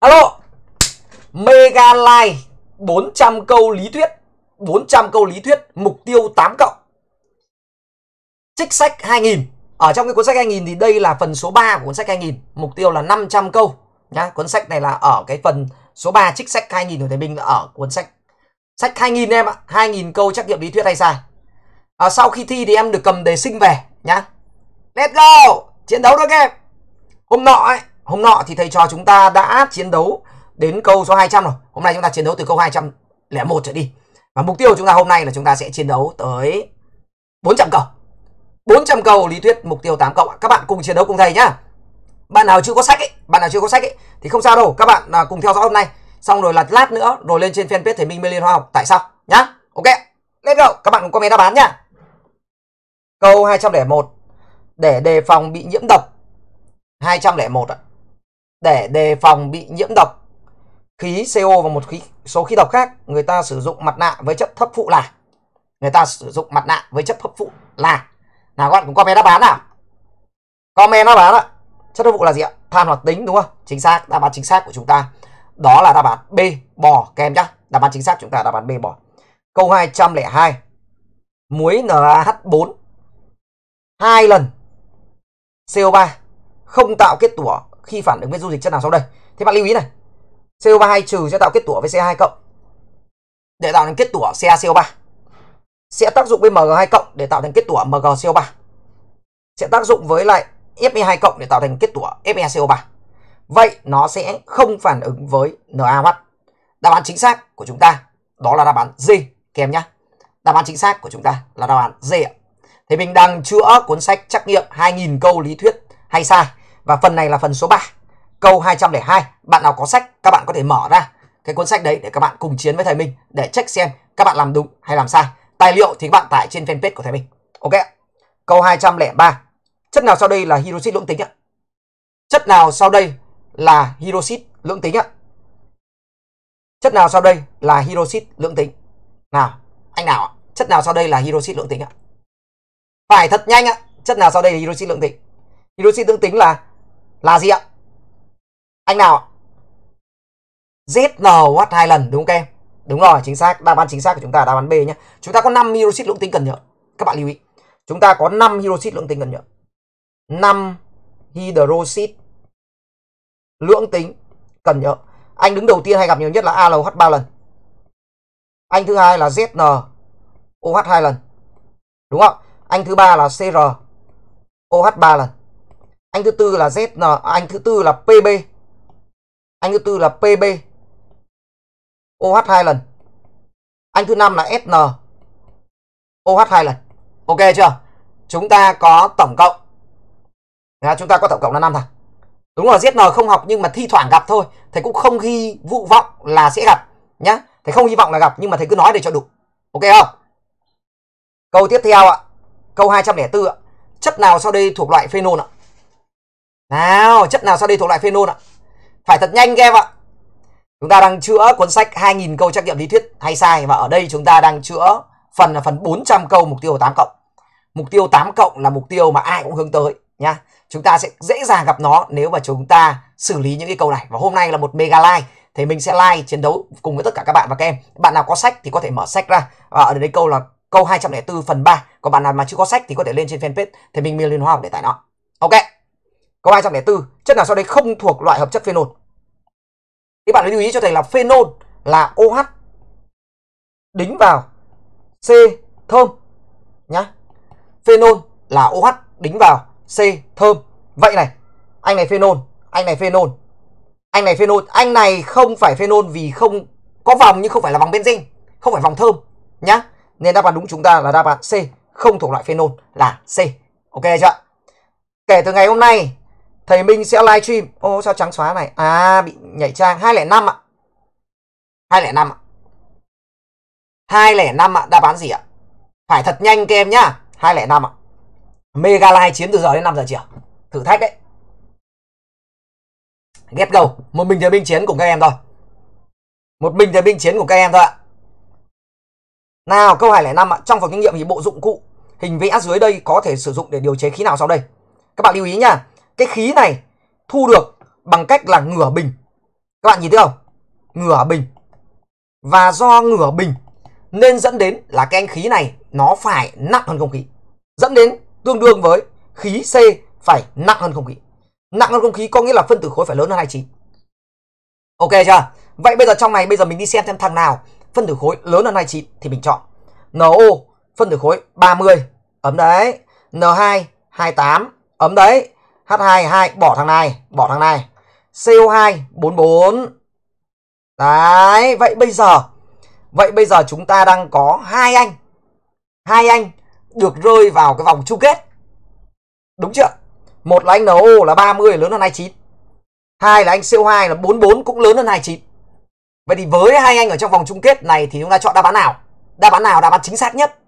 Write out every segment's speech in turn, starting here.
Alo Mega Live 400 câu lý thuyết 400 câu lý thuyết mục tiêu 8 cộng Trích sách 2000 Ở trong cái cuốn sách 2000 thì đây là phần số 3 của cuốn sách 2000 Mục tiêu là 500 câu nhá. Cuốn sách này là ở cái phần số 3 trích sách 2000 của Thầy Bình ở cuốn sách Sách 2000 em ạ 2000 câu trắc nghiệm lý thuyết hay sai à, ờ, Sau khi thi thì em được cầm đề sinh về nhá Let's go Chiến đấu đó các em Hôm nọ ấy hôm nọ thì thầy trò chúng ta đã chiến đấu đến câu số 200 rồi hôm nay chúng ta chiến đấu từ câu 201 trở đi và mục tiêu của chúng ta hôm nay là chúng ta sẽ chiến đấu tới 400 cầu 400 cầu lý thuyết mục tiêu 8 cộng các bạn cùng chiến đấu cùng thầy nhá bạn nào chưa có sách ấy bạn nào chưa có sách ấy thì không sao đâu các bạn à, cùng theo dõi hôm nay xong rồi là lát nữa rồi lên trên fanpage thầy Minh Mê Liên Hoa học tại sao nhá ok let's go các bạn cùng comment đáp án nhá câu 201 để đề phòng bị nhiễm độc 201 ạ à để đề phòng bị nhiễm độc khí CO và một khí số khí độc khác người ta sử dụng mặt nạ với chất hấp phụ là người ta sử dụng mặt nạ với chất hấp phụ là nào các bạn cũng comment đáp án nào comment đáp án ạ chất hấp phụ là gì ạ than hoạt tính đúng không chính xác đáp án chính xác của chúng ta đó là đáp án B bò kèm nhá đáp án chính xác chúng ta đáp án B bò câu 202 muối NaH4 hai lần CO3 không tạo kết tủa khi phản ứng với dung dịch chất nào sau đây. Thế bạn lưu ý này. CO3 2 trừ sẽ tạo kết tủa với C2 cộng. Để tạo thành kết tủa CaCO3 sẽ tác dụng với Mg2 e cộng để tạo thành kết tủa MgCO3. Sẽ tác dụng với lại Fe2 cộng để tạo thành kết tủa FeCO3. Vậy nó sẽ không phản ứng với NaOH. Đáp án chính xác của chúng ta đó là đáp án D kèm nhá. Đáp án chính xác của chúng ta là đáp án D ạ. Thì mình đang chữa cuốn sách trắc nghiệm 2000 câu lý thuyết hay sai và phần này là phần số 3 Câu 202 Bạn nào có sách các bạn có thể mở ra Cái cuốn sách đấy để các bạn cùng chiến với thầy Minh Để check xem các bạn làm đúng hay làm sai Tài liệu thì các bạn tải trên fanpage của thầy Minh Ok Câu 203 Chất nào sau đây là hydroxit lưỡng tính ạ? Chất nào sau đây là hydroxit lưỡng tính ạ? Chất nào sau đây là hydroxit lưỡng tính? Nào, anh nào ạ? Chất nào sau đây là hydroxit lưỡng tính ạ? Phải thật nhanh ạ. Chất nào sau đây là hydroxit lưỡng tính? Hydroxit lưỡng tính là là gì ạ? Anh nào ạ? ZNH hai lần đúng không em? Đúng rồi, chính xác. Đáp án chính xác của chúng ta là đáp án B nhé. Chúng ta có 5 hydroxit lượng tính cần nhựa. Các bạn lưu ý. Chúng ta có 5 hydroxit lượng tính cần nhựa. 5 hydroxit lượng tính cần nhựa. Anh đứng đầu tiên hay gặp nhiều nhất là AlOH 3 lần. Anh thứ hai là ZN OH 2 lần. Đúng không? Anh thứ ba là CR OH 3 lần anh thứ tư là ZN anh thứ tư là PB anh thứ tư là PB OH hai lần anh thứ năm là SN OH hai lần ok chưa chúng ta có tổng cộng à, chúng ta có tổng cộng là năm thằng đúng là ZN không học nhưng mà thi thoảng gặp thôi thầy cũng không hy vụ vọng là sẽ gặp nhá thầy không hy vọng là gặp nhưng mà thầy cứ nói để cho đủ ok không câu tiếp theo ạ câu 204 ạ chất nào sau đây thuộc loại phenol ạ nào, chất nào sau đây thuộc loại phenol ạ? Phải thật nhanh các em ạ. Chúng ta đang chữa cuốn sách 2000 câu trắc nghiệm lý thuyết hay sai và ở đây chúng ta đang chữa phần là phần 400 câu mục tiêu 8 cộng. Mục tiêu 8 cộng là mục tiêu mà ai cũng hướng tới nhá. Chúng ta sẽ dễ dàng gặp nó nếu mà chúng ta xử lý những cái câu này. Và hôm nay là một mega like thì mình sẽ like chiến đấu cùng với tất cả các bạn và các em. Bạn nào có sách thì có thể mở sách ra. Và ở đây câu là câu 204 phần 3. Còn bạn nào mà chưa có sách thì có thể lên trên fanpage thì mình Miền Liên Hoa học để tải nó. Ok. Câu 204, chất nào sau đây không thuộc loại hợp chất phenol. Thì bạn lưu ý cho thầy là phenol là OH đính vào C thơm nhá. Phenol là OH đính vào C thơm. Vậy này, anh này phenol, anh này phenol. Anh này phenol, anh này không phải phenol vì không có vòng nhưng không phải là vòng benzene, không phải vòng thơm nhá. Nên đáp án đúng chúng ta là đáp án C, không thuộc loại phenol là C. Ok chưa Kể từ ngày hôm nay Thầy Minh sẽ live stream. Ô sao trắng xóa này? À bị nhảy trang 205 ạ. 205 ạ. 205 ạ, đáp án gì ạ? Phải thật nhanh các em nhá. 205 ạ. Mega live chiến từ giờ đến 5 giờ chiều. Thử thách đấy. Get đầu. Một mình thầy Minh chiến cùng các em thôi. Một mình thầy Minh chiến của các em thôi ạ. Nào, câu 205 ạ. Trong phần kinh nghiệm thì bộ dụng cụ hình vẽ dưới đây có thể sử dụng để điều chế khí nào sau đây? Các bạn lưu ý nhá cái khí này thu được bằng cách là ngửa bình. Các bạn nhìn thấy không? Ngửa bình. Và do ngửa bình nên dẫn đến là cái anh khí này nó phải nặng hơn không khí. Dẫn đến tương đương với khí C phải nặng hơn không khí. Nặng hơn không khí có nghĩa là phân tử khối phải lớn hơn 29. Ok chưa? Vậy bây giờ trong này bây giờ mình đi xem xem thằng nào phân tử khối lớn hơn 29 thì mình chọn. NO phân tử khối 30 ấm đấy. N2 28 ấm đấy. H2 2 bỏ thằng này, bỏ thằng này. CO2 44. Đấy, vậy bây giờ vậy bây giờ chúng ta đang có hai anh. Hai anh được rơi vào cái vòng chung kết. Đúng chưa? Một là anh NO là 30 lớn hơn 29. Hai là anh CO2 là 44 cũng lớn hơn 29. Vậy thì với hai anh ở trong vòng chung kết này thì chúng ta chọn đáp án nào? Đáp án nào đáp án chính xác nhất?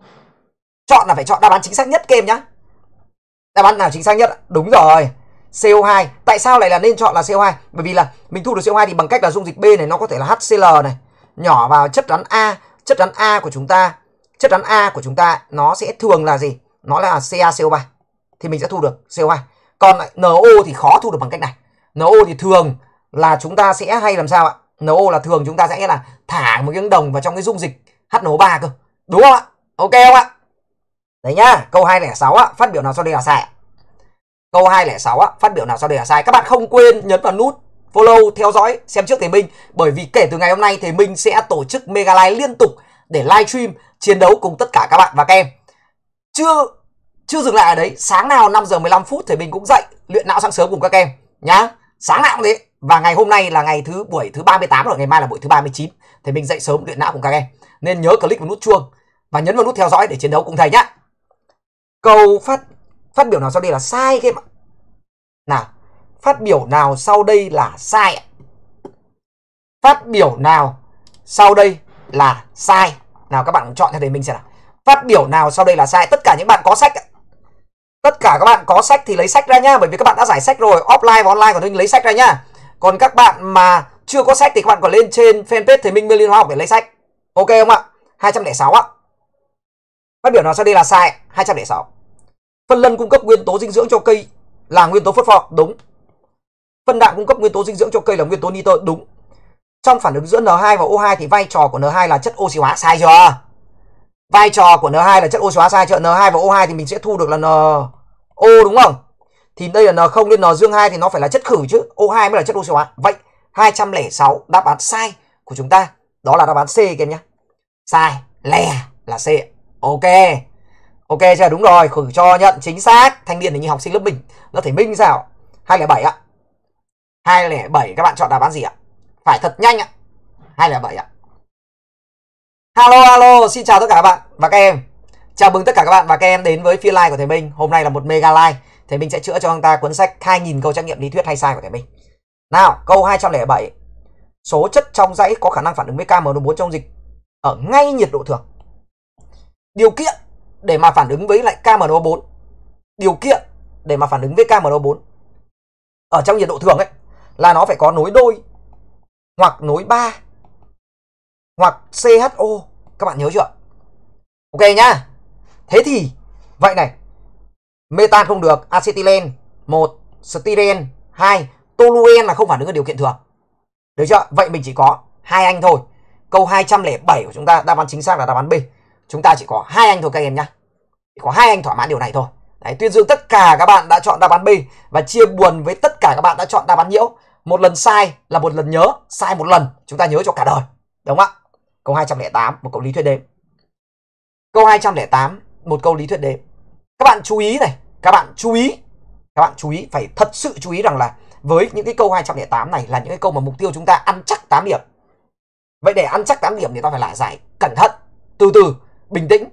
Chọn là phải chọn đáp án chính xác nhất kem nhá đáp án nào chính xác nhất đúng rồi CO2 tại sao lại là nên chọn là CO2 bởi vì là mình thu được CO2 thì bằng cách là dung dịch B này nó có thể là HCl này nhỏ vào chất rắn A chất rắn A của chúng ta chất rắn A của chúng ta nó sẽ thường là gì nó là CaCO3 thì mình sẽ thu được CO2 còn lại NO thì khó thu được bằng cách này NO thì thường là chúng ta sẽ hay làm sao ạ NO là thường chúng ta sẽ là thả một cái đồng vào trong cái dung dịch HNO3 cơ đúng không ạ ok không ạ Đấy nhá, câu 206 á, phát biểu nào sau đây là sai. Câu 206 á, phát biểu nào sau đây là sai. Các bạn không quên nhấn vào nút follow, theo dõi, xem trước Thế Minh. Bởi vì kể từ ngày hôm nay Thế Minh sẽ tổ chức mega live liên tục để live stream chiến đấu cùng tất cả các bạn và các em. Chưa chưa dừng lại ở đấy, sáng nào 5 giờ 15 phút Thế Minh cũng dậy luyện não sáng sớm cùng các em nhá. Sáng nào cũng thế. Và ngày hôm nay là ngày thứ buổi thứ 38 rồi, ngày mai là buổi thứ 39. Thế Minh dậy sớm luyện não cùng các em. Nên nhớ click vào nút chuông và nhấn vào nút theo dõi để chiến đấu cùng thầy nhá câu phát phát biểu nào sau đây là sai các em ạ nào phát biểu nào sau đây là sai phát biểu nào sau đây là sai nào các bạn chọn theo đấy mình xem nào phát biểu nào sau đây là sai tất cả những bạn có sách tất cả các bạn có sách thì lấy sách ra nhá bởi vì các bạn đã giải sách rồi offline và online của tôi lấy sách ra nhá còn các bạn mà chưa có sách thì các bạn còn lên trên fanpage thầy Minh Mê Liên Hoa học để lấy sách ok không ạ 206 ạ Phát biểu nào sau đây là sai 206 Phân lân cung cấp nguyên tố dinh dưỡng cho cây là nguyên tố phốt pho đúng Phân đạm cung cấp nguyên tố dinh dưỡng cho cây là nguyên tố nitơ đúng Trong phản ứng giữa N2 và O2 thì vai trò của N2 là chất oxy hóa sai chưa Vai trò của N2 là chất oxy hóa sai chưa N2 và O2 thì mình sẽ thu được là N O đúng không Thì đây là N0 lên N dương 2 thì nó phải là chất khử chứ O2 mới là chất oxy hóa Vậy 206 đáp án sai của chúng ta Đó là đáp án C các nhé Sai lè là C ok ok chưa đúng rồi khử cho nhận chính xác thanh niên là như học sinh lớp mình Nó thể minh sao 207 ạ 207 các bạn chọn đáp án gì ạ phải thật nhanh ạ 207 ạ Hello hello, xin chào tất cả các bạn và các em. Chào mừng tất cả các bạn và các em đến với phiên live của thầy Minh. Hôm nay là một mega live. Thầy Minh sẽ chữa cho chúng ta cuốn sách 2000 câu trắc nghiệm lý thuyết hay sai của thầy Minh. Nào, câu 207. Số chất trong dãy có khả năng phản ứng với KMNO4 trong dịch ở ngay nhiệt độ thường điều kiện để mà phản ứng với lại KMNO4 điều kiện để mà phản ứng với KMNO4 ở trong nhiệt độ thường ấy là nó phải có nối đôi hoặc nối ba hoặc CHO các bạn nhớ chưa ok nhá thế thì vậy này metan không được acetylen một styren hai toluen là không phản ứng ở điều kiện thường được chưa vậy mình chỉ có hai anh thôi câu 207 của chúng ta đáp án chính xác là đáp án B chúng ta chỉ có hai anh thôi các em nhá chỉ có hai anh thỏa mãn điều này thôi Đấy, tuyên dương tất cả các bạn đã chọn đáp án B và chia buồn với tất cả các bạn đã chọn đáp án nhiễu. Một lần sai là một lần nhớ, sai một lần chúng ta nhớ cho cả đời. Đúng không ạ? Câu 208, một câu lý thuyết đếm. Câu 208, một câu lý thuyết đếm. Các bạn chú ý này, các bạn chú ý. Các bạn chú ý, phải thật sự chú ý rằng là với những cái câu 208 này là những cái câu mà mục tiêu chúng ta ăn chắc 8 điểm. Vậy để ăn chắc 8 điểm thì ta phải lại giải cẩn thận, từ từ bình tĩnh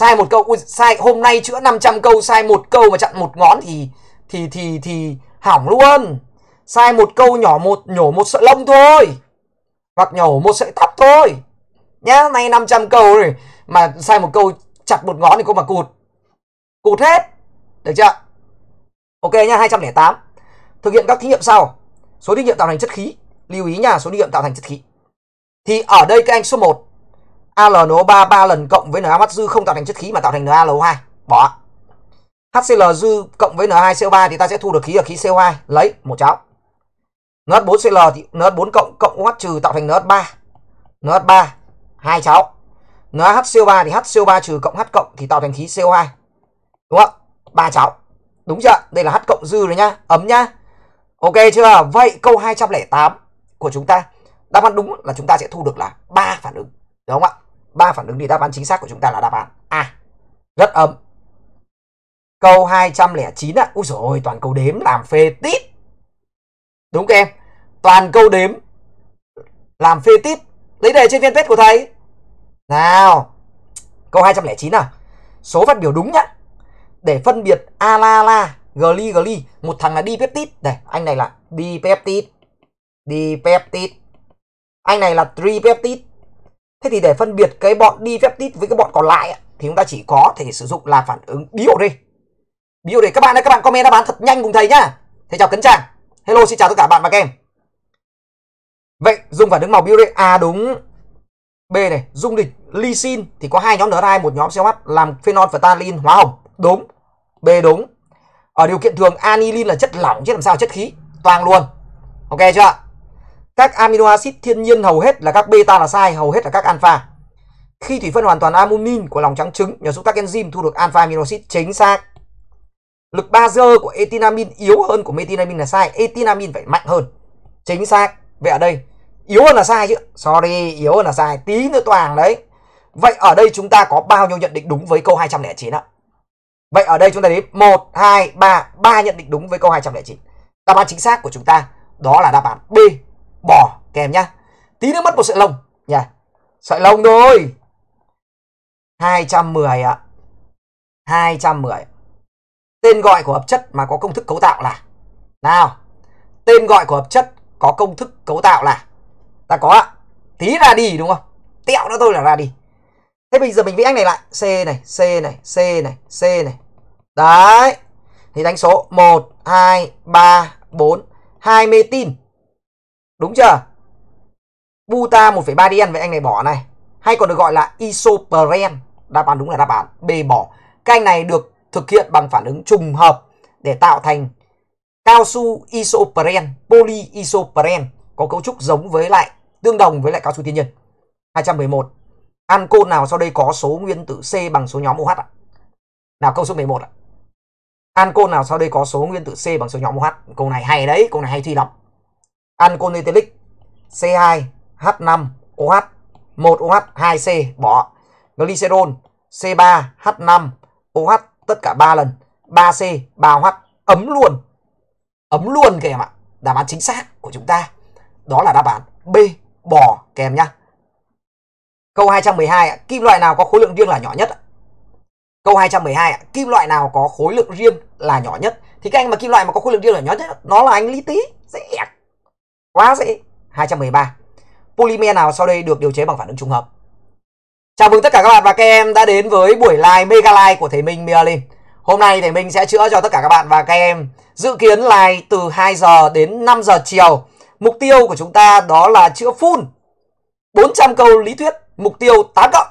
sai một câu sai hôm nay chữa 500 câu sai một câu mà chặn một ngón thì thì thì thì hỏng luôn sai một câu nhỏ một nhổ một sợi lông thôi hoặc nhổ một sợi tóc thôi nhá nay 500 câu rồi mà sai một câu chặt một ngón thì cô mà cụt cụt hết được chưa ok nhá 208 thực hiện các thí nghiệm sau số thí nghiệm tạo thành chất khí lưu ý nha số thí nghiệm tạo thành chất khí thì ở đây các anh số 1 AlNO3 3 lần cộng với Na mắt dư không tạo thành chất khí mà tạo thành NaLO2 bỏ HCl dư cộng với N2CO3 thì ta sẽ thu được khí ở khí CO2 lấy một cháo NH4Cl thì NH4 cộng cộng OH trừ tạo thành NH3 NH3 hai cháo NHCO3 thì HCO3 trừ cộng H cộng thì tạo thành khí CO2 đúng không ba cháo đúng chưa đây là H cộng dư rồi nhá ấm nhá ok chưa vậy câu 208 của chúng ta đáp án đúng là chúng ta sẽ thu được là ba phản ứng Đúng không ạ? Ba phản ứng thì đáp án chính xác của chúng ta là đáp án A. Rất ấm. Câu 209 ạ. À. Úi dồi ôi, toàn câu đếm làm phê tít. Đúng không em? Toàn câu đếm làm phê tít. Lấy đề trên fanpage của thầy. Nào. Câu 209 nào. Số phát biểu đúng nhá. Để phân biệt a la la, gli gli, một thằng là đi peptide này, anh này là đi peptide đi peptide Anh này là peptide Thế thì để phân biệt cái bọn đi phép tít với cái bọn còn lại thì chúng ta chỉ có thể sử dụng là phản ứng BOD. BOD các bạn ơi, các bạn comment đáp án thật nhanh cùng thầy nhá. Thầy chào Cấn Trang. Hello xin chào tất cả bạn và các em. Vậy dùng phản ứng màu BOD à đúng. B này, dung dịch lysine thì có hai nhóm N2, một nhóm COH làm phenol và tannin hóa hồng. Đúng. B đúng. Ở điều kiện thường anilin là chất lỏng chứ làm sao chất khí. Toàn luôn. Ok chưa ạ? Các amino acid thiên nhiên hầu hết là các beta là sai, hầu hết là các alpha. Khi thủy phân hoàn toàn amunin của lòng trắng trứng nhờ giúp các enzyme thu được alpha amino acid chính xác. Lực bazơ của etinamin yếu hơn của metinamin là sai, etinamin phải mạnh hơn. Chính xác. Vậy ở đây yếu hơn là sai chứ. Sorry, yếu hơn là sai, tí nữa toàn đấy. Vậy ở đây chúng ta có bao nhiêu nhận định đúng với câu 209 ạ? Vậy ở đây chúng ta đến 1 2 3, 3 nhận định đúng với câu 209. Đáp án chính xác của chúng ta đó là đáp án B bò kèm nhá tí nữa mất một sợi lông nhỉ, sợi lông thôi 210 ạ 210 tên gọi của hợp chất mà có công thức cấu tạo là nào tên gọi của hợp chất có công thức cấu tạo là ta có ạ tí ra đi đúng không tẹo nó thôi là ra đi thế bây giờ mình vẽ anh này lại c này c này c này c này đấy thì đánh số 1 2 3 4 20 tin Đúng chưa? Buta 1,3 đen vậy anh này bỏ này. Hay còn được gọi là isoprene Đáp án đúng là đáp án B bỏ. cái anh này được thực hiện bằng phản ứng trùng hợp để tạo thành cao su isopren, polyisoprene có cấu trúc giống với lại tương đồng với lại cao su thiên nhiên. 211. Ancol nào sau đây có số nguyên tử C bằng số nhóm OH ạ? Nào câu số 11 ạ. Ancol nào sau đây có số nguyên tử C bằng số nhóm OH? Câu này hay đấy, câu này hay thi lắm. Anconitelic C2H5OH 1OH2C bỏ glycerol C3H5OH tất cả 3 lần 3C 3OH ấm luôn ấm luôn kìa em ạ đáp án chính xác của chúng ta đó là đáp án B bỏ kèm nhá câu 212 kim loại nào có khối lượng riêng là nhỏ nhất câu 212 kim loại nào có khối lượng riêng là nhỏ nhất thì các anh mà kim loại mà có khối lượng riêng là nhỏ nhất nó là anh lý tí dễ Quá dễ. 213. Polymer nào sau đây được điều chế bằng phản ứng trùng hợp? Chào mừng tất cả các bạn và các em đã đến với buổi live mega live của thầy Minh Mialin. Hôm nay thầy Minh sẽ chữa cho tất cả các bạn và các em. Dự kiến live từ 2 giờ đến 5 giờ chiều. Mục tiêu của chúng ta đó là chữa full 400 câu lý thuyết, mục tiêu 8 cộng.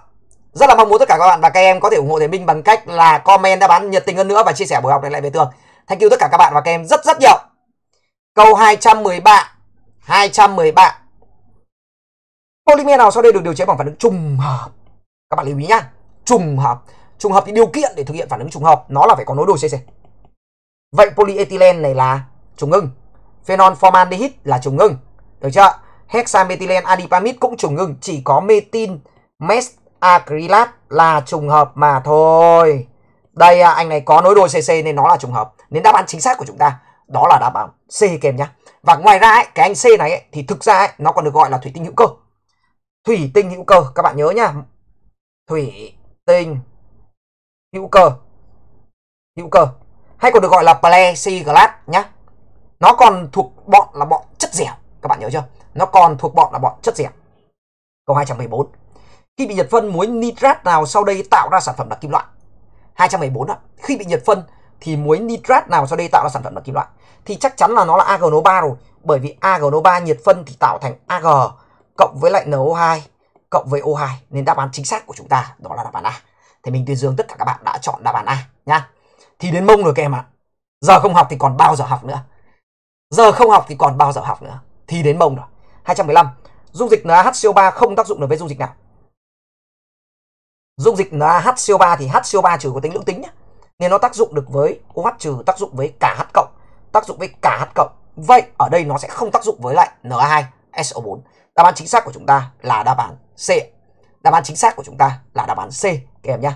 Rất là mong muốn tất cả các bạn và các em có thể ủng hộ thầy Minh bằng cách là comment đáp án nhiệt tình hơn nữa và chia sẻ buổi học này lại về tường. Thank you tất cả các bạn và các em rất rất nhiều. Câu 213 213 Polymer nào sau đây được điều chế bằng phản ứng trùng hợp Các bạn lưu ý nhá Trùng hợp Trùng hợp thì điều kiện để thực hiện phản ứng trùng hợp Nó là phải có nối đôi CC Vậy polyethylene này là trùng ngưng Phenol formaldehyde là trùng ngưng Được chưa? Hexamethylene adipamid cũng trùng ngưng Chỉ có methyl mesacrylat là trùng hợp mà thôi Đây à, anh này có nối đôi CC nên nó là trùng hợp Nên đáp án chính xác của chúng ta Đó là đáp án C kèm nhá và ngoài ra ấy, cái anh C này ấy, thì thực ra ấy, nó còn được gọi là thủy tinh hữu cơ. Thủy tinh hữu cơ các bạn nhớ nhá. Thủy tinh hữu cơ. Hữu cơ hay còn được gọi là plexiglass nhá. Nó còn thuộc bọn là bọn chất dẻo, các bạn nhớ chưa? Nó còn thuộc bọn là bọn chất dẻo. Câu 214. Khi bị nhiệt phân muối nitrat nào sau đây tạo ra sản phẩm là kim loại? 214 ạ. Khi bị nhiệt phân thì muối nitrat nào sau đây tạo ra sản phẩm là kim loại thì chắc chắn là nó là AgNO3 rồi bởi vì AgNO3 nhiệt phân thì tạo thành Ag cộng với lại NO2 cộng với O2 nên đáp án chính xác của chúng ta đó là đáp án A. Thì mình tuyên dương tất cả các bạn đã chọn đáp án A nhá. Thì đến mông rồi các em ạ. Giờ không học thì còn bao giờ học nữa. Giờ không học thì còn bao giờ học nữa. Thì đến mông rồi. 215. Dung dịch NaHCO3 không tác dụng được với dung dịch nào? Dung dịch NaHCO3 thì HCO3 trừ có tính lưỡng tính nên nó tác dụng được với OH trừ, tác dụng với cả H cộng, tác dụng với cả H cộng. Vậy ở đây nó sẽ không tác dụng với lại Na2SO4. Đáp án chính xác của chúng ta là đáp án C. Đáp án chính xác của chúng ta là đáp án C các em nhé.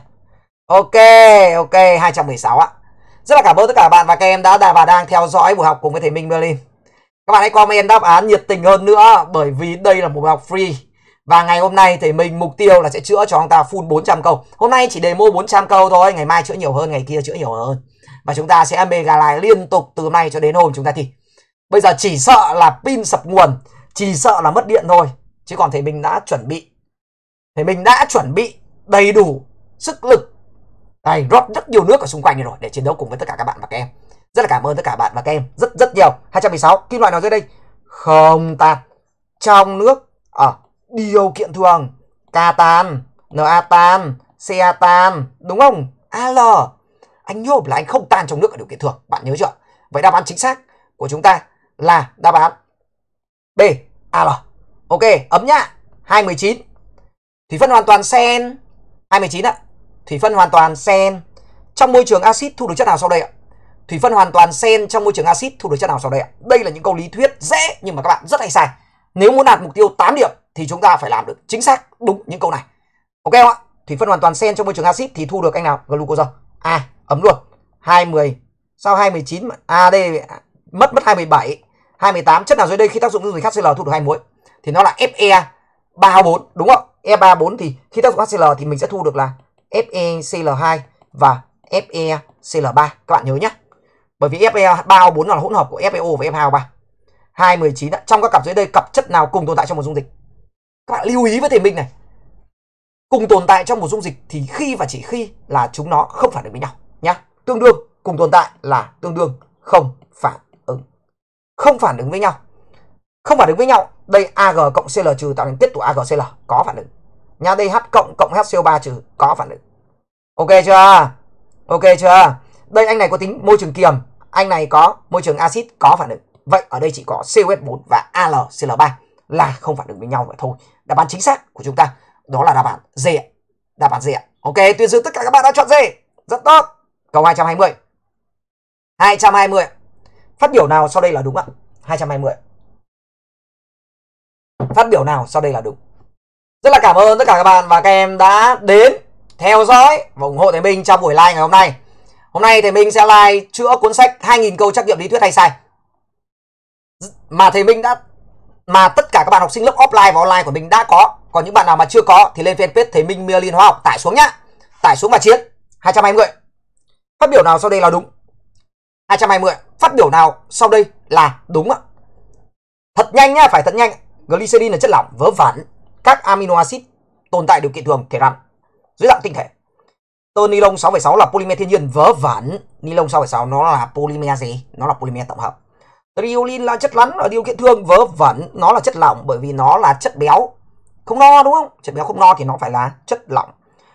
Ok, ok, 216 ạ. Rất là cảm ơn tất cả các bạn và các em đã đã và đang theo dõi buổi học cùng với thầy Minh Berlin. Các bạn hãy comment đáp án nhiệt tình hơn nữa bởi vì đây là một buổi học free và ngày hôm nay thì mình mục tiêu là sẽ chữa cho ông ta full 400 câu. Hôm nay chỉ demo 400 câu thôi, ngày mai chữa nhiều hơn, ngày kia chữa nhiều hơn. Và chúng ta sẽ mega lại liên tục từ nay cho đến hôm chúng ta thì Bây giờ chỉ sợ là pin sập nguồn, chỉ sợ là mất điện thôi. Chứ còn thì mình đã chuẩn bị. Thì mình đã chuẩn bị đầy đủ sức lực. Đây, rót rất nhiều nước ở xung quanh rồi để chiến đấu cùng với tất cả các bạn và các em. Rất là cảm ơn tất cả bạn và các em rất rất nhiều. 216, kim loại nào dưới đây? Không ta Trong nước, ở ờ. à, điều kiện thường tan, na tan, Natan, tan, đúng không? AL. Anh nhôm là anh không tan trong nước ở điều kiện thường, bạn nhớ chưa? Vậy đáp án chính xác của chúng ta là đáp án B, AL. Ok, ấm nhá. 219. Thủy phân hoàn toàn sen. 219 ạ. Thủy phân hoàn toàn sen. Trong môi trường axit thu được chất nào sau đây ạ? Thủy phân hoàn toàn sen trong môi trường axit thu được chất nào sau đây ạ? Đây là những câu lý thuyết dễ nhưng mà các bạn rất hay sai. Nếu muốn đạt mục tiêu 8 điểm thì chúng ta phải làm được chính xác đúng những câu này. Ok không ạ? Thủy phân hoàn toàn sen trong môi trường axit thì thu được anh nào? Glucose. À, ấm luôn. 210 sao 219 à đây mất mất 217, 218 chất nào dưới đây khi tác dụng với dịch HCl thu được hai muối thì nó là Fe 34 đúng không? E34 thì khi tác dụng HCl thì mình sẽ thu được là FeCl2 và FeCl3 các bạn nhớ nhé. Bởi vì Fe34 là hỗn hợp của FeO và Fe23. 219 trong các cặp dưới đây cặp chất nào cùng tồn tại trong một dung dịch? các bạn lưu ý với thầy binh này cùng tồn tại trong một dung dịch thì khi và chỉ khi là chúng nó không phản ứng với nhau nhá tương đương cùng tồn tại là tương đương không phản ứng không phản ứng với nhau không phản ứng với nhau đây ag cộng cl trừ tạo thành kết tụ agcl có phản ứng nhá đây h cộng cộng hco3 trừ có phản ứng ok chưa ok chưa đây anh này có tính môi trường kiềm anh này có môi trường axit có phản ứng vậy ở đây chỉ có COH4 và AlCl3 là không phản ứng với nhau vậy thôi đáp án chính xác của chúng ta đó là đáp án D Đáp án D Ok, tuyên dương tất cả các bạn đã chọn D. Rất tốt. Câu 220. 220. Phát biểu nào sau đây là đúng ạ? 220. Phát biểu nào sau đây là đúng? Rất là cảm ơn tất cả các bạn và các em đã đến theo dõi và ủng hộ Thầy Minh trong buổi live ngày hôm nay. Hôm nay Thầy Minh sẽ live chữa cuốn sách 2000 câu trắc nghiệm lý thuyết hay sai mà Thầy Minh đã mà tất cả các bạn học sinh lớp offline và online của mình đã có còn những bạn nào mà chưa có thì lên fanpage thầy Minh Mia Liên Hóa học tải xuống nhá tải xuống và chiến 220 phát biểu nào sau đây là đúng 220 phát biểu nào sau đây là đúng ạ thật nhanh nhá phải thật nhanh glycerin là chất lỏng vớ vẩn các amino acid tồn tại điều kiện thường thể rắn dưới dạng tinh thể tơ ni lông 6,6 là polymer thiên nhiên vớ vẩn ni lông 6,6 nó là polymer gì nó là polymer tổng hợp Riolin là chất lắng ở điều kiện thường vớ vẩn nó là chất lỏng bởi vì nó là chất béo không no đúng không chất béo không no thì nó phải là chất lỏng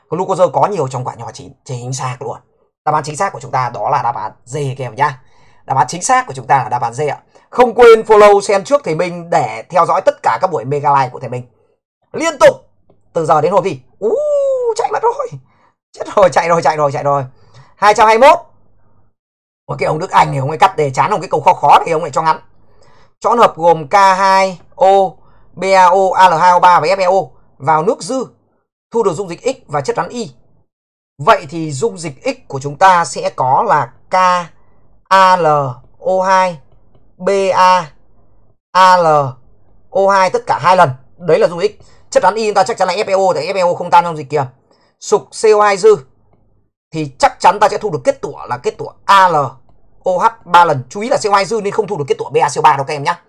glucose có nhiều trong quả nho chín chính xác luôn đáp án chính xác của chúng ta đó là đáp án D các em nhá đáp án chính xác của chúng ta là đáp án D ạ không quên follow xem trước thầy Minh để theo dõi tất cả các buổi mega live của thầy Minh liên tục từ giờ đến hồi gì u chạy mất rồi chết rồi chạy rồi chạy rồi chạy rồi 221 Ôi, cái ông Đức Anh thì ông ấy cắt đề chán ông cái cầu khó khó thì ông ấy cho ngắn chọn hợp gồm K2O, BaO, Al2O3 và FeO vào nước dư thu được dung dịch X và chất rắn Y. Vậy thì dung dịch X của chúng ta sẽ có là KAlO2, BaAlO2 tất cả hai lần. Đấy là dung dịch X. Chất rắn Y chúng ta chắc chắn là FeO tại FeO không tan trong dịch kìa. Sục CO2 dư thì chắc chắn ta sẽ thu được kết tủa là kết tủa AL OH 3 lần. Chú ý là CO2 dư nên không thu được kết tủa BaCO3 đâu các em nhá.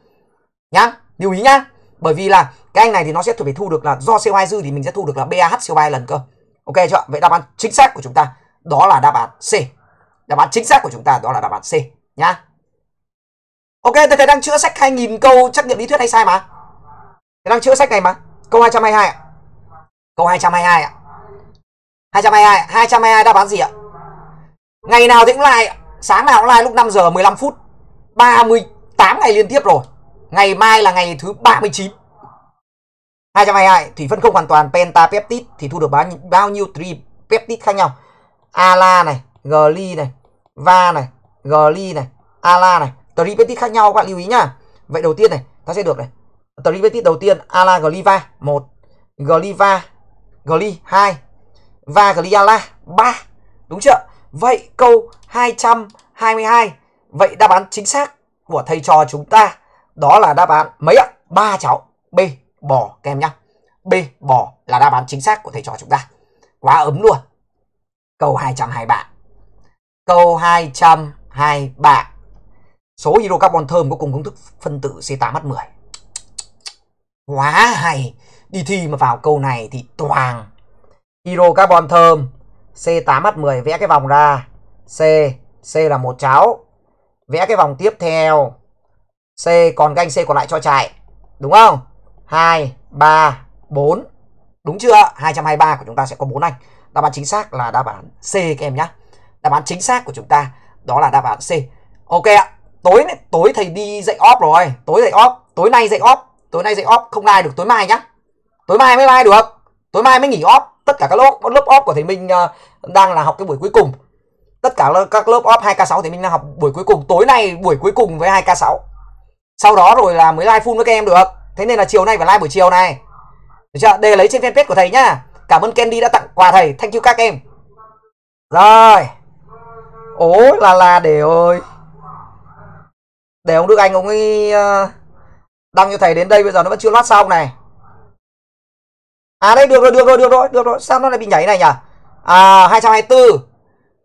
Nhá, lưu ý nhá. Bởi vì là cái anh này thì nó sẽ phải thu được là do CO2 dư thì mình sẽ thu được là BaHCO3 lần cơ. Ok chưa? Vậy đáp án chính xác của chúng ta đó là đáp án C. Đáp án chính xác của chúng ta đó là đáp án C nhá. Ok, tôi thấy đang chữa sách 2000 câu trắc nghiệm lý thuyết hay sai mà. Thầy đang chữa sách này mà. Câu 222 ạ. Câu 222 ạ. 222 222 đáp án gì ạ ngày nào thì cũng like sáng nào cũng like lúc 5 giờ 15 phút 38 ngày liên tiếp rồi ngày mai là ngày thứ 39 222 thủy phân không hoàn toàn pentapeptide thì thu được bao, nhiêu, bao nhiêu tripeptide khác nhau ala này gly này va này gly này ala này tripeptide khác nhau các bạn lưu ý nhá vậy đầu tiên này ta sẽ được này tripeptide đầu tiên ala gly gliva một va, gly 2 và Gliala 3. Đúng chưa? Vậy câu 222. Vậy đáp án chính xác của thầy trò chúng ta đó là đáp án mấy ạ? ba cháu. B bò các em nhá. B bò là đáp án chính xác của thầy trò chúng ta. Quá ấm luôn. Câu 223. Câu 223. Số hydrocarbon thơm có cùng công thức phân tử C8H10. Quá hay. Đi thi mà vào câu này thì toàn hydrocarbon thơm C8H10 vẽ cái vòng ra C C là một cháo vẽ cái vòng tiếp theo C còn ganh C còn lại cho chạy đúng không 2 3 4 đúng chưa 223 của chúng ta sẽ có bốn anh đáp án chính xác là đáp án C các em nhá đáp án chính xác của chúng ta đó là đáp án C ok ạ tối tối thầy đi dạy off rồi tối dạy off tối nay dạy off tối nay dạy off không lai được tối mai nhá tối mai mới lai được tối mai mới nghỉ off tất cả các lớp lớp off của thầy Minh ờ, đang là học cái buổi cuối cùng tất cả các lớp off 2K6 thì mình đang học buổi cuối cùng tối nay buổi cuối cùng với 2K6 sau đó rồi là mới live full với các em được thế nên là chiều nay phải live buổi chiều này được chưa để lấy trên fanpage của thầy nhá cảm ơn Candy đã tặng quà thầy thank you các em rồi ố là là để ơi để ông Đức Anh ông ấy ờ, đăng cho thầy đến đây bây giờ nó vẫn chưa loát xong này À đây được rồi, được rồi, được rồi, được rồi. Sao nó lại bị nhảy này nhỉ? À 224.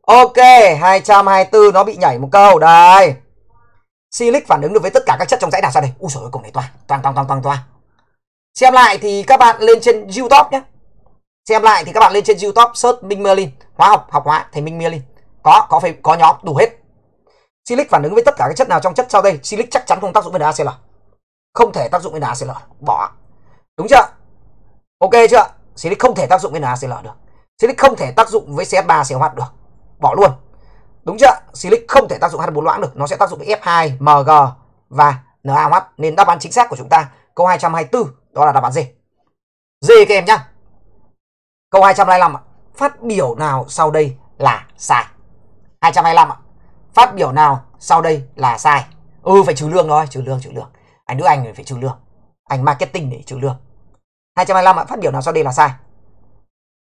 Ok, 224 nó bị nhảy một câu. Đây. Silic phản ứng được với tất cả các chất trong dãy đảo sao đây? Úi giời ơi, cùng này toa. Toàn toàn toàn toàn toàn. Xem lại thì các bạn lên trên YouTube nhé. Xem lại thì các bạn lên trên YouTube search Minh Merlin, hóa học, học hóa, thầy Minh Merlin. Có, có phải có nhóm đủ hết. Silic phản ứng với tất cả các chất nào trong chất sau đây? Silic chắc chắn không tác dụng với NaCl. À? Không thể tác dụng với NaCl. À? Bỏ. Đúng chưa? ok chưa Silic không thể tác dụng với NaCl được Silic không thể tác dụng với CH3 hoạt được bỏ luôn đúng chưa Silic không thể tác dụng H4 loãng được nó sẽ tác dụng với F2 Mg và NaOH nên đáp án chính xác của chúng ta câu 224 đó là đáp án gì? D các em nhá câu 225 ạ phát biểu nào sau đây là sai 225 ạ phát biểu nào sau đây là sai ừ phải trừ lương thôi trừ lương trừ lương anh Đức Anh phải trừ lương anh marketing để trừ lương 225 ạ, phát biểu nào sau đây là sai.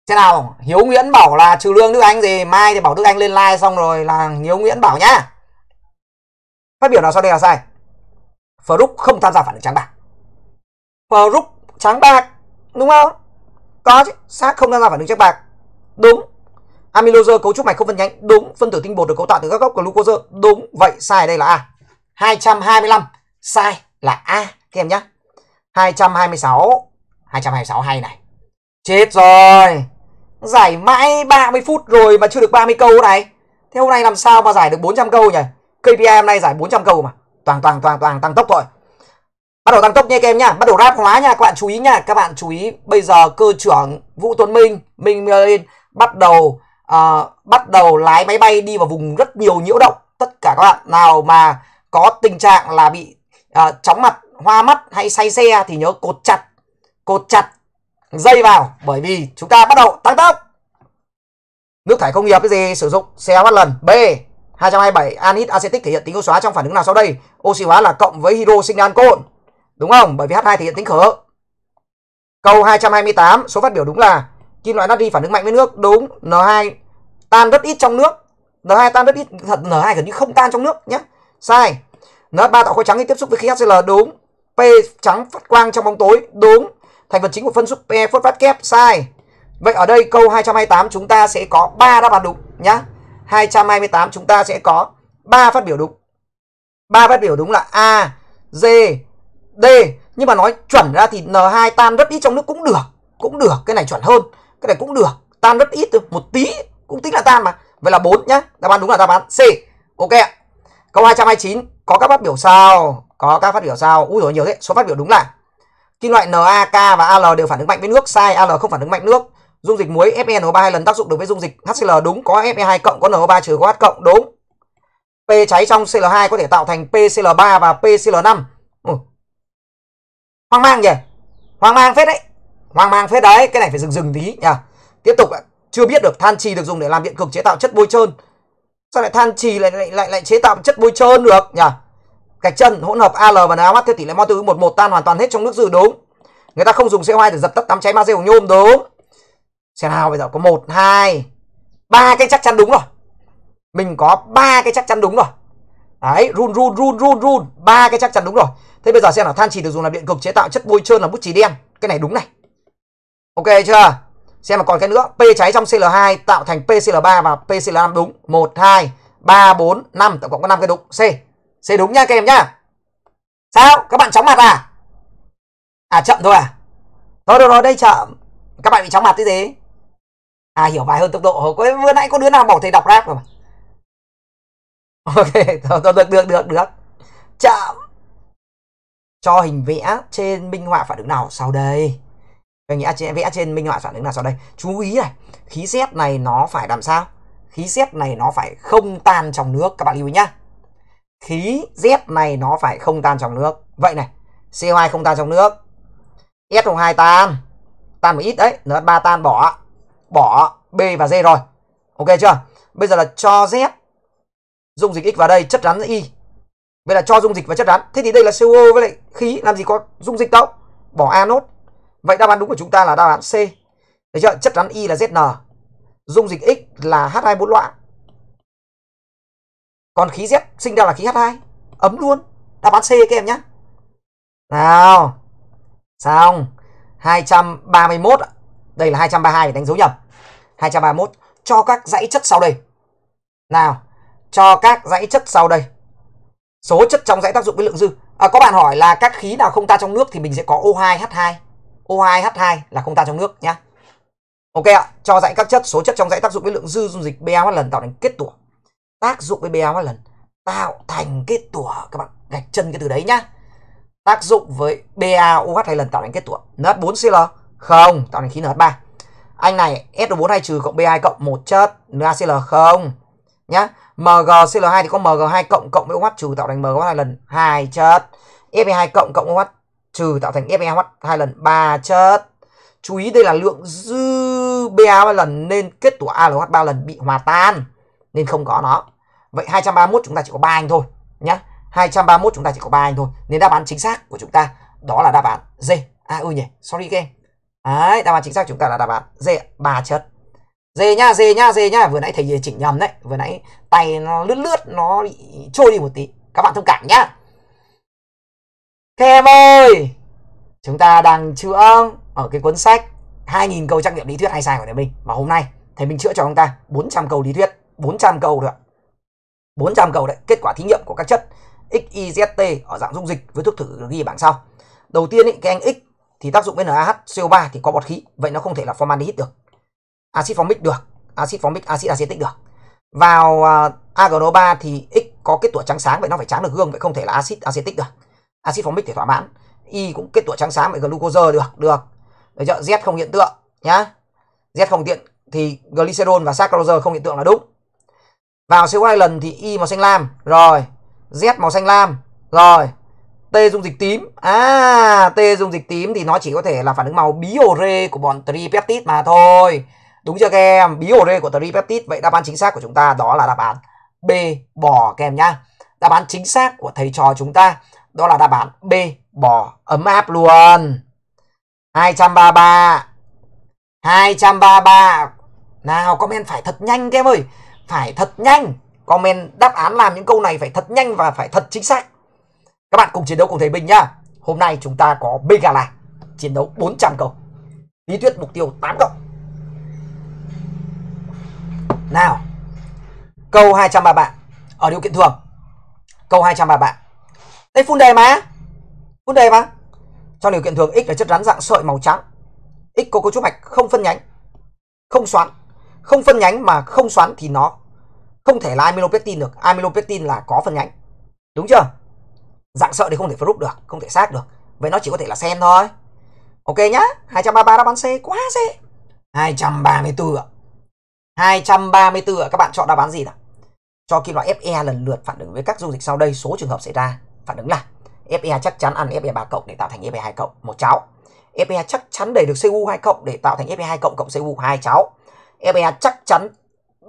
Thế nào, Hiếu Nguyễn bảo là trừ lương Đức Anh gì, mai thì bảo Đức Anh lên like xong rồi là Hiếu Nguyễn bảo nhá. Phát biểu nào sau đây là sai. Frúc không tham gia phản ứng trắng bạc. Frúc trắng bạc, đúng không? Có chứ, xác không tham gia phản ứng trắng bạc. Đúng. Amylose cấu trúc mạch không phân nhánh, đúng. Phân tử tinh bột được cấu tạo từ các gốc glucose, đúng. Vậy sai đây là A. 225, sai là A các em nhé. 226 226 hay này Chết rồi Giải mãi 30 phút rồi mà chưa được 30 câu này Thế hôm nay làm sao mà giải được 400 câu nhỉ KPI hôm nay giải 400 câu mà Toàn toàn toàn toàn tăng tốc thôi Bắt đầu tăng tốc nha các em nha Bắt đầu ráp hóa nha Các bạn chú ý nha Các bạn chú ý Bây giờ cơ trưởng Vũ Tuấn Minh Minh lên Bắt đầu uh, Bắt đầu lái máy bay đi vào vùng rất nhiều nhiễu động Tất cả các bạn nào mà Có tình trạng là bị uh, chóng mặt Hoa mắt hay say xe Thì nhớ cột chặt cột chặt dây vào bởi vì chúng ta bắt đầu tăng tốc nước thải công nghiệp cái gì sử dụng xe bắt lần B 227 anhydrit acetic thể hiện tính oxy hóa trong phản ứng nào sau đây oxy hóa là cộng với hydro sinh ra ancol đúng không bởi vì H2 thể hiện tính khở câu 228 số phát biểu đúng là kim loại natri phản ứng mạnh với nước đúng N2 tan rất ít trong nước N2 tan rất ít thật N2 gần như không tan trong nước nhé sai N3 tạo khói trắng khi tiếp xúc với khí HCl đúng P trắng phát quang trong bóng tối đúng thành phần chính của phân xúc e phốt phát kép sai vậy ở đây câu 228 chúng ta sẽ có 3 đáp án đúng nhá 228 chúng ta sẽ có 3 phát biểu đúng ba phát biểu đúng là A D D nhưng mà nói chuẩn ra thì N2 tan rất ít trong nước cũng được cũng được cái này chuẩn hơn cái này cũng được tan rất ít thôi một tí cũng tính là tan mà vậy là 4 nhá đáp án đúng là đáp án C ok ạ câu 229 có các phát biểu sao có các phát biểu sao úi rồi nhiều thế số phát biểu đúng là Kim loại NaK và Al đều phản ứng mạnh với nước, sai Al không phản ứng mạnh nước. Dung dịch muối FeNO3 hai lần tác dụng được với dung dịch HCl đúng, có Fe2 cộng, có NO3 trừ, có H cộng đúng. P cháy trong Cl2 có thể tạo thành PCl3 và PCl5. Ừ. Hoang mang nhỉ? Hoang mang phết đấy. Hoang mang phết đấy, cái này phải dừng dừng tí nhỉ. Tiếp tục chưa biết được than trì được dùng để làm điện cực chế tạo chất bôi trơn. Sao lại than trì lại lại lại, lại chế tạo chất bôi trơn được nhỉ? gạch chân hỗn hợp al và nah theo tỷ lệ mol tương 1:1 tan hoàn toàn hết trong nước dư đúng người ta không dùng co2 để dập tắt đám cháy magie của nhôm đúng xem nào bây giờ có một hai ba cái chắc chắn đúng rồi mình có ba cái chắc chắn đúng rồi đấy run run run run run ba cái chắc chắn đúng rồi thế bây giờ xem nào than chỉ được dùng làm điện cực chế tạo chất bôi trơn là bút chì đen cái này đúng này ok chưa xem mà còn cái nữa p cháy trong cl2 tạo thành pcl3 và pcl5 đúng một hai ba bốn năm tổng cộng có năm cái đúng c C đúng nha các em nhá Sao các bạn chóng mặt à À chậm thôi à Thôi rồi rồi đây chậm Các bạn bị chóng mặt thế gì À hiểu bài hơn tốc độ Vừa nãy có đứa nào bỏ thầy đọc rap rồi mà Ok được được được được được Chậm Cho hình vẽ trên minh họa phản ứng nào sau đây Các nghĩa trên, vẽ trên minh họa phản ứng nào sau đây Chú ý này Khí xét này nó phải làm sao Khí xét này nó phải không tan trong nước Các bạn lưu ý nhá khí Z này nó phải không tan trong nước. Vậy này, CO2 không tan trong nước. SO2 tan, tan một ít đấy, NH3 tan bỏ, bỏ B và D rồi. Ok chưa? Bây giờ là cho Z dung dịch X vào đây, chất rắn Y. Vậy là cho dung dịch và chất rắn. Thế thì đây là CO với lại khí, làm gì có dung dịch đâu. Bỏ anốt. Vậy đáp án đúng của chúng ta là đáp án C. Được chưa? Chất rắn Y là ZN. Dung dịch X là H2 bốn loãng còn khí Z sinh ra là khí H2 ấm luôn đáp án C các em nhé nào xong 231 đây là 232 đánh dấu nhầm 231 cho các dãy chất sau đây nào cho các dãy chất sau đây số chất trong dãy tác dụng với lượng dư à, có bạn hỏi là các khí nào không tan trong nước thì mình sẽ có O2H2 O2H2 là không tan trong nước nhá Ok ạ, cho dãy các chất, số chất trong dãy tác dụng với lượng dư dung dịch BaH lần tạo thành kết tủa tác dụng với Ba là lần tạo thành cái tủa các bạn gạch chân cái từ đấy nhá tác dụng với BaOH hai lần tạo thành kết tủa NH4Cl không tạo thành khí NH3 anh này SO4 hay trừ cộng Ba cộng một chất NaCl không nhá MgCl2 thì có Mg2 cộng cộng với OH trừ tạo thành Mg hai lần hai chất Fe2 cộng cộng OH trừ tạo thành FeOH hai lần ba chất chú ý đây là lượng dư Ba ba lần nên kết tủa ALH ba lần bị hòa tan nên không có nó Vậy 231 chúng ta chỉ có 3 anh thôi nhá. 231 chúng ta chỉ có 3 anh thôi. Nên đáp án chính xác của chúng ta đó là đáp án D. À ư nhỉ, sorry các Đấy, đáp án chính xác chúng ta là đáp án D, ba chất. D nhá, D nhá, D nhá, vừa nãy thầy chỉnh nhầm đấy, vừa nãy tay nó lướt lướt nó bị trôi đi một tí. Các bạn thông cảm nhá. Các em ơi, chúng ta đang chữa ở cái cuốn sách 2.000 câu trắc nghiệm lý thuyết hay sai của thầy Minh mà hôm nay thầy mình chữa cho chúng ta 400 câu lý thuyết, 400 câu được 4 giam cầu đấy, kết quả thí nghiệm của các chất XYZT ở dạng dung dịch với thuốc thử ghi bảng sau. Đầu tiên ý, cái anh X thì tác dụng với NaH CO3 thì có bọt khí, vậy nó không thể là formaldehyde được. Axit formic được, axit formic, axit acetic được. Vào uh, à, AgNO3 thì X có kết tủa trắng sáng vậy nó phải trắng được gương vậy không thể là axit acetic được. Axit formic thì thỏa mãn. Y cũng kết tủa trắng sáng vậy glucose được, được. rồi Z không hiện tượng nhá. Z không tiện thì glycerol và saccharose không hiện tượng là đúng vào siêu hai lần thì y màu xanh lam rồi z màu xanh lam rồi t dung dịch tím à t dung dịch tím thì nó chỉ có thể là phản ứng màu biore của bọn tripeptide mà thôi đúng chưa các em biore của tripeptide vậy đáp án chính xác của chúng ta đó là đáp án b bò các em nhá đáp án chính xác của thầy trò chúng ta đó là đáp án b bò ấm áp luôn 233 233 nào comment phải thật nhanh các em ơi phải thật nhanh comment đáp án làm những câu này phải thật nhanh và phải thật chính xác các bạn cùng chiến đấu cùng thầy bình nhá hôm nay chúng ta có mega là chiến đấu 400 câu lý thuyết mục tiêu 8 cộng nào câu bạn ở điều kiện thường câu bạn đây phun đề mà phun đề mà trong điều kiện thường x là chất rắn dạng sợi màu trắng x có cấu trúc mạch không phân nhánh không xoắn không phân nhánh mà không xoắn thì nó không thể là amylopectin được amylopectin là có phần nhánh đúng chưa dạng sợ thì không thể fruit được không thể xác được vậy nó chỉ có thể là sen thôi ok nhá 233 đáp án C quá dễ 234 ạ 234 ạ các bạn chọn đáp án gì nào cho kim loại Fe lần lượt phản ứng với các dung dịch sau đây số trường hợp xảy ra phản ứng là Fe chắc chắn ăn Fe 3 cộng để tạo thành Fe 2 cộng một cháo Fe chắc chắn đẩy được Cu 2 cộng để tạo thành Fe 2 cộng cộng Cu 2 cháo Fe chắc chắn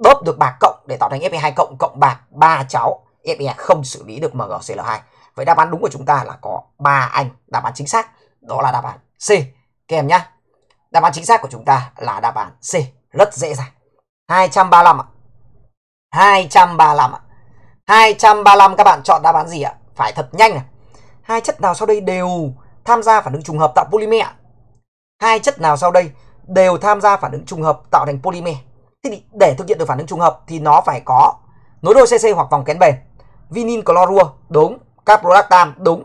bóp được bạc cộng để tạo thành FE2 cộng cộng bạc 3 cháu FE không xử lý được MgCl2. Vậy đáp án đúng của chúng ta là có 3 anh, đáp án chính xác đó là đáp án C. Các em nhá. Đáp án chính xác của chúng ta là đáp án C, rất dễ dàng. 235 ạ. 235 ạ. 235 các bạn chọn đáp án gì ạ? Phải thật nhanh ạ. À. Hai chất nào sau đây đều tham gia phản ứng trùng hợp tạo polymer? Hai chất nào sau đây đều tham gia phản ứng trùng hợp tạo thành polymer? thì để thực hiện được phản ứng trùng hợp thì nó phải có nối đôi CC hoặc vòng kén bền. Vinin chlorua đúng, caprolactam đúng.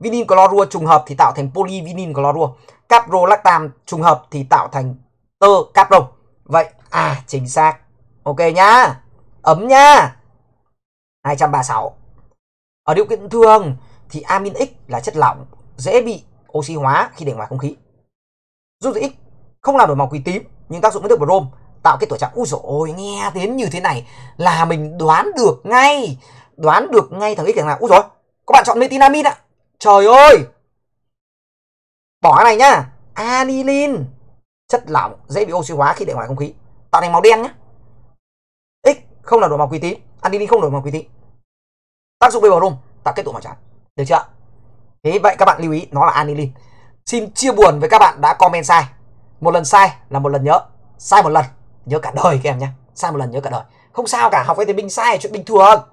Vinin chlorua trùng hợp thì tạo thành polyvinin chlorua. Caprolactam trùng hợp thì tạo thành tơ capro. Vậy à chính xác. Ok nhá. Ấm nhá. 236. Ở điều kiện thường thì amin X là chất lỏng dễ bị oxy hóa khi để ngoài không khí. Dung dịch X không làm đổi màu quỳ tím nhưng tác dụng với nước brom tạo cái tuổi trạng u rồi nghe đến như thế này là mình đoán được ngay đoán được ngay thằng kiểu là u rồi các bạn chọn metinamin ạ à? trời ơi bỏ cái này nhá anilin chất lỏng dễ bị oxy hóa khi để ngoài không khí tạo thành màu đen nhá x không là đổi màu quý tím anilin không đổi màu quý tím tác dụng rôm tạo kết tụ màu trắng được chưa thế vậy các bạn lưu ý nó là anilin xin chia buồn với các bạn đã comment sai một lần sai là một lần nhớ sai một lần nhớ cả đời các em nhé sai một lần nhớ cả đời không sao cả học cái tiếng binh sai là chuyện bình thường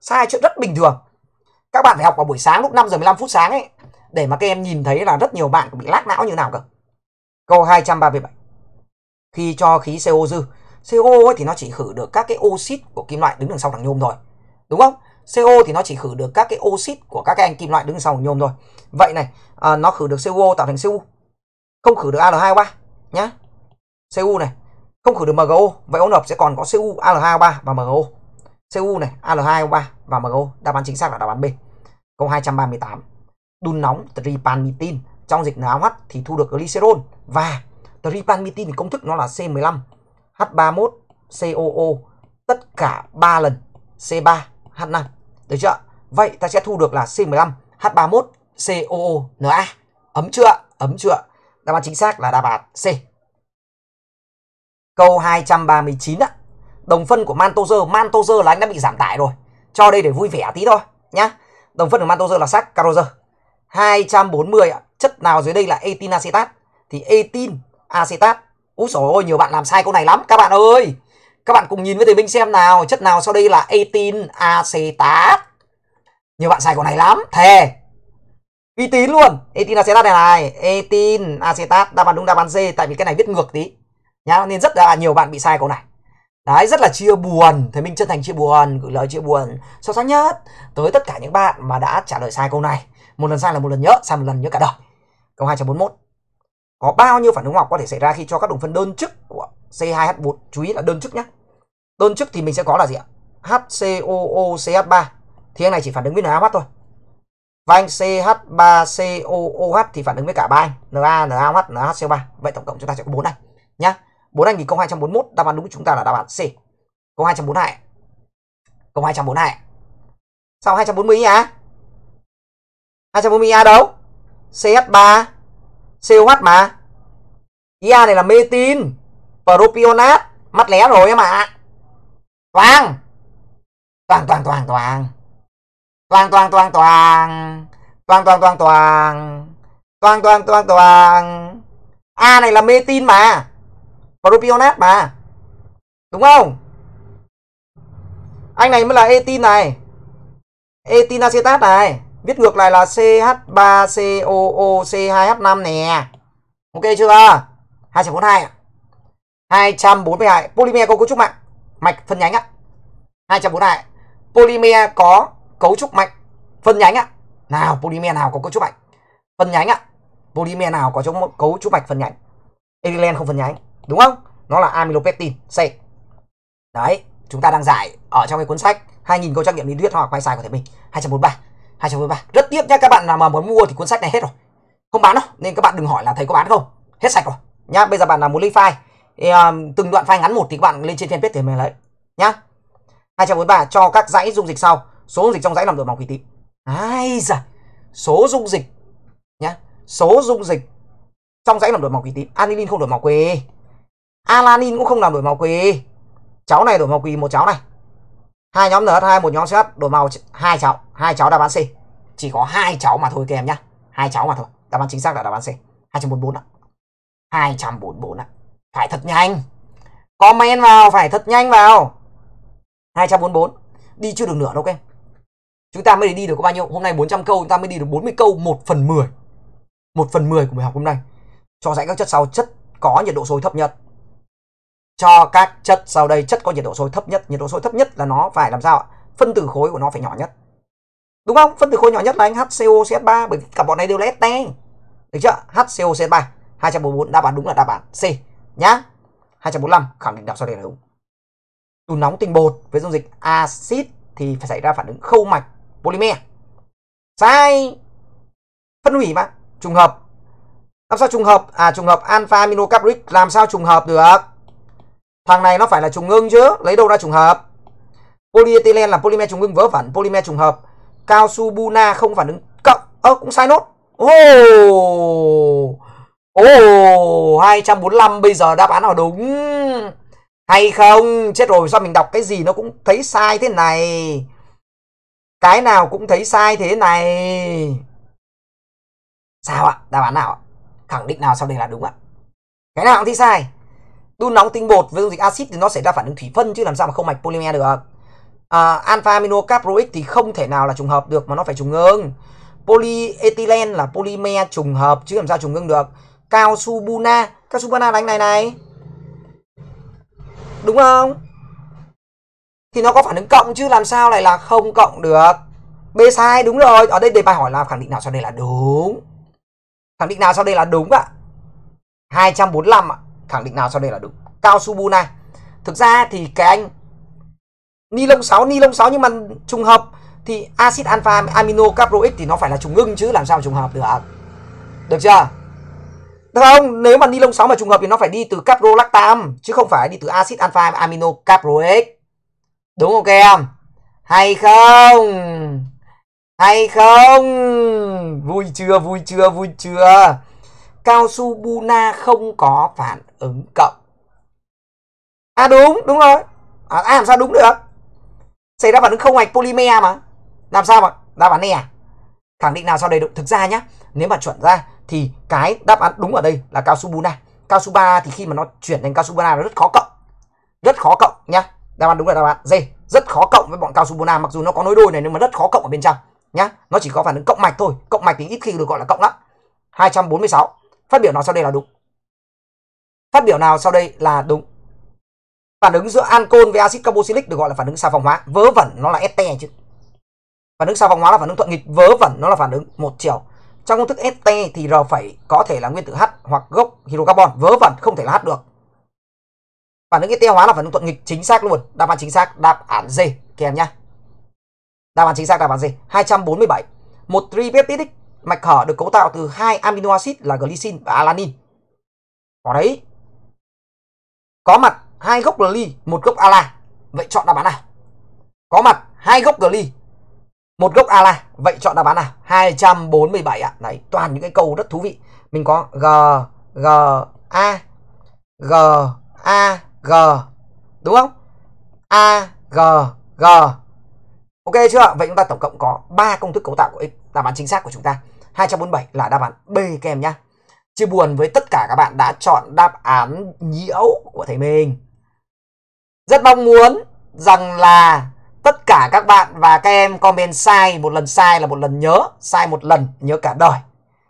sai chuyện rất bình thường các bạn phải học vào buổi sáng lúc 5 giờ 15 phút sáng ấy để mà các em nhìn thấy là rất nhiều bạn bị lác não như nào cơ câu 237 khi cho khí CO dư CO ấy thì nó chỉ khử được các cái oxit của kim loại đứng đằng sau thằng nhôm thôi đúng không CO thì nó chỉ khử được các cái oxit của các cái anh kim loại đứng sau nhôm thôi. Vậy này, à, nó khử được CO tạo thành CU. Không khử được Al2O3 nhá. CU này, không khử được MgO, vậy hỗn hợp sẽ còn có Cu, Al2O3 và MgO. Cu này, Al2O3 và MgO, đáp án chính xác là đáp án B. Câu 238. Đun nóng tripanmitin trong dịch NaOH thì thu được glycerol và tripanmitin công thức nó là C15H31COO tất cả 3 lần C3H5. Được chưa? Vậy ta sẽ thu được là C15H31COONA. Ấm chưa? Ấm chưa? Đáp án chính xác là đáp án C câu 239 ạ. Đồng phân của Mantozer, Mantozer là anh đã bị giảm tải rồi. Cho đây để vui vẻ tí thôi nhá. Đồng phân của Mantozer là sắc Carozer. 240 ạ. Chất nào dưới đây là etin acetat thì etin acetat. Úi dồi ôi nhiều bạn làm sai câu này lắm các bạn ơi. Các bạn cùng nhìn với thầy Minh xem nào, chất nào sau đây là etin acetat. Nhiều bạn sai câu này lắm, thề. Uy tín luôn. Etin acetat này này, etin acetat đáp án đúng đáp án C tại vì cái này viết ngược tí nhá nên rất là nhiều bạn bị sai câu này đấy rất là chia buồn thế mình chân thành chia buồn gửi lời chia buồn sâu sắc nhất tới tất cả những bạn mà đã trả lời sai câu này một lần sai là một lần nhớ sai một lần nhớ cả đời câu 241 có bao nhiêu phản ứng học có thể xảy ra khi cho các đồng phân đơn chức của C2H4 chú ý là đơn chức nhé đơn chức thì mình sẽ có là gì ạ HCOOCH3 thì anh này chỉ phản ứng với NaOH thôi và anh CH3COOH thì phản ứng với cả ba anh NA, NaOH, NaHCO3 vậy tổng cộng chúng ta sẽ có bốn anh nhá 4 anh thì câu 241 đáp án đúng của chúng ta là đáp án C. Câu 242. Câu 242. Sao 240 à? 240 a đâu? CH3 COH mà. IA này là metin, propionat, mắt lé rồi em ạ. Toàn. Toàn toàn toàn toàn. Toàn toàn toàn toàn. Toàn toàn toàn toàn. Toàn toàn toàn toàn. A này là metin mà propionat mà đúng không anh này mới là etin này etin acetat này viết ngược lại là CH3COOC2H5 nè ok chưa hai hai trăm trăm bốn bốn mươi hai polymer có cấu trúc mạnh mạch phân nhánh ạ hai polymer có cấu trúc mạnh phân nhánh ạ nào polymer nào có cấu trúc mạnh phân nhánh ạ polymer nào có cấu trúc mạch phân nhánh ethylene không phân nhánh đúng không nó là amylopectin C đấy chúng ta đang giải ở trong cái cuốn sách 2000 câu trắc nghiệm lý thuyết hoặc quay sai của thầy mình 243 243 rất tiếc nhá các bạn nào mà muốn mua thì cuốn sách này hết rồi không bán đâu nên các bạn đừng hỏi là thầy có bán không hết sạch rồi nhá bây giờ bạn nào muốn link file thì, um, từng đoạn file ngắn một thì các bạn lên trên fanpage thì mình lấy nhá 243 cho các dãy dung dịch sau số dung dịch trong dãy làm độ màu quý tím ai giờ số dung dịch nhá số dung dịch trong dãy làm độ màu quý tím anilin không đổi màu quê Alanin cũng không làm đổi màu quỳ. Cháu này đổi màu quỳ một cháu này. Hai nhóm NH2 một nhóm CH đổi màu hai cháu, hai cháu đáp án C. Chỉ có hai cháu mà thôi các em nhá. Hai cháu mà thôi. Đáp án chính xác là đáp án C. 244 ạ. 244 ạ. Phải thật nhanh. Comment vào phải thật nhanh vào. 244. Đi chưa được nửa đâu các Chúng ta mới đi được có bao nhiêu? Hôm nay 400 câu chúng ta mới đi được 40 câu 1 phần 10. 1 phần 10 của bài học hôm nay. Cho dãy các chất sau chất có nhiệt độ sôi thấp nhất cho các chất sau đây chất có nhiệt độ sôi thấp nhất nhiệt độ sôi thấp nhất là nó phải làm sao ạ phân tử khối của nó phải nhỏ nhất đúng không phân tử khối nhỏ nhất là anh HCOCH3 bởi vì cả bọn này đều là este được chưa HCOCH3 244 đáp án đúng là đáp án C nhá 245 khẳng định đọc sau đây là đúng đun nóng tinh bột với dung dịch axit thì phải xảy ra phản ứng khâu mạch polymer sai phân hủy mà trùng hợp làm sao trùng hợp à trùng hợp alpha aminocapric làm sao trùng hợp được Thằng này nó phải là trùng ngưng chứ, lấy đâu ra trùng hợp? Polyethylene là polymer trùng ngưng vớ vẩn, polymer trùng hợp. Cao su buna không phản ứng cộng. Ơ ờ, cũng sai nốt. Ồ. Oh. Ồ, oh, 245 bây giờ đáp án nào đúng? Hay không? Chết rồi, sao mình đọc cái gì nó cũng thấy sai thế này? Cái nào cũng thấy sai thế này. Sao ạ? Đáp án nào ạ? Khẳng định nào sau đây là đúng ạ? Cái nào cũng thấy sai đun nóng tinh bột với dung dịch axit thì nó xảy ra phản ứng thủy phân chứ làm sao mà không mạch polymer được à, alpha amino caproic thì không thể nào là trùng hợp được mà nó phải trùng ngưng polyethylene là polymer trùng hợp chứ làm sao trùng ngưng được cao su buna cao su buna đánh này này đúng không thì nó có phản ứng cộng chứ làm sao lại là không cộng được b sai đúng rồi ở đây đề bài hỏi là khẳng định nào sau đây là đúng khẳng định nào sau đây là đúng ạ à? 245 ạ khẳng định nào sau đây là đúng cao su buna thực ra thì cái anh ni lông 6 ni lông 6 nhưng mà trùng hợp thì axit alpha amino caproic thì nó phải là trùng ngưng chứ làm sao trùng hợp được được chưa được không nếu mà ni lông 6 mà trùng hợp thì nó phải đi từ caprolactam chứ không phải đi từ axit alpha amino caproic đúng không các em hay không hay không vui chưa vui chưa vui chưa cao su buna không có phản ứng cộng à đúng đúng rồi à, à làm sao đúng được xảy ra phản ứng không mạch polymer mà làm sao mà đáp án này e à khẳng định nào sau đây? đủ thực ra nhá nếu mà chuẩn ra thì cái đáp án đúng ở đây là cao su buna cao su ba thì khi mà nó chuyển thành cao su buna nó rất khó cộng rất khó cộng nhá đáp án đúng là đáp án D rất khó cộng với bọn cao su buna mặc dù nó có nối đôi này nhưng mà rất khó cộng ở bên trong nhá nó chỉ có phản ứng cộng mạch thôi cộng mạch thì ít khi được gọi là cộng lắm 246 Phát biểu nào sau đây là đúng? Phát biểu nào sau đây là đúng? Phản ứng giữa ancol với axit carboxylic được gọi là phản ứng xà phòng hóa, vớ vẩn nó là este chứ. Phản ứng xà phòng hóa là phản ứng thuận nghịch, vớ vẩn nó là phản ứng một chiều. Trong công thức este thì R' phải có thể là nguyên tử H hoặc gốc hydrocarbon, vớ vẩn không thể là H được. Phản ứng este hóa là phản ứng thuận nghịch chính xác luôn. Đáp án chính xác đáp án D kèm nhá. Đáp án chính xác đáp án D 247. Một tripeptidic Mạch hở được cấu tạo từ hai amino acid là glycine và alanin. Có đấy. Có mặt hai gốc gly, một gốc ala. Vậy chọn đáp án nào? Có mặt hai gốc gly, một gốc ala. Vậy chọn đáp án nào? 247 ạ. À. Đấy, toàn những cái câu rất thú vị. Mình có g g a g a g đúng không? a g g Ok chưa? Vậy chúng ta tổng cộng có 3 công thức cấu tạo của x là bán chính xác của chúng ta. 247 là đáp án B các em nhá. Chia buồn với tất cả các bạn đã chọn đáp án nhiễu của thầy mình. Rất mong muốn rằng là tất cả các bạn và các em comment sai, một lần sai là một lần nhớ, sai một lần nhớ cả đời.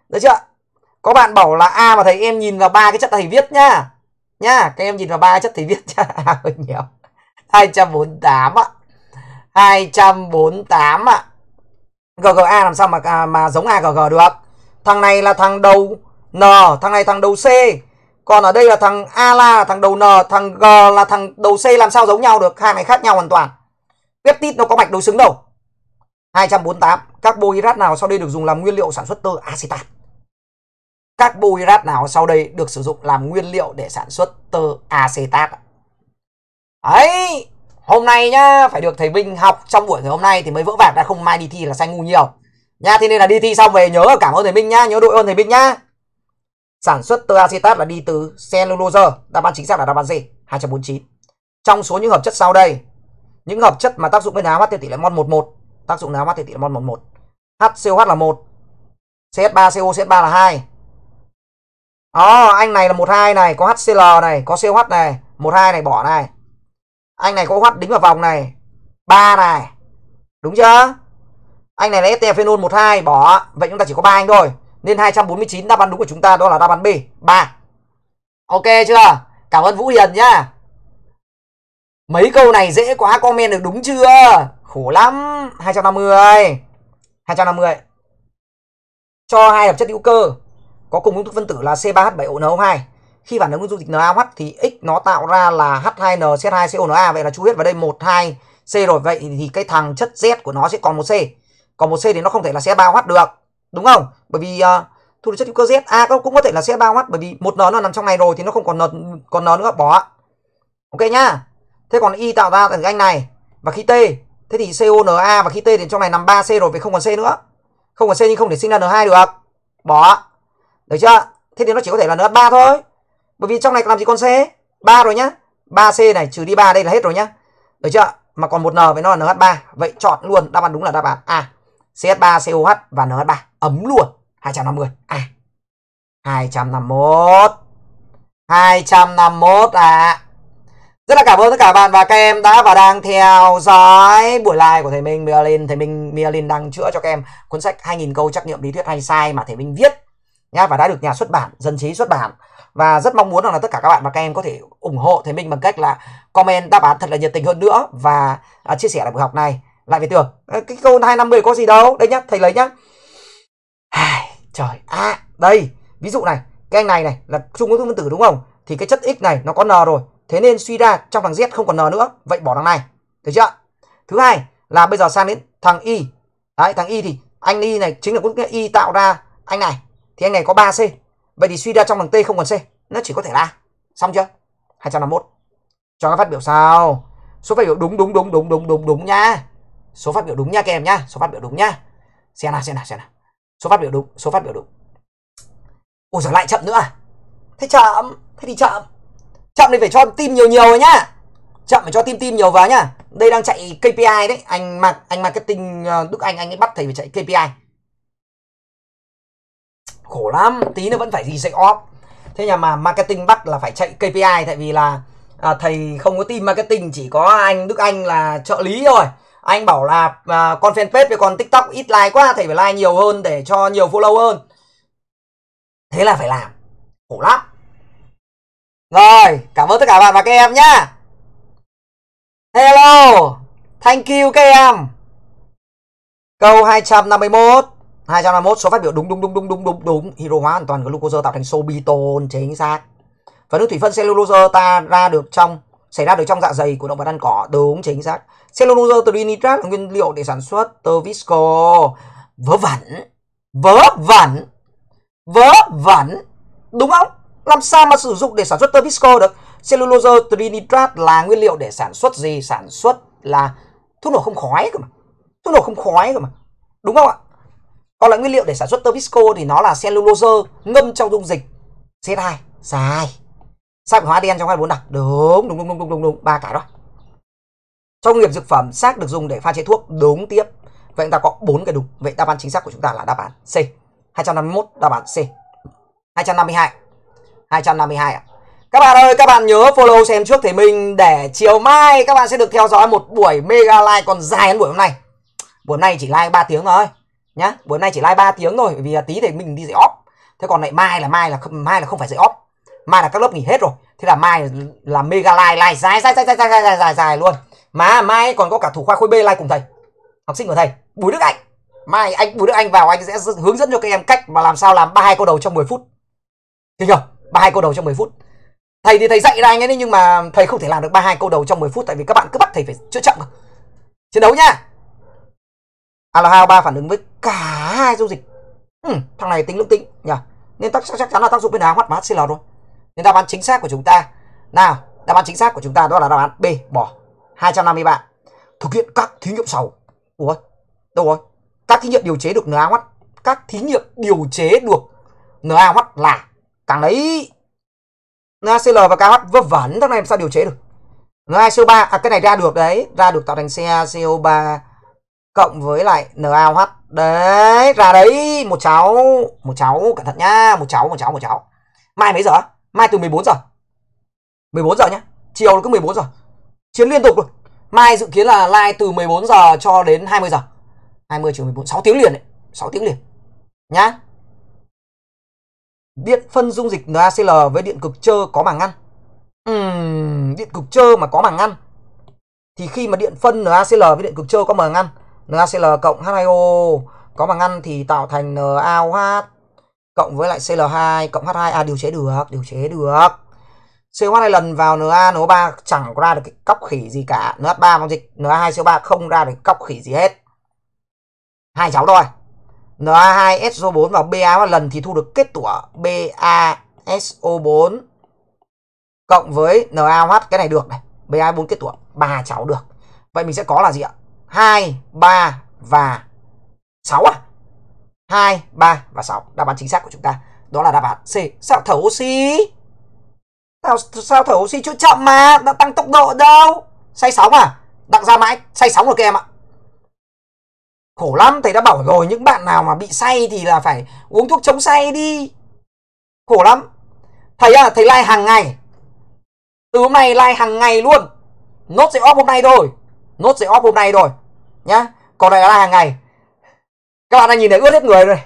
Được chưa? Có bạn bảo là a à, mà thầy em nhìn vào ba cái chất thầy viết nhá. Nhá, các em nhìn vào ba chất thầy viết nhá. hơi nhiều. 248 ạ. 248 ạ. GGA làm sao mà à, mà giống AGG được. Thằng này là thằng đầu N, thằng này thằng đầu C. Còn ở đây là thằng A là thằng đầu N, thằng G là thằng đầu C làm sao giống nhau được? Hai này khác nhau hoàn toàn. Peptide nó có mạch đối xứng đâu. 248, carbohydrate nào sau đây được dùng làm nguyên liệu sản xuất tơ acetat? Carbohydrate nào sau đây được sử dụng làm nguyên liệu để sản xuất tơ acetat? Ấy, hôm nay nhá phải được thầy Vinh học trong buổi ngày hôm nay thì mới vỡ vạc ra không mai đi thi là sai ngu nhiều nha thế nên là đi thi xong về nhớ cảm ơn thầy Vinh nhá nhớ đội ơn thầy Vinh nhá sản xuất tơ acetat là đi từ cellulose đáp án chính xác là đáp án gì 249 trong số những hợp chất sau đây những hợp chất mà tác dụng với NaOH theo tỷ lệ mol 11 tác dụng NaOH theo tỷ lệ mol 11 HCOH là 1 CH3CO CH3 là 2 đó à, anh này là 12 này có HCl này có COH này 12 này bỏ này anh này có hoắt đính vào vòng này ba này đúng chưa anh này là st phenol một hai bỏ vậy chúng ta chỉ có ba anh thôi nên 249 đáp án đúng của chúng ta đó là đáp án B 3 ok chưa cảm ơn Vũ Hiền nhá mấy câu này dễ quá comment được đúng chưa khổ lắm 250 250 cho hai hợp chất hữu cơ có cùng công thức phân tử là C3H7O2 khi phản ứng với dung dịch NaOH thì X nó tạo ra là H2NCH2CONa vậy là chu hết vào đây 1 2 C rồi vậy thì cái thằng chất Z của nó sẽ còn một C. Còn một C thì nó không thể là CH3OH được. Đúng không? Bởi vì uh, thu được chất hữu cơ Z a cũng có thể là CH3OH bởi vì một N nó nằm trong này rồi thì nó không còn N còn N nữa bỏ. Ok nhá. Thế còn Y tạo ra từ anh này và khi T thế thì CONa và khi T thì trong này nằm 3C rồi vậy không còn C nữa. Không còn C nhưng không thể sinh ra N2 được. Bỏ. Được chưa? Thế thì nó chỉ có thể là N3 thôi bởi vì trong này làm gì con c 3 rồi nhá 3c này trừ đi 3 đây là hết rồi nhá được chưa mà còn một n với nó là nh3 vậy chọn luôn đáp án đúng là đáp án a ch3 coh và nh3 ấm luôn 250 a à. 251 251 à rất là cảm ơn tất cả bạn và các em đã và đang theo dõi buổi live của thầy Minh Mialin. Thầy Minh Mialin đang chữa cho các em cuốn sách 2000 câu trắc nghiệm lý thuyết hay sai mà thầy Minh viết nhá và đã được nhà xuất bản dân trí xuất bản và rất mong muốn rằng là tất cả các bạn và các em có thể ủng hộ thầy Minh bằng cách là comment đáp án thật là nhiệt tình hơn nữa và à, chia sẻ lại buổi học này lại về tường à, cái câu 250 có gì đâu đây nhá thầy lấy nhá à, trời à đây ví dụ này cái anh này này là chung với phân tử đúng không thì cái chất x này nó có n rồi thế nên suy ra trong thằng z không còn n nữa vậy bỏ thằng này được chưa thứ hai là bây giờ sang đến thằng y đấy thằng y thì anh y này chính là cũng cái y tạo ra anh này thì anh này có 3 c Vậy thì suy ra trong đằng T không còn C, nó chỉ có thể là xong chưa? 251. Cho các phát biểu sao? Số phát biểu đúng đúng đúng đúng đúng đúng đúng nhá. Số phát biểu đúng nha các em nhá, số phát biểu đúng nhá. Xem nào xem nào xem nào. Số phát biểu đúng, số phát biểu đúng. Ôi giời lại chậm nữa à? Thế chậm, thế thì chậm. Chậm thì phải cho tim nhiều nhiều rồi nhá. Chậm phải cho tim tim nhiều vào nhá. Đây đang chạy KPI đấy, anh mặc anh marketing ờ, Đức Anh anh ấy bắt thầy phải chạy KPI khổ lắm tí nữa vẫn phải gì dạy off thế nhà mà marketing bắt là phải chạy KPI tại vì là à, thầy không có team marketing chỉ có anh Đức Anh là trợ lý thôi anh bảo là à, con fanpage với con tiktok ít like quá thầy phải like nhiều hơn để cho nhiều follow hơn thế là phải làm khổ lắm rồi cảm ơn tất cả bạn và các em nhá hello thank you các em câu 251 251 số phát biểu đúng đúng đúng đúng đúng đúng đúng hydro hóa hoàn toàn glucose tạo thành sorbitol chính xác và nước thủy phân cellulose ta ra được trong xảy ra được trong dạ dày của động vật ăn cỏ đúng chính xác cellulose nitrat là nguyên liệu để sản xuất tơ visco vớ vẩn vớ vẩn vớ vẩn đúng không làm sao mà sử dụng để sản xuất tơ visco được cellulose trinitrat là nguyên liệu để sản xuất gì sản xuất là thuốc nổ không khói cơ mà thuốc nổ không khói cơ mà đúng không ạ còn là nguyên liệu để sản xuất tervisco thì nó là cellulose ngâm trong dung dịch c 2 Sai. Sai hóa đen trong hai bốn đặc. Đúng, đúng, đúng, đúng, đúng, đúng, đúng. ba cái đó. Trong nghiệp dược phẩm, xác được dùng để pha chế thuốc. Đúng tiếp. Vậy chúng ta có bốn cái đúng. Vậy đáp án chính xác của chúng ta là đáp án C. 251 đáp án C. 252. 252 ạ. Các bạn ơi, các bạn nhớ follow xem trước thì mình để chiều mai các bạn sẽ được theo dõi một buổi mega like còn dài hơn buổi hôm nay. Buổi hôm nay chỉ like 3 tiếng thôi nhá buổi nay chỉ live 3 tiếng thôi vì tí thì mình đi dạy off thế còn lại mai là mai là không mai là không phải dạy off mai là các lớp nghỉ hết rồi thế là mai là mega live live dài dài dài dài dài dài dài, dài luôn mà mai còn có cả thủ khoa khối B live cùng thầy học sinh của thầy Bùi Đức Anh mai anh Bùi Đức Anh vào anh sẽ hướng dẫn cho các em cách mà làm sao làm ba hai câu đầu trong 10 phút hiểu không? ba hai câu đầu trong 10 phút thầy thì thầy dạy ra anh ấy nhưng mà thầy không thể làm được ba hai câu đầu trong 10 phút tại vì các bạn cứ bắt thầy phải chữa chậm chiến đấu nhá al 3 phản ứng với cả hai dung dịch. Ừ, thằng này tính lưỡng tính nhỉ. Nên tác, chắc chắn là tác dụng bên Á hoặc HCl rồi. Nên đáp án chính xác của chúng ta nào, đáp án chính xác của chúng ta đó là đáp án B bỏ 250 bạn. Thực hiện các thí nghiệm sau. Ủa, đâu rồi? Các thí nghiệm điều chế được NaOH, các thí nghiệm điều chế được NaOH là càng lấy NaCl và KH vấp vẩn thằng này làm sao điều chế được? NaCO3 à cái này ra được đấy, ra được tạo thành CaCO3 cộng với lại NaOH đấy ra đấy một cháu một cháu cẩn thận nhá một cháu một cháu một cháu mai mấy giờ mai từ 14 giờ 14 giờ nhá chiều cứ 14 giờ chiến liên tục luôn mai dự kiến là live từ 14 giờ cho đến 20 giờ 20 chiều 14 6 tiếng liền đấy 6 tiếng liền nhá điện phân dung dịch NaCl với điện cực trơ có màng ngăn uhm, điện cực trơ mà có màng ngăn thì khi mà điện phân NaCl với điện cực trơ có màng ngăn NaCl cộng H2O có bằng ngăn thì tạo thành NaOH cộng với lại Cl2 cộng H2 à điều chế được, điều chế được. CO2 hai lần vào Na, NO3 chẳng ra được cái cóc khỉ gì cả. NH3 bằng dịch Na2CO3 không ra được cóc khỉ gì hết. Hai cháu thôi. Na2SO4 vào Ba lần thì thu được kết tủa BaSO4 cộng với NaOH cái này được này. Ba4 kết tủa ba cháu được. Vậy mình sẽ có là gì ạ? 2, 3 và 6 à? 2, 3 và 6. Đáp án chính xác của chúng ta đó là đáp án C. Sao thở oxy? Sao, sao thở oxy chưa chậm mà, đã tăng tốc độ đâu. Say sóng à? Đặng ra mãi, say sóng rồi các em ạ. Khổ lắm, thầy đã bảo rồi, những bạn nào mà bị say thì là phải uống thuốc chống say đi. Khổ lắm. Thầy à, thầy like hàng ngày. Từ hôm nay like hàng ngày luôn. Nốt sẽ off hôm nay thôi. Nốt sẽ off hôm nay rồi nhá còn đây là hàng ngày các bạn đang nhìn này ướt hết người rồi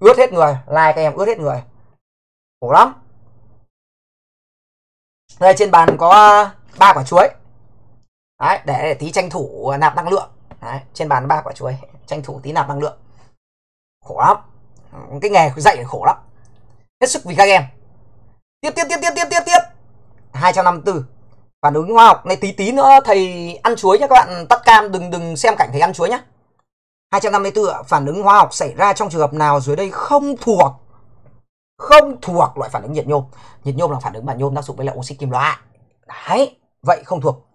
ướt hết người like các em ướt hết người khổ lắm đây trên bàn có ờ, ba quả chuối đấy để, để tí tranh thủ nạp năng lượng đấy, trên bàn ba quả chuối tranh thủ tí nạp năng lượng khổ lắm cái nghề dạy khổ lắm hết sức vì các em tiếp tiếp tiếp tiếp tiếp tiếp tiếp 254 phản ứng hóa học này tí tí nữa thầy ăn chuối nhé các bạn tắt cam đừng đừng xem cảnh thầy ăn chuối nhé 254 ạ, phản ứng hóa học xảy ra trong trường hợp nào dưới đây không thuộc không thuộc loại phản ứng nhiệt nhôm nhiệt nhôm là phản ứng mà nhôm tác dụng với lại oxy kim loại đấy vậy không thuộc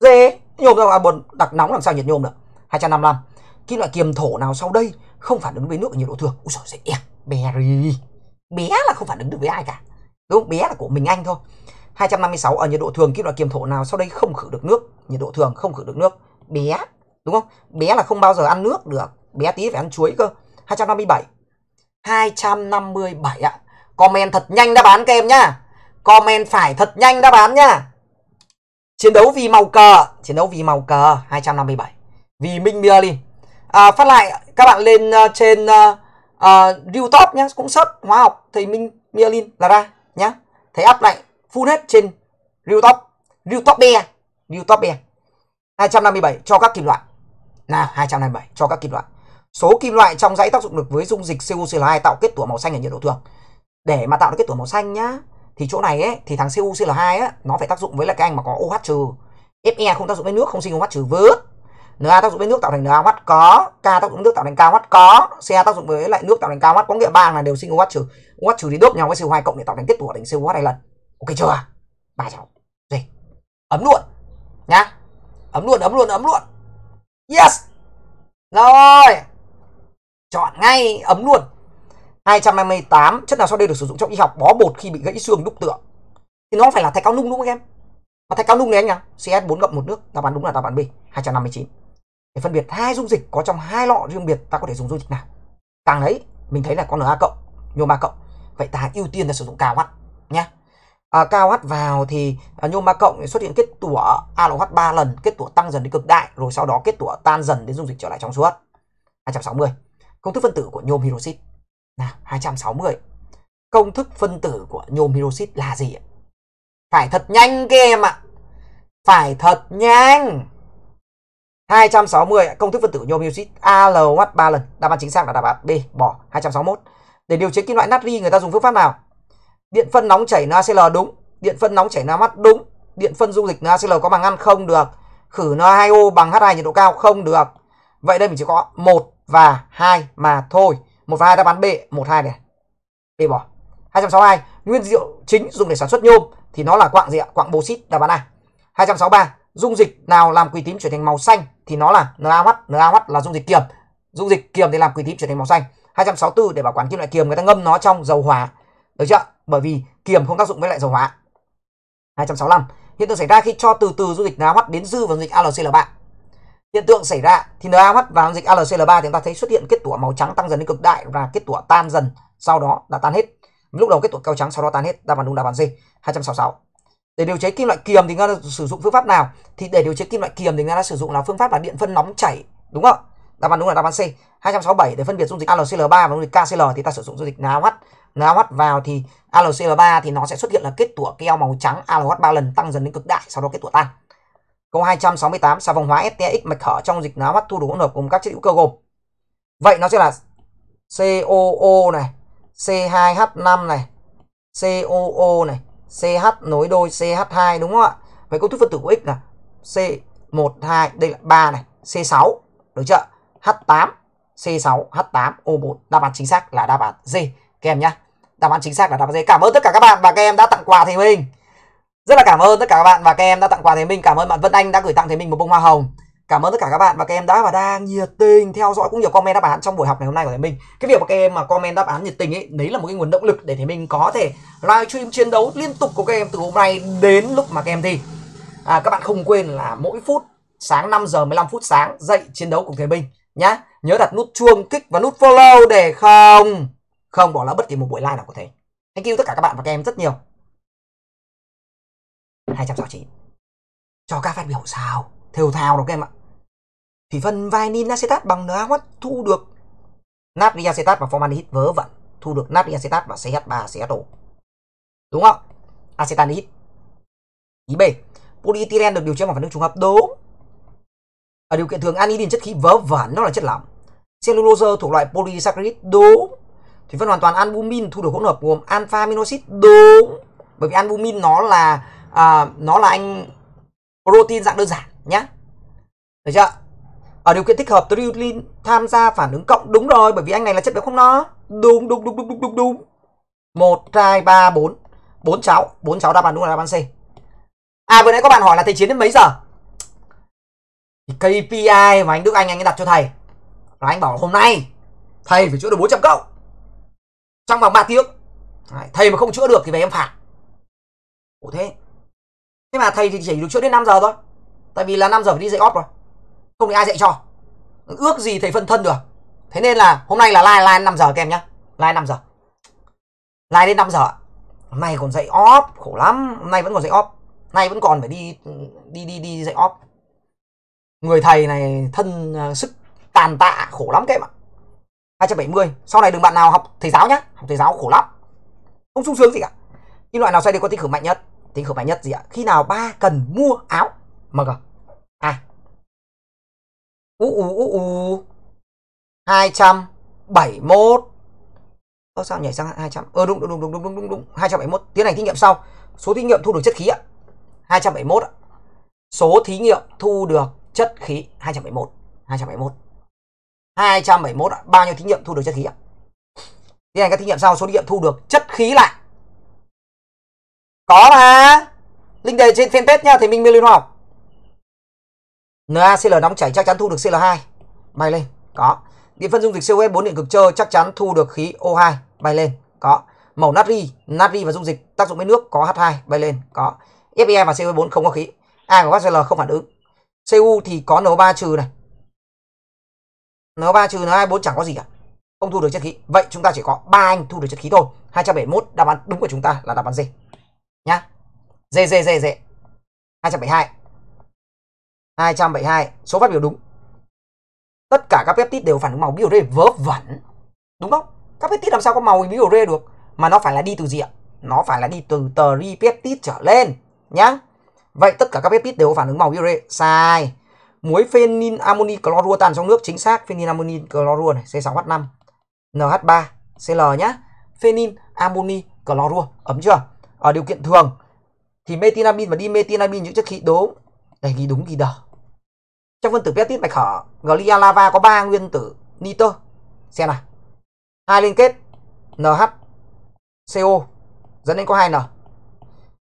dễ nhôm ra buồn đặc nóng làm sao nhiệt nhôm được 255 kim loại kiềm thổ nào sau đây không phản ứng với nước ở nhiệt độ thường ui giời dễ bé bé là không phản ứng được với ai cả đúng không? bé là của mình anh thôi 256 ở nhiệt độ thường kim loại kiềm thổ nào sau đây không khử được nước nhiệt độ thường không khử được nước bé đúng không bé là không bao giờ ăn nước được bé tí phải ăn chuối cơ 257 257 ạ comment thật nhanh đáp án các em nhá comment phải thật nhanh đáp án nhá chiến đấu vì màu cờ chiến đấu vì màu cờ 257 vì Minh Berlin à, phát lại các bạn lên uh, trên uh, uh, nhá cũng search hóa học thầy Minh Berlin là ra nhá thấy up lại full hết trên riu tóc riu tóc be riu tóc be 257 cho các kim loại là 257 cho các kim loại số kim loại trong dãy tác dụng lực với dung dịch CuCl2 tạo kết tủa màu xanh ở nhiệt độ thường để mà tạo được kết tủa màu xanh nhá thì chỗ này ấy thì thằng CuCl2 á nó phải tác dụng với là cái anh mà có OH trừ Fe không tác dụng với nước không sinh OH trừ vớt Na tác dụng với nước tạo thành NaOH có, K tác dụng với nước tạo thành KOH có, C tác dụng với lại nước tạo thành KOH có nghĩa ba là đều sinh OH trừ. OH trừ thì đốt nhau với CO2 cộng để tạo thành kết tủa thành CuOH hai lần ok chưa ba cháu rồi ấm luôn nhá ấm luôn ấm luôn ấm luôn yes rồi chọn ngay ấm luôn 228 chất nào sau đây được sử dụng trong y học bó bột khi bị gãy xương đúc tựa thì nó phải là thạch cao nung đúng không em và thạch cao nung này anh nhá CS 4 cộng một nước đáp án đúng là đáp án B 259 để phân biệt hai dung dịch có trong hai lọ riêng biệt ta có thể dùng dung dịch nào càng đấy mình thấy là con Na cộng nhôm ba cộng vậy ta ưu tiên là sử dụng cao hẳn nhé à, vào thì à, nhôm ba cộng xuất hiện kết tủa ALH 3 lần, kết tủa tăng dần đến cực đại rồi sau đó kết tủa tan dần đến dung dịch trở lại trong suốt. 260. Công thức phân tử của nhôm hydroxit. Nào, 260. Công thức phân tử của nhôm hydroxit là gì Phải thật nhanh các em ạ. Phải thật nhanh. 260 công thức phân tử nhôm hydroxit ALH 3 lần. Đáp án chính xác là đáp án B, bỏ 261. Để điều chế kim loại natri người ta dùng phương pháp nào? Điện phân nóng chảy NaCl đúng. Điện phân nóng chảy Na mắt đúng. Điện phân dung dịch NaCl có bằng ngăn không được. Khử Na2O bằng H2 nhiệt độ cao không được. Vậy đây mình chỉ có một và hai mà thôi. một và hai đáp án B, một hai này. B bỏ. 262, nguyên liệu chính dùng để sản xuất nhôm thì nó là quặng gì ạ? Quặng bauxit đáp án A. 263, dung dịch nào làm quỳ tím chuyển thành màu xanh thì nó là NaOH, NaOH là dung dịch kiềm. Dung dịch kiềm thì làm quỳ tím chuyển thành màu xanh. 264 để bảo quản kim loại kiềm người ta ngâm nó trong dầu hỏa được chưa? Bởi vì kiềm không tác dụng với lại dầu hóa. 265. Hiện tượng xảy ra khi cho từ từ dung dịch NaOH đến dư vào dung dịch AlCl3. Hiện tượng xảy ra thì NaOH và dung dịch AlCl3 thì chúng ta thấy xuất hiện kết tủa màu trắng tăng dần đến cực đại và kết tủa tan dần, sau đó đã tan hết. Lúc đầu kết tủa cao trắng sau đó tan hết, đáp án đúng đáp án C, 266. Để điều chế kim loại kiềm thì người ta sử dụng phương pháp nào? Thì để điều chế kim loại kiềm thì người ta sử dụng là phương pháp là điện phân nóng chảy, đúng không? Đáp án đúng là đáp án C. 267 để phân biệt dung dịch AlCl3 và dung dịch KCl thì ta sử dụng dung dịch NaOH. NaOH vào thì AlCl3 thì nó sẽ xuất hiện là kết tủa keo màu trắng ALOH 3 lần tăng dần đến cực đại, sau đó kết tủa tan. Câu 268 sao phòng hóa STX mạch hở trong dịch NaOH thu được hỗn hợp gồm các chất hữu cơ gồm. Vậy nó sẽ là COO này, C2H5 này, COO này, CH nối đôi CH2 đúng không ạ? Vậy công thức phân tử của X là C12 đây là 3 này, C6 được chưa? H8, C6, H8, O4. Đáp án chính xác là đáp án D. Các em nhé. Đáp án chính xác là đáp án D. Cảm ơn tất cả các bạn và các em đã tặng quà thầy Minh. Rất là cảm ơn tất cả các bạn và các em đã tặng quà thầy Minh. Cảm ơn bạn Vân Anh đã gửi tặng thầy Minh một bông hoa hồng. Cảm ơn tất cả các bạn và các em đã và đang nhiệt tình theo dõi cũng nhiều comment đáp án trong buổi học ngày hôm nay của thầy Minh. Cái việc mà các em mà comment đáp án nhiệt tình ấy, đấy là một cái nguồn động lực để thầy Minh có thể livestream chiến đấu liên tục của các em từ hôm nay đến lúc mà các em thi. À, các bạn không quên là mỗi phút sáng 5 giờ 15 phút sáng dậy chiến đấu cùng thầy Minh nhá nhớ đặt nút chuông kích và nút follow để không không bỏ lỡ bất kỳ một buổi live nào có thể thank you tất cả các bạn và các em rất nhiều 269 cho các phát biểu sao thều thào đó các em ạ thủy phân vainin acetat bằng NaOH thu được natri acetat và formaldehyde vớ vẩn thu được natri acetat và CH3 CH2 đúng không acetaldehyde ý B polyethylene được điều chế bằng phản ứng trùng hợp đúng ở điều kiện thường anidin chất khí vớ vẩn nó là chất lỏng. Cellulose thuộc loại polysaccharide đúng. thì phân hoàn toàn albumin thu được hỗn hợp gồm alpha aminoxid đúng. Bởi vì albumin nó là à, nó là anh protein dạng đơn giản nhá. Được chưa? Ở điều kiện thích hợp trilin tham gia phản ứng cộng đúng rồi bởi vì anh này là chất béo không nó. Đúng đúng đúng đúng đúng đúng đúng. 1 2 3 4 4 cháu, 4 cháu đáp án đúng là đáp án C. À vừa nãy có bạn hỏi là thầy chiến đến mấy giờ? KPI mà anh Đức Anh anh ấy đặt cho thầy là anh bảo hôm nay thầy phải chữa được 400 cậu trong vòng 3 tiếng thầy mà không chữa được thì về em phạt Ủa thế thế mà thầy thì chỉ được chữa đến 5 giờ thôi tại vì là 5 giờ phải đi dạy off rồi không thì ai dạy cho ước gì thầy phân thân được thế nên là hôm nay là live live 5 giờ các em nhá live 5 giờ live đến 5 giờ hôm nay còn dạy off khổ lắm hôm nay vẫn còn dạy off nay vẫn còn phải đi đi đi đi dạy off Người thầy này thân à, sức tàn tạ khổ lắm các em ạ. 270. Sau này đừng bạn nào học thầy giáo nhá, học thầy giáo khổ lắm. Không sung sướng gì cả. Kim loại nào xoay đều có tính khử mạnh nhất? Tính khử mạnh nhất gì ạ? Khi nào ba cần mua áo. Mờ à. À. Ú ú ú ú. 271. Ơ sao nhảy sang 200? Ờ đúng đúng đúng đúng đúng đúng đúng đúng. 271. Tiến hành thí nghiệm sau. Số thí nghiệm thu được chất khí ạ. 271 ạ. Số thí nghiệm thu được chất khí 271 271 271 bao nhiêu thí nghiệm thu được chất khí ạ? thế này các thí nghiệm sau số thí nghiệm thu được chất khí lại. Có mà. linh đề trên fanpage nha, thì mình Liên Hoa học. NaCl nóng chảy chắc chắn thu được Cl2. Bay lên, có. Điện phân dung dịch COH 4 điện cực trơ chắc chắn thu được khí O2, bay lên, có. Màu natri, natri và dung dịch tác dụng với nước có H2, bay lên, có. Fe và CO4 không có khí. A của các Cl không phản ứng, Cu thì có N3 trừ này. N3 trừ N24 chẳng có gì cả. Không thu được chất khí. Vậy chúng ta chỉ có ba anh thu được chất khí thôi. 271 đáp án đúng của chúng ta là đáp án D. Nhá. D D D D. 272. 272 số phát biểu đúng. Tất cả các peptide đều phản ứng màu biore vớ vẩn. Đúng không? Các peptide làm sao có màu biore được mà nó phải là đi từ gì ạ? Nó phải là đi từ tripeptide trở lên nhá. Vậy tất cả các peptide đều có phản ứng màu diure. Sai. Muối phenin amoni clorua tan trong nước chính xác phenin amoni clorua này C6H5 NH3 CL nhá. phenin amoni clorua ấm chưa? Ở điều kiện thường thì metinamin và dimethinamin những chất khí đố để ghi đúng ghi đờ. Trong phân tử peptide mạch hở glia lava có 3 nguyên tử nitơ. Xem nào. Hai liên kết NH CO dẫn đến có 2N.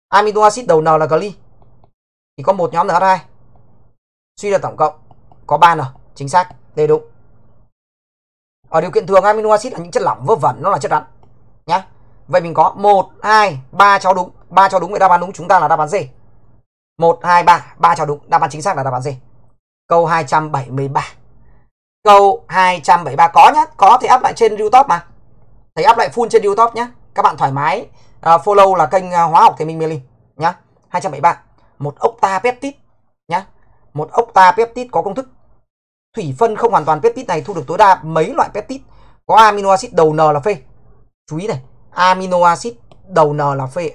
Amino acid đầu N là gli thì có một nhóm là H 2 suy ra tổng cộng có 3N chính xác đầy đủ ở điều kiện thường amino acid là những chất lỏng vớ vẩn nó là chất rắn nhá vậy mình có 1 2 3 cho đúng 3 cho đúng vậy đáp án đúng chúng ta là đáp án gì 1 2 3 3 cho đúng đáp án chính xác là đáp án gì câu 273 câu 273 có nhá có thể áp lại trên YouTube mà thầy áp lại full trên YouTube nhá các bạn thoải mái uh, follow là kênh uh, hóa học thầy Minh Mê Linh nhá 273 một octa peptide nhá một octa peptide có công thức thủy phân không hoàn toàn peptide này thu được tối đa mấy loại peptide có amino acid đầu n là phê chú ý này amino acid đầu n là phê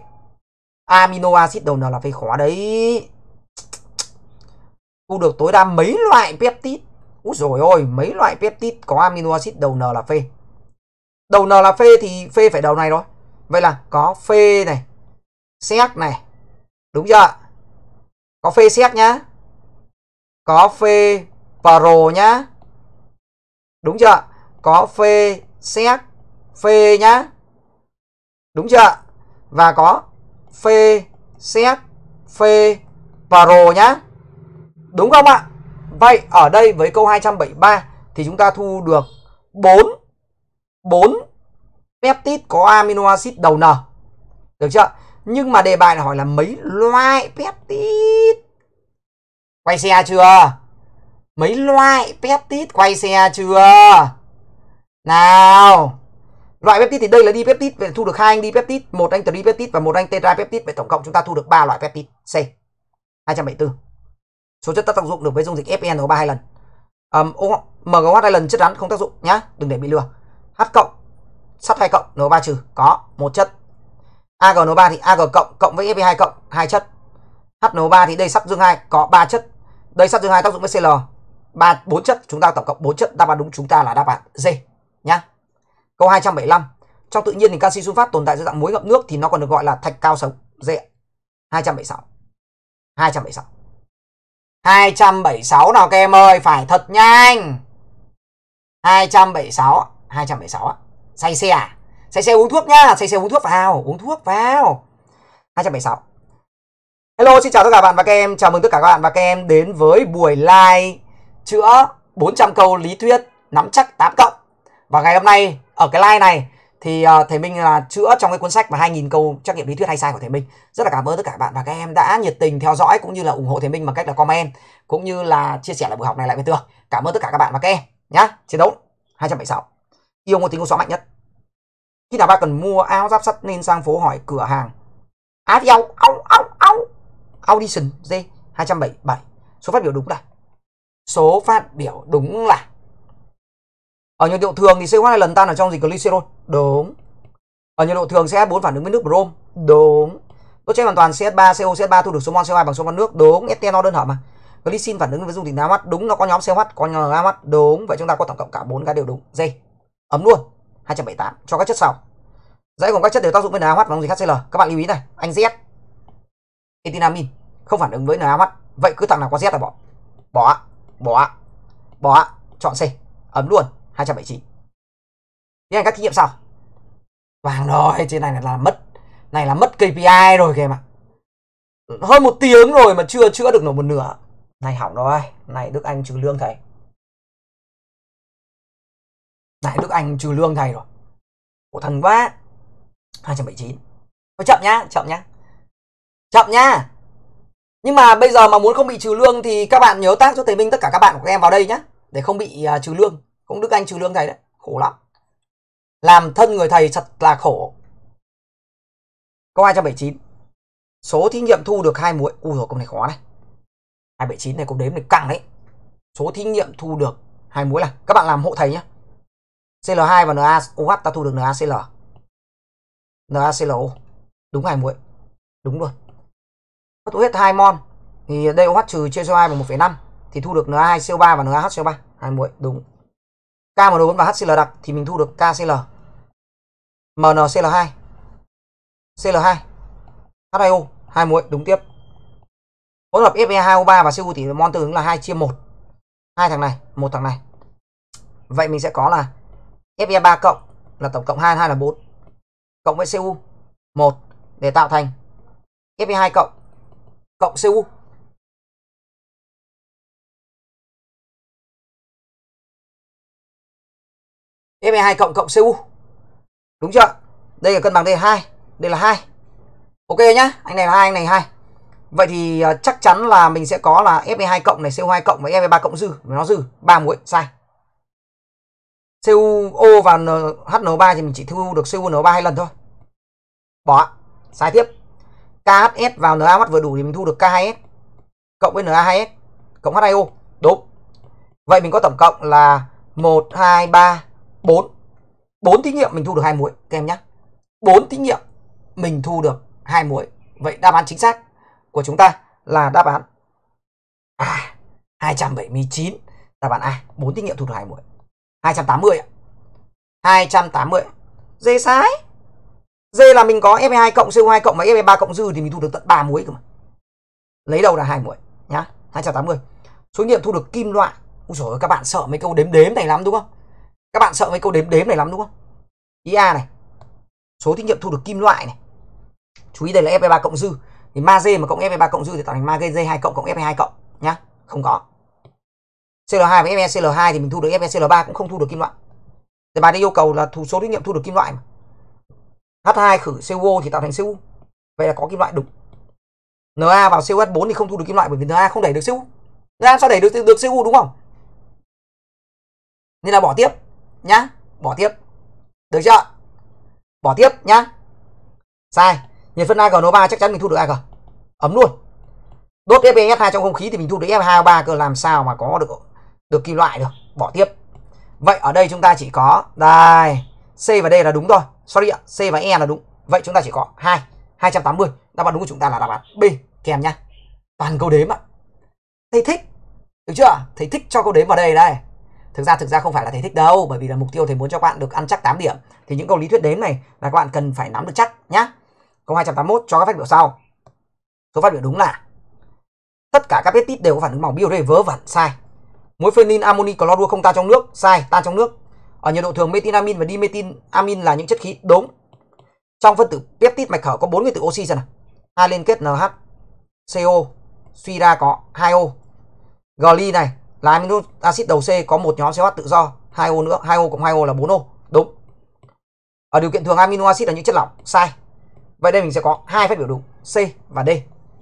amino acid đầu n là phê khó đấy thu được tối đa mấy loại peptide úi rồi ôi mấy loại peptide có amino acid đầu n là phê đầu n là phê thì phê phải đầu này rồi vậy là có phê này xét này đúng chưa có phê xét nhá có phê pro nhá đúng chưa có phê xét phê nhá đúng chưa và có phê xét phê pro nhá đúng không ạ vậy ở đây với câu 273 thì chúng ta thu được 4 4 peptide có amino acid đầu N được chưa nhưng mà đề bài là hỏi là mấy loại peptide quay xe chưa mấy loại peptide quay xe chưa nào loại peptide thì đây là đi peptide vậy thu được hai anh đi peptide một anh tri peptide và một anh tetra peptide vậy tổng cộng chúng ta thu được ba loại peptide C 274 số chất tác dụng được với dung dịch FN e có ba hai lần um, MGH hai lần chất rắn không tác dụng nhá đừng để bị lừa H cộng sắt hai cộng NO3 trừ có một chất ag nó 3 thì ag cộng cộng với fe2 cộng hai chất hno 3 thì đây sắt dương 2 có 3 chất đây sắt dương 2 tác dụng với cl ba bốn chất chúng ta tổng cộng 4 chất đáp án đúng chúng ta là đáp án D nhá câu 275 trong tự nhiên thì canxi sunfat tồn tại dưới dạng muối ngậm nước thì nó còn được gọi là thạch cao sống D 276 276 276 nào các em ơi phải thật nhanh 276 276 say xe à say xe uống thuốc nhá say xe uống thuốc vào uống thuốc vào 276 hello xin chào tất cả bạn và các em chào mừng tất cả các bạn và các em đến với buổi live chữa 400 câu lý thuyết nắm chắc 8 cộng và ngày hôm nay ở cái live này thì uh, thầy Minh là chữa trong cái cuốn sách mà 2000 câu trắc nghiệm lý thuyết hay sai của thầy Minh. Rất là cảm ơn tất cả bạn và các em đã nhiệt tình theo dõi cũng như là ủng hộ thầy Minh bằng cách là comment cũng như là chia sẻ lại buổi học này lại với tường. Cảm ơn tất cả các bạn và các em nhá. Chiến đấu 276. Yêu một tính số mạnh nhất khi nào ba cần mua áo giáp sắt nên sang phố hỏi cửa hàng á à, thì ao audition d 277 số phát biểu đúng là số phát biểu đúng là ở nhiệt độ thường thì CO2 lần tan ở trong dịch glycerol đúng ở nhiệt độ thường CH4 phản ứng với nước brom đúng đốt cháy hoàn toàn CH3 CO CH3 thu được số mol CO2 bằng số mol nước đúng ethanol đơn hợp mà glycin phản ứng với dung dịch NaOH đúng nó có nhóm CH có nhóm NaOH đúng vậy chúng ta có tổng cộng cả bốn cái đều đúng dây ấm luôn 278 cho các chất sau. Dãy gồm các chất đều tác dụng với NaOH và dung dịch HCl. Các bạn lưu ý này, anh Z etinamin không phản ứng với NaOH. Vậy cứ thằng nào có Z là bỏ. Bỏ, bỏ, bỏ, chọn C. Ấm luôn 279. thế hành các thí nghiệm sau. Vàng rồi, trên này là mất này là mất KPI rồi kìa mà. Hơn một tiếng rồi mà chưa chữa được nổi một nửa. Này hỏng rồi, này Đức Anh trừ lương thầy giải Đức Anh trừ lương thầy rồi khổ thần quá 279 Thôi chậm nhá chậm nhá chậm nhá nhưng mà bây giờ mà muốn không bị trừ lương thì các bạn nhớ tác cho thầy Minh tất cả các bạn của các em vào đây nhá để không bị uh, trừ lương cũng Đức Anh trừ lương thầy đấy khổ lắm làm thân người thầy thật là khổ câu 279 số thí nghiệm thu được hai muối ui rồi câu này khó này 279 này cũng đếm này căng đấy số thí nghiệm thu được hai muối là các bạn làm hộ thầy nhá. CL2 và NaOH ta thu được NaCl. NaClO. Đúng hai muội. Đúng luôn. Mất hết 2 mol thì đây OH trừ chia cho 2 bằng 1,5 thì thu được Na2CO3 và NaHCO3, hai muội đúng. KMNO4 và HCl đặc thì mình thu được KCl. MnCl2. Cl2. H2O, hai muội đúng tiếp. Hỗn hợp Fe2O3 và Cu thì mol tương ứng là 2 chia 1. Hai thằng này, một thằng này. Vậy mình sẽ có là FE 3 cộng là tổng cộng 2 2 là 4 cộng với CU 1 để tạo thành FE 2 cộng cộng CU FE2 cộng cộng CU Đúng chưa? Đây là cân bằng D2 Đây là 2 Ok nhá Anh này là 2, anh này 2 Vậy thì à, chắc chắn là mình sẽ có là FE2 cộng này cu 2 cộng với FE3 cộng dư Nó dư 3 muội Sai CuO và HN3 thì mình chỉ thu được cuno 3 hai lần thôi. Bỏ. Sai tiếp. KHS vào NaOH vừa đủ thì mình thu được K2S cộng với Na2S cộng H2O. Đúng. Vậy mình có tổng cộng là 1 2 3 4. 4 thí nghiệm mình thu được hai muối các em nhé. 4 thí nghiệm mình thu được hai muối. Vậy đáp án chính xác của chúng ta là đáp án A. 279 đáp án A. 4 thí nghiệm thu được hai muối. 280 ạ. 280. Dê sai Dê là mình có Fe2 cộng CO2 cộng và Fe3 cộng dư thì mình thu được tận 3 muối cơ mà. Lấy đầu là hai muối nhá, 280. Số nghiệm thu được kim loại. Úi giời ơi, các bạn sợ mấy câu đếm đếm này lắm đúng không? Các bạn sợ mấy câu đếm đếm này lắm đúng không? ia này. Số thí nghiệm thu được kim loại này. Chú ý đây là Fe3 cộng dư. Thì ma magie mà cộng Fe3 cộng dư thì tạo thành ma magie 2 cộng cộng Fe2 cộng nhá. Không có. CL2 và FeCl2 thì mình thu được FeCl3 cũng không thu được kim loại. Thì bài đây yêu cầu là thu số thí nghiệm thu được kim loại mà. H2 khử CuO thì tạo thành Cu. Vậy là có kim loại đúng. Na vào CuH4 thì không thu được kim loại bởi vì Na không đẩy được Cu. Na sao đẩy được được Cu đúng không? Nên là bỏ tiếp nhá, bỏ tiếp. Được chưa? Bỏ tiếp nhá. Sai. Nhiệt phân AgNO3 chắc chắn mình thu được Ag. Ấm luôn. Đốt FeH2 trong không khí thì mình thu được F2O3 cơ làm sao mà có được được kim loại được bỏ tiếp vậy ở đây chúng ta chỉ có đây C và D là đúng thôi, sorry ạ C và E là đúng vậy chúng ta chỉ có hai hai trăm tám mươi đáp án đúng của chúng ta là đáp án B kèm nhá toàn câu đếm ạ thầy thích được chưa thầy thích cho câu đếm vào đây đây thực ra thực ra không phải là thầy thích đâu bởi vì là mục tiêu thầy muốn cho các bạn được ăn chắc 8 điểm thì những câu lý thuyết đếm này là các bạn cần phải nắm được chắc nhá câu 281 cho các phát biểu sau số phát biểu đúng là tất cả các vết tít đều có phản ứng màu biure vớ vẩn sai Muối phenyl amoni clorua không tan trong nước, sai, tan trong nước. Ở nhiệt độ thường metinamin và dimetinamin là những chất khí đúng Trong phân tử peptide mạch hở có bốn nguyên tử oxy xem nào. Hai liên kết NH, CO, suy ra có 2O. Gly này là amino axit đầu C có một nhóm CH tự do, 2O nữa, 2O cộng 2O là 4O. Đúng. Ở điều kiện thường amino axit là những chất lỏng, sai. Vậy đây mình sẽ có hai phép biểu đúng C và D.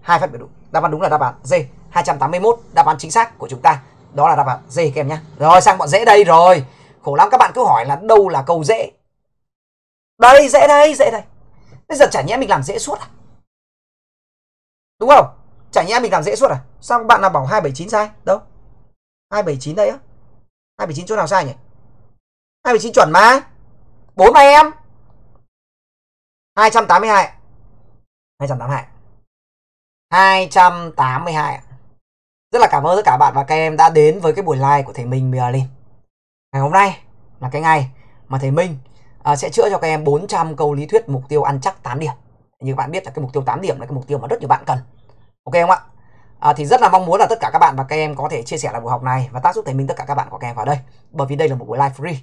Hai phép biểu đúng. Đáp án đúng là đáp án D. 281 đáp án chính xác của chúng ta đó là đáp án D các em nhé rồi sang bọn dễ đây rồi khổ lắm các bạn cứ hỏi là đâu là câu dễ đây dễ đây dễ đây bây giờ chả nhẽ mình làm dễ suốt à đúng không chả nhẽ mình làm dễ suốt à sao bạn nào bảo 279 sai đâu 279 đây á 279 chỗ nào sai nhỉ 279 chuẩn mà bốn mà em 282 282 282 rất là cảm ơn tất cả bạn và các em đã đến với cái buổi live của thầy Minh Merlin. Ngày hôm nay là cái ngày mà thầy Minh à, sẽ chữa cho các em 400 câu lý thuyết mục tiêu ăn chắc 8 điểm. Như các bạn biết là cái mục tiêu 8 điểm là cái mục tiêu mà rất nhiều bạn cần. Ok không ạ? À, thì rất là mong muốn là tất cả các bạn và các em có thể chia sẻ lại buổi học này và tác giúp thầy Minh tất cả các bạn của các em vào đây. Bởi vì đây là một buổi live free.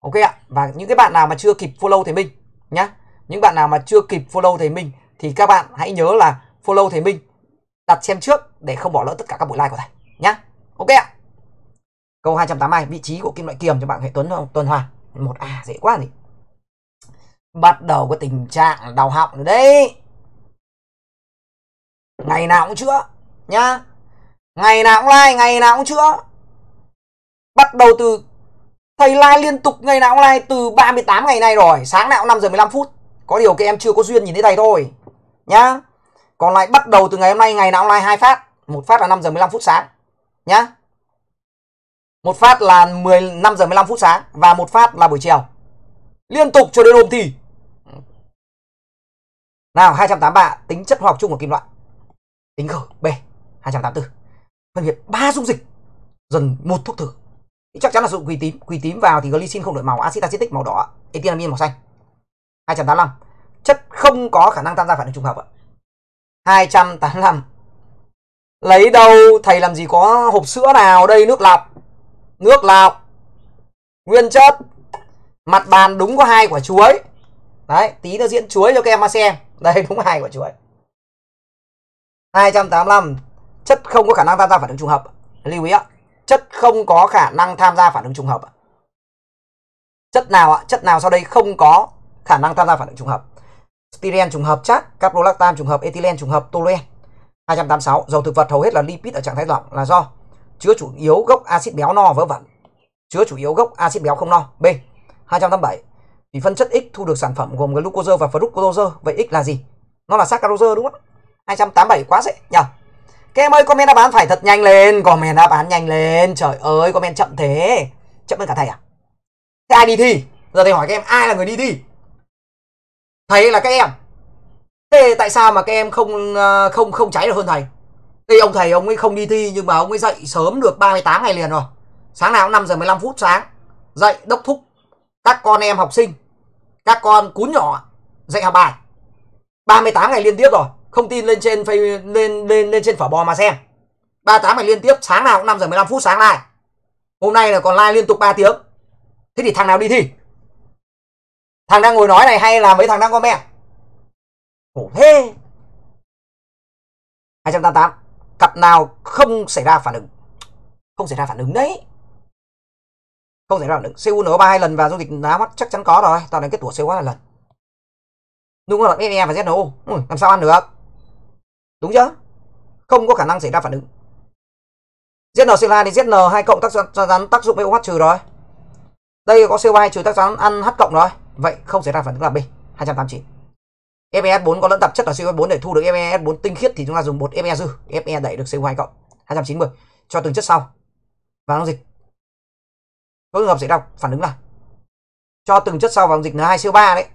Ok ạ? Và những cái bạn nào mà chưa kịp follow thầy Minh nhá. Những bạn nào mà chưa kịp follow thầy Minh thì các bạn hãy nhớ là follow thầy Minh đặt xem trước để không bỏ lỡ tất cả các buổi live của thầy nhá ok ạ câu 282 vị trí của kim loại kiềm cho bạn hệ tuấn không? tuần Hoa. một à dễ quá gì bắt đầu có tình trạng đau họng rồi đấy ngày nào cũng chữa nhá ngày nào cũng like ngày nào cũng chữa bắt đầu từ thầy like liên tục ngày nào cũng like từ 38 ngày nay rồi sáng nào cũng 5 giờ 15 phút có điều các em chưa có duyên nhìn thấy thầy thôi nhá còn lại bắt đầu từ ngày hôm nay ngày nào cũng like hai phát một phát là 5 giờ 15 phút sáng nhá một phát là 15 giờ 15 phút sáng và một phát là buổi chiều liên tục cho đến hôm thì nào 283 tính chất hóa học chung của kim loại tính g b 284 phân biệt ba dung dịch dần một thuốc thử chắc chắn là dụng quỳ tím quỳ tím vào thì glycin không đổi màu axit acetic màu đỏ ethylamin màu xanh 285 chất không có khả năng tham gia phản ứng trùng hợp ạ 285 lấy đâu thầy làm gì có hộp sữa nào đây nước lọc nước lọc nguyên chất mặt bàn đúng có hai quả chuối đấy tí nó diễn chuối cho các em mà xem đây đúng hai quả chuối 285 chất không có khả năng tham gia phản ứng trùng hợp lưu ý ạ chất không có khả năng tham gia phản ứng trùng hợp chất nào ạ chất nào sau đây không có khả năng tham gia phản ứng trùng hợp styren trùng hợp chắc caprolactam trùng hợp ethylene trùng hợp toluen 286 dầu thực vật hầu hết là lipid ở trạng thái lỏng là do chứa chủ yếu gốc axit béo no vớ vẩn chứa chủ yếu gốc axit béo không no B 287 thì phân chất X thu được sản phẩm gồm glucose và fructose vậy X là gì nó là saccharose đúng không 287 quá dễ nhỉ các em ơi comment đáp án phải thật nhanh lên comment đáp án nhanh lên trời ơi comment chậm thế chậm hơn cả thầy à thế ai đi thi giờ thầy hỏi các em ai là người đi thi thầy là các em thế tại sao mà các em không ờ, không không cháy được hơn thầy thì ông thầy ông ấy không đi thi nhưng mà ông ấy dậy sớm được 38 ngày liền rồi sáng nào cũng 5 giờ 15 phút sáng dậy đốc thúc các con em học sinh các con cún nhỏ dạy học bài 38 ngày liên tiếp rồi không tin lên trên lên lên lên, lên trên phở bò mà xem 38 ngày liên tiếp sáng nào cũng 5 giờ 15 phút sáng này hôm nay là còn live liên tục 3 tiếng thế thì thằng nào đi thi thằng đang ngồi nói này hay là mấy thằng đang comment khổ thế 288 cặp nào không xảy ra phản ứng không xảy ra phản ứng đấy không xảy ra phản ứng CU nổ ba hai lần và dung dịch lá mắt chắc chắn có rồi tao đánh kết tủa CU là lần đúng rồi FE e và ZNO ừ, làm sao ăn được đúng chưa không có khả năng xảy ra phản ứng ZNC2 thì ZN 2 cộng tác, tác, tác dụng với OH trừ rồi đây có CO2 trừ tác rắn ăn H cộng rồi vậy không xảy ra phản ứng là B 289 FES4 có lẫn tạp chất là CO4 để thu được FES4 tinh khiết thì chúng ta dùng bột FE dư, FE đẩy được CO2 cộng 290 cho từng chất sau vào dung dịch. Có trường hợp xảy ra phản ứng là cho từng chất sau vào dung dịch N2CO3 đấy.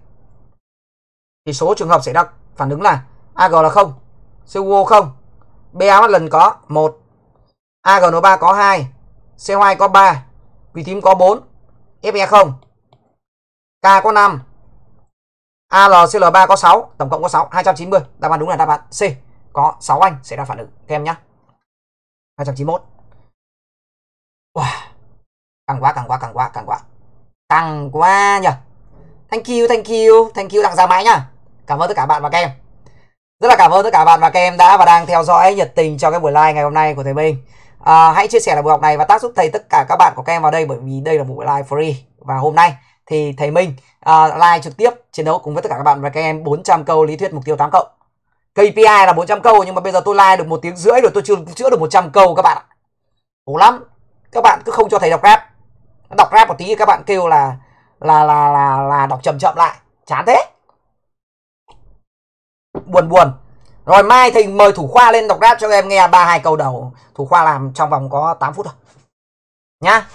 Thì số trường hợp xảy ra phản ứng là AG là 0, CuO 0, BAH lần có 1, AgNO3 có 2, CO2 có 3, quý tím có 4, Fe 0, K có 5, AlCl3 có 6, tổng cộng có 6, 290. Đáp án đúng là đáp án C. Có 6 anh sẽ ra phản ứng. Các em nhá. 291. Wow. Càng quá, càng quá, càng quá, càng quá. Càng quá nhỉ. Thank you, thank you, thank you đặng ra máy nhá. Cảm ơn tất cả bạn và các em. Rất là cảm ơn tất cả bạn và các em đã và đang theo dõi nhiệt tình cho cái buổi live ngày hôm nay của thầy Minh. À, hãy chia sẻ là buổi học này và tác giúp thầy tất cả các bạn của các em vào đây bởi vì đây là buổi live free và hôm nay thì thầy Minh uh, live trực tiếp chiến đấu cùng với tất cả các bạn và các em 400 câu lý thuyết mục tiêu 8 cộng. KPI là 400 câu nhưng mà bây giờ tôi live được một tiếng rưỡi rồi tôi chưa chữa được 100 câu các bạn ạ. Khổ lắm. Các bạn cứ không cho thầy đọc rap. Đọc rap một tí các bạn kêu là là là là, là đọc chậm chậm lại. Chán thế. Buồn buồn. Rồi mai thầy mời thủ khoa lên đọc rap cho em nghe ba hai câu đầu. Thủ khoa làm trong vòng có 8 phút thôi. Nhá.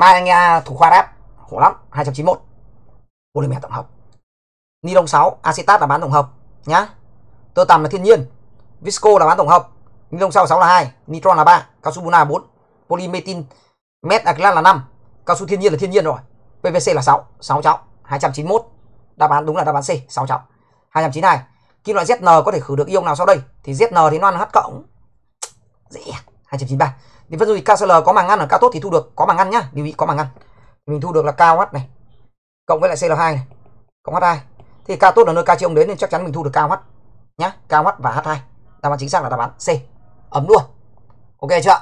Mai nghe thủ khoa rap khổ lắm 291 polymer tổng hợp ni lông 6 acetat là bán tổng hợp nhá tơ tằm là thiên nhiên visco là bán tổng hợp ni lông 6 là 2 nitron là 3 cao su buna là 4 polymetin metacrilat là 5 cao su thiên nhiên là thiên nhiên rồi PVC là 6 6 trọng 291 đáp án đúng là đáp án C 6 trọng 292 kim loại ZN có thể khử được ion nào sau đây thì ZN thì nó ăn H cộng dễ 293 à, thì phân dung dịch KCl có màng ngăn ở cao tốt thì thu được có màng ngăn nhá lưu ý có màng ngăn mình thu được là hắt này cộng với lại CL2 này cộng H2 thì K tốt là nơi K ông đến nên chắc chắn mình thu được KH nhá hắt và H2 đáp án chính xác là đáp án C ấm luôn ok chưa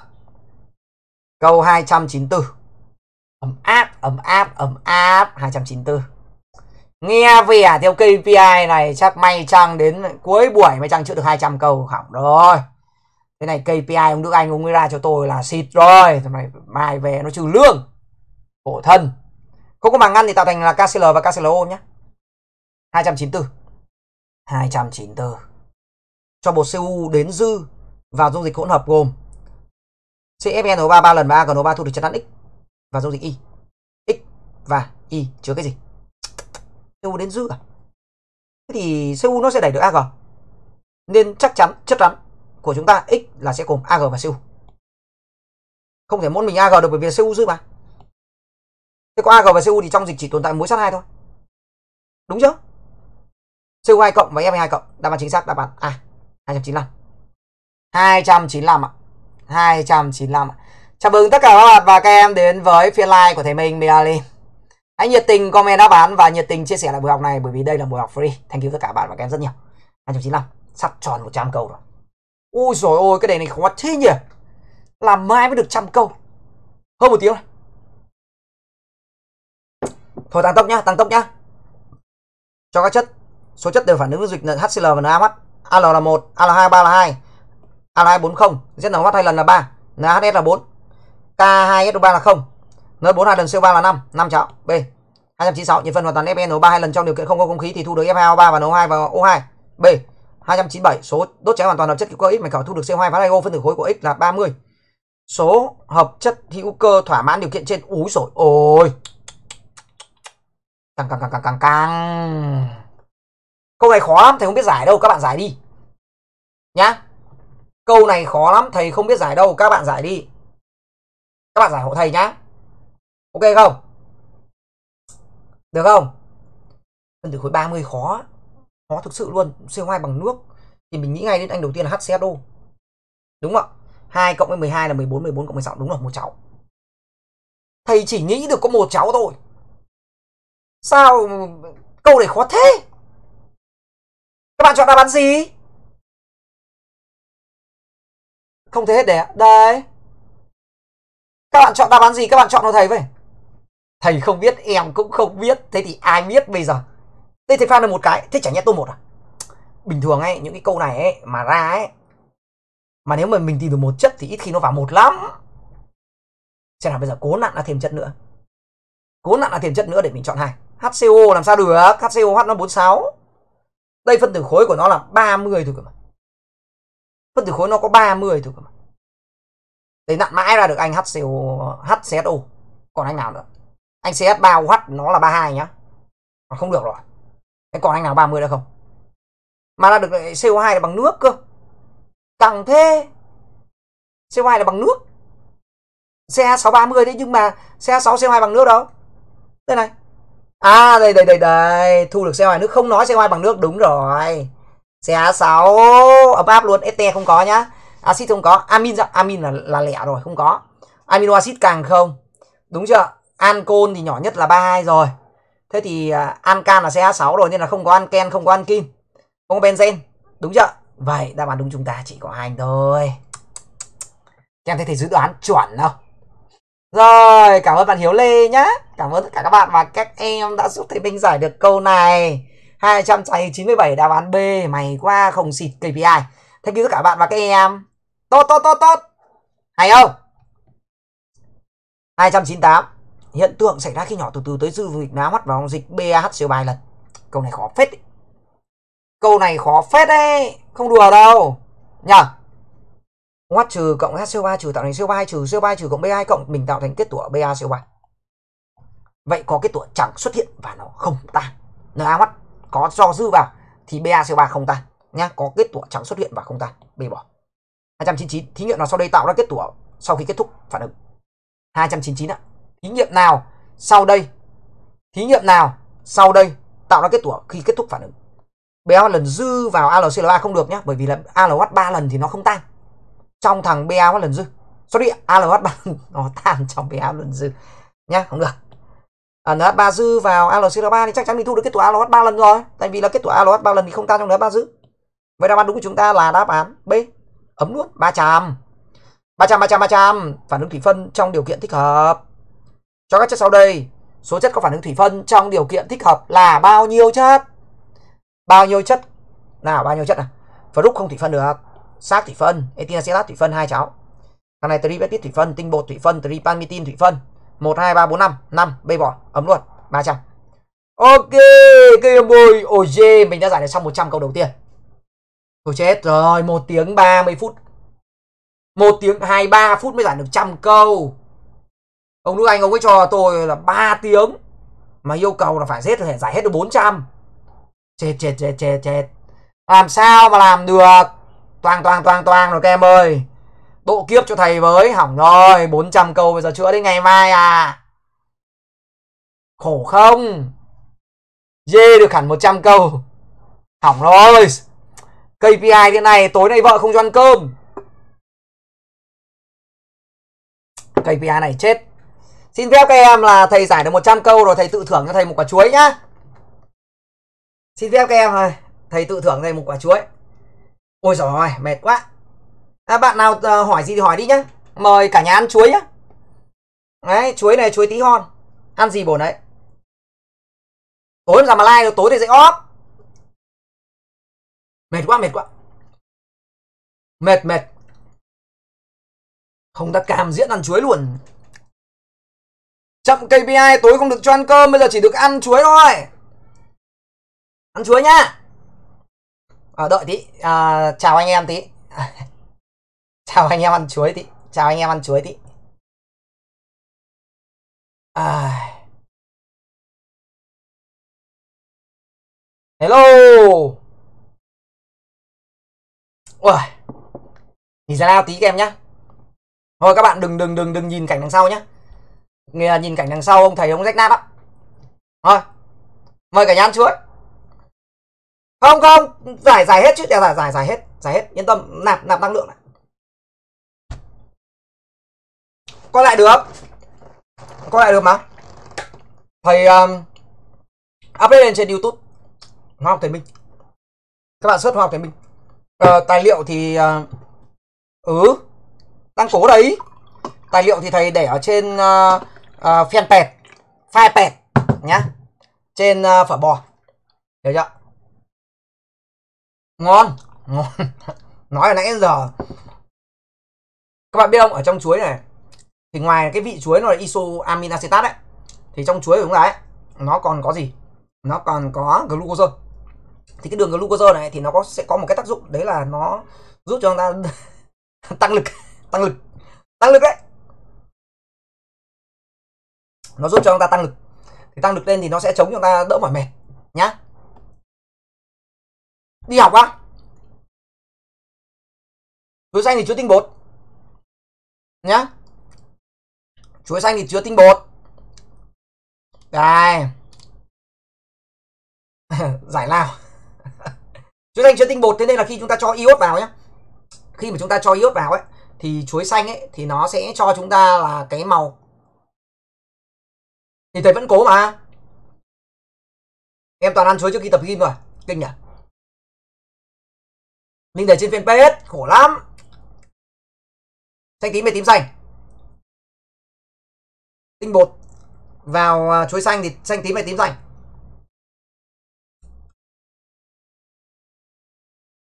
câu 294 ấm áp ấm áp ấm áp 294 nghe về theo KPI này chắc may chăng đến cuối buổi may chăng chữa được 200 câu hỏng rồi cái này KPI ông Đức Anh ông ấy ra cho tôi là xịt rồi Thế này mai về nó trừ lương khổ thân không có màng ngăn thì tạo thành là KCL và KCLO nhé 294 294 cho bột CU đến dư vào dung dịch hỗn hợp gồm CFNO3 3 lần và AGNO3 thu được chất án X và dung dịch Y X và Y chứa cái gì CU đến dư à Thế thì CU nó sẽ đẩy được AG nên chắc chắn chất rắn của chúng ta X là sẽ cùng AG và CU không thể muốn mình AG được bởi vì CU dư mà thế có AG và CU thì trong dịch chỉ tồn tại mối sắt hai thôi đúng chưa CU2 cộng và F2 cộng đáp án chính xác đáp án A 295 295 ạ 295 ạ Chào mừng tất cả các bạn và các em đến với phiên live của thầy mình Miali Hãy nhiệt tình comment đáp án và nhiệt tình chia sẻ lại buổi học này bởi vì đây là buổi học free Thank you tất cả bạn và các em rất nhiều 295 sắp tròn 100 câu rồi Ui rồi ôi cái đề này khó thế nhỉ Làm mãi mới được trăm câu Hơn một tiếng rồi thôi tăng tốc nhá tăng tốc nhá cho các chất số chất đều phản ứng với dịch lượng HCl và NaMH Al là 1 Al là 2 3 là 2 Al là 2 4 0 ZNH hai lần là 3 NaHS là 4 K2SO3 là 0 N4 hai lần CO3 là 5 5 cháu B 296 nhiệt phân hoàn toàn FeNO3 hai lần trong điều kiện không có không khí thì thu được F2O3 và NO2 và O2 B 297 số đốt cháy hoàn toàn hợp chất hữu cơ X mạch khỏi thu được CO2 và hydro phân tử khối của X là 30 số hợp chất hữu cơ thỏa mãn điều kiện trên úi sổi ôi Càng càng càng càng càng càng Câu này khó lắm thầy không biết giải đâu các bạn giải đi Nhá Câu này khó lắm thầy không biết giải đâu các bạn giải đi Các bạn giải hộ thầy nhá Ok không Được không phần tử khối 30 khó Khó thực sự luôn CO2 bằng nước Thì mình nghĩ ngay đến anh đầu tiên là HCFO Đúng không ạ 2 cộng với 12 là 14 14 cộng 16 đúng rồi một cháu Thầy chỉ nghĩ được có một cháu thôi Sao câu này khó thế? Các bạn chọn đáp án gì? Không thể hết đẻ Đây. Các bạn chọn đáp án gì? Các bạn chọn cho thầy vậy. Thầy không biết, em cũng không biết. Thế thì ai biết bây giờ? Thế thầy Phan là một cái. Thế chả nhẽ tôi một à? Bình thường ấy, những cái câu này ấy, mà ra ấy. Mà nếu mà mình tìm được một chất thì ít khi nó vào một lắm. Xem nào bây giờ cố nặn là thêm chất nữa. Cố nặn là thêm chất nữa để mình chọn hai. HCO làm sao được HCOH nó 46 đây phân tử khối của nó là 30 thôi cơ mà phân tử khối nó có 30 thôi cơ mà để nặn mãi ra được anh HCO HCSO còn anh nào nữa anh CH3OH nó là 32 nhá mà không được rồi thế còn anh nào 30 nữa không mà ra được CO2 là bằng nước cơ càng thế CO2 là bằng nước CH630 đấy nhưng mà CH6CO2 bằng nước đâu đây này À đây đây đây đây Thu được xe ngoài nước Không nói xe ngoài bằng nước Đúng rồi Xe A6 Ấm áp luôn ST không có nhá Acid không có Amin dạ, Amin là, là lẻ rồi Không có Amino acid càng không Đúng chưa Ancol thì nhỏ nhất là 32 rồi Thế thì uh, à, Ancan là xe A6 rồi Nên là không có Anken Không có Ankin Không có Benzen Đúng chưa Vậy đáp án đúng chúng ta chỉ có hai thôi Các em thấy thầy dự đoán chuẩn không rồi, cảm ơn bạn Hiếu Lê nhá. Cảm ơn tất cả các bạn và các em đã giúp thầy Minh giải được câu này. 297 đáp án B, mày qua không xịt KPI. Thank you tất cả bạn và các em. Tốt, tốt, tốt, tốt. Hay không? 298. Hiện tượng xảy ra khi nhỏ từ từ tới dư dịch ná mắt vào vòng dịch BAH siêu bài lần. Câu này khó phết. Ý. Câu này khó phết đấy. Không đùa đâu. Nhờ ngoắt trừ cộng HCO3 trừ tạo thành CO3 trừ CO3 trừ cộng ba cộng mình tạo thành kết tủa BaCO3. Vậy có kết tủa chẳng xuất hiện và nó không tan. Na ngoắt có do dư vào thì BaCO3 không tan nhá, có kết tủa chẳng xuất hiện và không tan, bị bỏ. 299 thí nghiệm nào sau đây tạo ra kết tủa sau khi kết thúc phản ứng. 299 ạ. Thí nghiệm nào sau đây? Thí nghiệm nào sau đây tạo ra kết tủa khi kết thúc phản ứng? BaH lần dư vào AlCl3 không được nhá bởi vì là AlOH 3 lần thì nó không tan trong thằng BA hóa lần dư sorry ALH3 nó tan trong BA lần dư nhá không được à, NH3 dư vào ALCR3 thì chắc chắn mình thu được kết quả ALH3 lần rồi tại vì là kết quả ALH3 lần thì không tan trong NH3 dư vậy đáp án đúng của chúng ta là đáp án B ấm luôn 300 300 300 300 phản ứng thủy phân trong điều kiện thích hợp cho các chất sau đây số chất có phản ứng thủy phân trong điều kiện thích hợp là bao nhiêu chất bao nhiêu chất nào bao nhiêu chất nào Và rút không thủy phân được sát thủy phân etinacetat thủy phân hai cháu thằng này tripeptide thủy phân tinh bột thủy phân tripanmitin thủy phân một hai ba bốn năm năm bê bỏ ấm luôn 300 ok cây boy, bồi ôi dê mình đã giải được xong 100 câu đầu tiên Thôi chết rồi, 1 tiếng 30 phút. 1 tiếng 23 phút mới giải được trăm câu. Ông Đức Anh ông ấy cho tôi là 3 tiếng mà yêu cầu là phải giết phải giải hết được 400. Chết chết chết chết chết. Làm sao mà làm được? toang toang toang toang rồi các em ơi độ kiếp cho thầy với hỏng rồi 400 câu bây giờ chữa đến ngày mai à khổ không dê được hẳn 100 câu hỏng rồi KPI thế này tối nay vợ không cho ăn cơm KPI này chết Xin phép các em là thầy giải được 100 câu rồi thầy tự thưởng cho thầy một quả chuối nhá Xin phép các em Thầy tự thưởng thầy một quả chuối Ôi giời ơi, mệt quá à, Bạn nào uh, hỏi gì thì hỏi đi nhá Mời cả nhà ăn chuối nhá Đấy, chuối này chuối tí hon Ăn gì bổ đấy Tối làm ra mà like, tối thì dậy off Mệt quá, mệt quá Mệt, mệt Không ta cam diễn ăn chuối luôn Chậm KPI, tối không được cho ăn cơm Bây giờ chỉ được ăn chuối thôi Ăn chuối nhá à, đợi tí à, chào anh em tí chào anh em ăn chuối tí chào anh em ăn chuối tí à. hello Ui. nhìn ra nào tí các em nhá thôi các bạn đừng đừng đừng đừng nhìn cảnh đằng sau nhá nghe nhìn cảnh đằng sau ông thầy ông rách nát lắm thôi mời cả nhà ăn chuối không không giải giải hết chứ để giải giải giải hết giải hết yên tâm nạp nạp năng lượng này con lại được con lại được mà thầy um, update lên trên youtube hoa học thầy minh các bạn xuất hoa học thầy minh uh, ờ, tài liệu thì uh, ừ đang cố đấy tài liệu thì thầy để ở trên uh, ờ, uh, fanpage firepad nhá trên uh, phở bò hiểu chưa ngon ngon nói là nãy giờ các bạn biết không ở trong chuối này thì ngoài cái vị chuối nó là isoamin acetat ấy thì trong chuối của chúng ta ấy nó còn có gì nó còn có glucose thì cái đường glucose này thì nó có sẽ có một cái tác dụng đấy là nó giúp cho chúng ta tăng lực tăng lực tăng lực đấy nó giúp cho chúng ta tăng lực thì tăng lực lên thì nó sẽ chống cho chúng ta đỡ mỏi mệt nhá đi học á chuối xanh thì chứa tinh bột nhá chuối xanh thì chứa tinh bột đây giải lao chuối xanh chứa tinh bột thế nên là khi chúng ta cho iốt vào nhé khi mà chúng ta cho iốt vào ấy thì chuối xanh ấy thì nó sẽ cho chúng ta là cái màu thì thầy vẫn cố mà em toàn ăn chuối trước khi tập gym rồi kinh nhỉ mình để trên fanpage khổ lắm xanh tím về tím xanh tinh bột vào à, chuối xanh thì xanh tím về tím xanh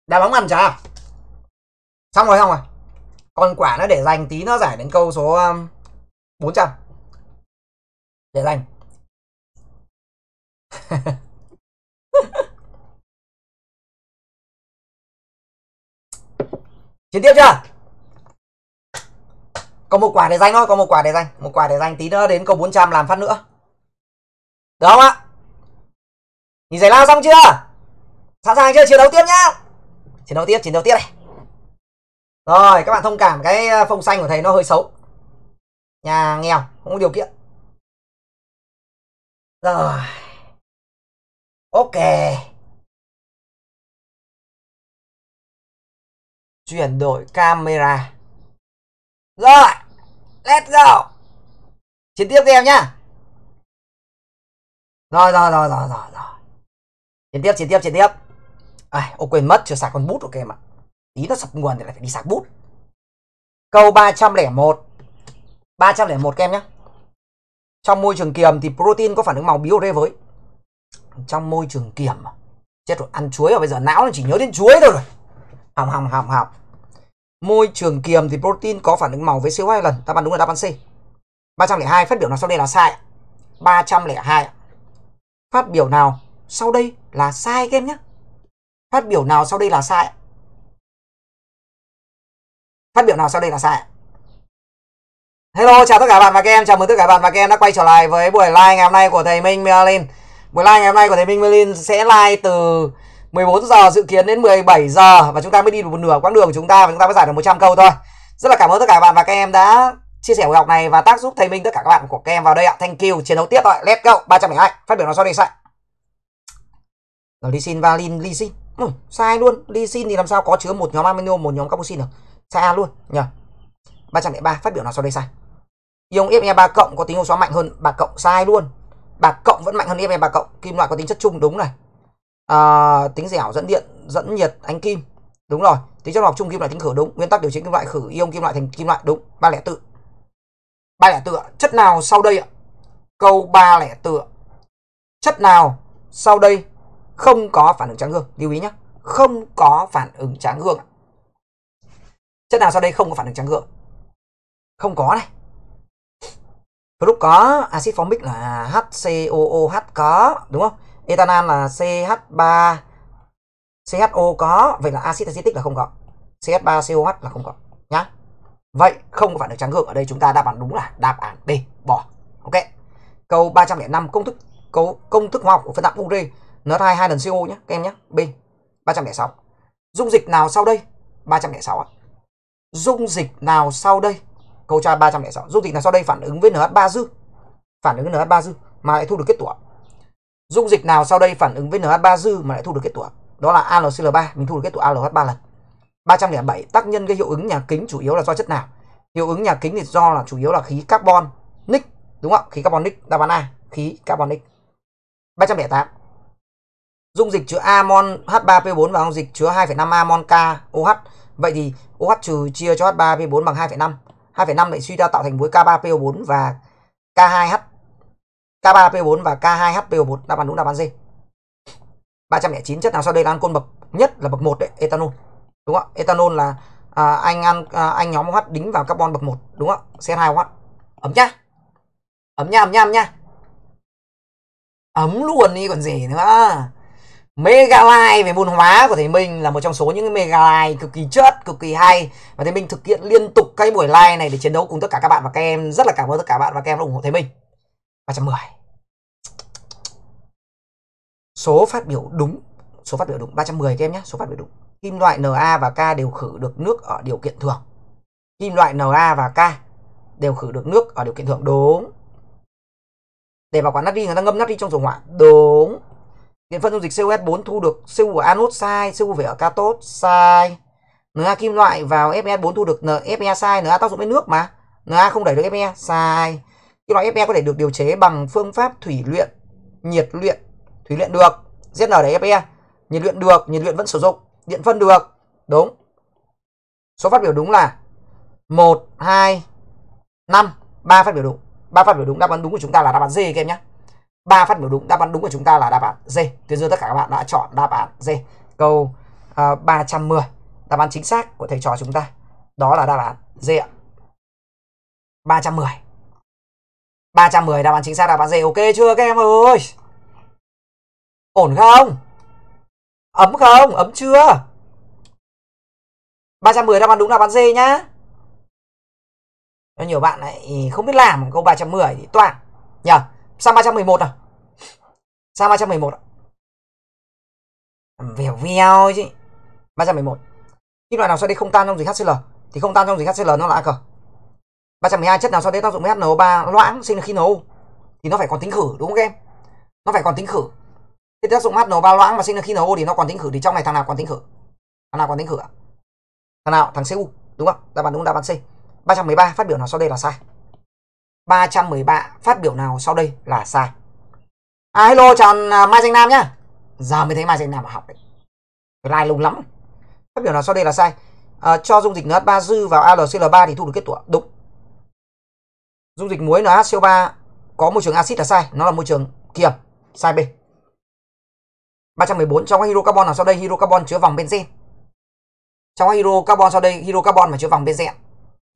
đá bóng ăn chả xong rồi xong rồi còn quả nó để dành tí nó giải đến câu số 400 um, để dành Chiến tiếp chưa? Còn một quả để danh thôi, còn một quả để danh, một quả để danh tí nữa đến cầu 400 làm phát nữa. Được không ạ? Nhìn giải lao xong chưa? Sẵn sàng chưa? Chiến đấu tiếp nhá. Chiến đấu tiếp, chiến đấu tiếp này. Rồi, các bạn thông cảm cái ờ, phông xanh của thầy nó hơi xấu. Nhà nghèo, không có điều kiện. Rồi. Ok. chuyển đổi camera rồi let's go chiến tiếp các em nhá rồi rồi rồi rồi rồi rồi chiến tiếp chiến tiếp chiến tiếp à, ô quên mất chưa sạc con bút ok mà em tí nó sập nguồn thì lại phải đi sạc bút câu 301 301 các em nhé trong môi trường kiềm thì protein có phản ứng màu biếu rê với trong môi trường kiềm à? chết rồi ăn chuối rồi à? bây giờ não nó chỉ nhớ đến chuối thôi rồi Hỏng hỏng hỏng hỏng. Môi trường kiềm thì protein có phản ứng màu với siêu hai lần. Đáp án đúng là đáp án C. 302 phát biểu nào sau đây là sai? 302. Phát biểu nào sau đây là sai các em nhé. Phát biểu nào sau đây là sai? Phát biểu nào sau đây là sai? Hello, chào tất cả bạn và các em. Chào mừng tất cả bạn và các em đã quay trở lại với buổi live ngày hôm nay của thầy Minh Merlin. Buổi live ngày hôm nay của thầy Minh Merlin sẽ live từ 14 giờ dự kiến đến 17 giờ và chúng ta mới đi được một nửa quãng đường của chúng ta và chúng ta mới giải được 100 câu thôi. Rất là cảm ơn tất cả các bạn và các em đã chia sẻ buổi học này và tác giúp thầy Minh tất cả các bạn của các em vào đây ạ. Thank you. Chiến đấu tiếp rồi. Let's go. 372. Phát biểu nó sau đây sai. Rồi đi xin và lin xin. Ừ, sai luôn. Ly xin thì làm sao có chứa một nhóm amino, một nhóm carboxyl được. Sai luôn nhỉ. 303 phát biểu nó sau đây sai. Ion Fe 3 cộng có tính hô xóa mạnh hơn bạc cộng sai luôn. Bạc cộng vẫn mạnh hơn Fe 3 cộng. Kim loại có tính chất chung đúng này à, tính dẻo dẫn điện dẫn nhiệt ánh kim đúng rồi tính chất học chung kim loại tính khử đúng nguyên tắc điều chỉnh kim loại khử ion kim loại thành kim loại đúng ba lẻ tự ba lẻ tự chất nào sau đây ạ câu ba lẻ tự chất nào sau đây không có phản ứng tráng gương lưu ý nhé không có phản ứng tráng gương chất nào sau đây không có phản ứng tráng gương không có này lúc có axit formic là HCOOH có đúng không Ethanol là CH3 CHO có, vậy là axit acetic là không có. CH3COH là không có nhá. Vậy không có phản ứng tráng ngược ở đây chúng ta đáp án đúng là đáp án D, bỏ. Ok. Câu 305 công thức cấu công thức hóa học của phân tán ure N2 2 lần CO nhé, các em nhé. B 306. Dung dịch nào sau đây? 306 ạ. Dung dịch nào sau đây? Câu tra 306. Dung dịch nào sau đây phản ứng với NH3 dư? Phản ứng với NH3 dư mà lại thu được kết tủa dung dịch nào sau đây phản ứng với NH3 dư mà lại thu được kết tủa? Đó là AlCl3, mình thu được kết tủa AlH3 lần. 307 tác nhân gây hiệu ứng nhà kính chủ yếu là do chất nào? Hiệu ứng nhà kính thì do là chủ yếu là khí carbon nick, đúng không? Khí carbonic đáp án A, khí carbonic. 308 dung dịch chứa amon h 3 po 4 và dung dịch chứa 2,5 amon KOH. Vậy thì OH trừ chia cho h 3 po 4 bằng 2,5. 2,5 lại suy ra tạo thành muối K3PO4 và K2H K3P4 và K2HPO1 đáp án đúng đáp án D. 309 chất nào sau đây là ancol bậc nhất là bậc 1 đấy, ethanol. Đúng không Ethanol là à, anh ăn à, anh nhóm OH đính vào carbon bậc 1, đúng không ạ? C2OH. Ấm nhá. Ấm nhá, ấm nhá, ấm nhá. Ấm luôn đi còn gì nữa. Megalai về môn hóa của thầy Minh là một trong số những Megalai cực kỳ chất, cực kỳ hay Và thầy Minh thực hiện liên tục cái buổi live này để chiến đấu cùng tất cả các bạn và các em Rất là cảm ơn tất cả các bạn và các em đã ủng hộ thầy Minh 310 số phát biểu đúng số phát biểu đúng 310 các em nhé số phát biểu đúng kim loại Na và K đều khử được nước ở điều kiện thường kim loại Na và K đều khử được nước ở điều kiện thường đúng để bảo quản natri người ta ngâm natri trong dầu hỏa đúng điện phân dung dịch COS4 thu được CU ở anode sai CU về ở cathode sai Na kim loại vào Fe4 thu được Na Fe sai Na tác dụng với nước mà Na không đẩy được Fe sai khi đó Fe có thể được điều chế bằng phương pháp thủy luyện, nhiệt luyện, thủy luyện được, ZN để Fe, nhiệt luyện được, nhiệt luyện vẫn sử dụng, điện phân được. Đúng. Số phát biểu đúng là 1 2 5, 3 phát biểu đúng. 3 phát biểu đúng đáp án đúng của chúng ta là đáp án D các em nhé. 3 phát biểu đúng, đáp án đúng của chúng ta là đáp án D. Tuyên dương tất cả các bạn đã chọn đáp án D. Câu uh, à, 310, đáp án chính xác của thầy trò chúng ta. Đó là đáp án D ạ. 310. 310 đáp án chính xác đáp án D ok chưa các em ơi ổn không ấm không ấm chưa 310 đáp án đúng đáp án dê nhá nhiều bạn lại không biết làm câu 310 thì toàn nhờ sang 311 nào sang 311 à vèo vèo chứ 311 kim loại nào sau đây không tan trong dịch HCl thì không tan trong dịch HCl nó là a cờ 312 chất nào sau đấy tác dụng với HNO3 loãng sinh khí NO thì nó phải còn tính khử đúng không em? Nó phải còn tính khử. Thế tác dụng HNO3 loãng mà sinh khí NO thì nó còn tính khử thì trong này thằng nào còn tính khử? Thằng nào còn tính khử ạ? Thằng nào? Thằng CU đúng không? Đáp án đúng đáp án C. 313 phát biểu nào sau đây là sai? 313 phát biểu nào sau đây là sai? À, hello chào à, Mai Danh Nam nhá. Giờ mới thấy Mai Danh Nam mà học đấy. Like lùng lắm. Phát biểu nào sau đây là sai? À, cho dung dịch NH3 dư vào AlCl3 thì thu được kết tủa đúng dung dịch muối là NaCO3 có môi trường axit là sai, nó là môi trường kiềm, sai B. 314 trong các hydrocarbon nào sau đây hydrocarbon chứa vòng benzen. Trong các hydrocarbon sau đây hydrocarbon mà chứa vòng benzen.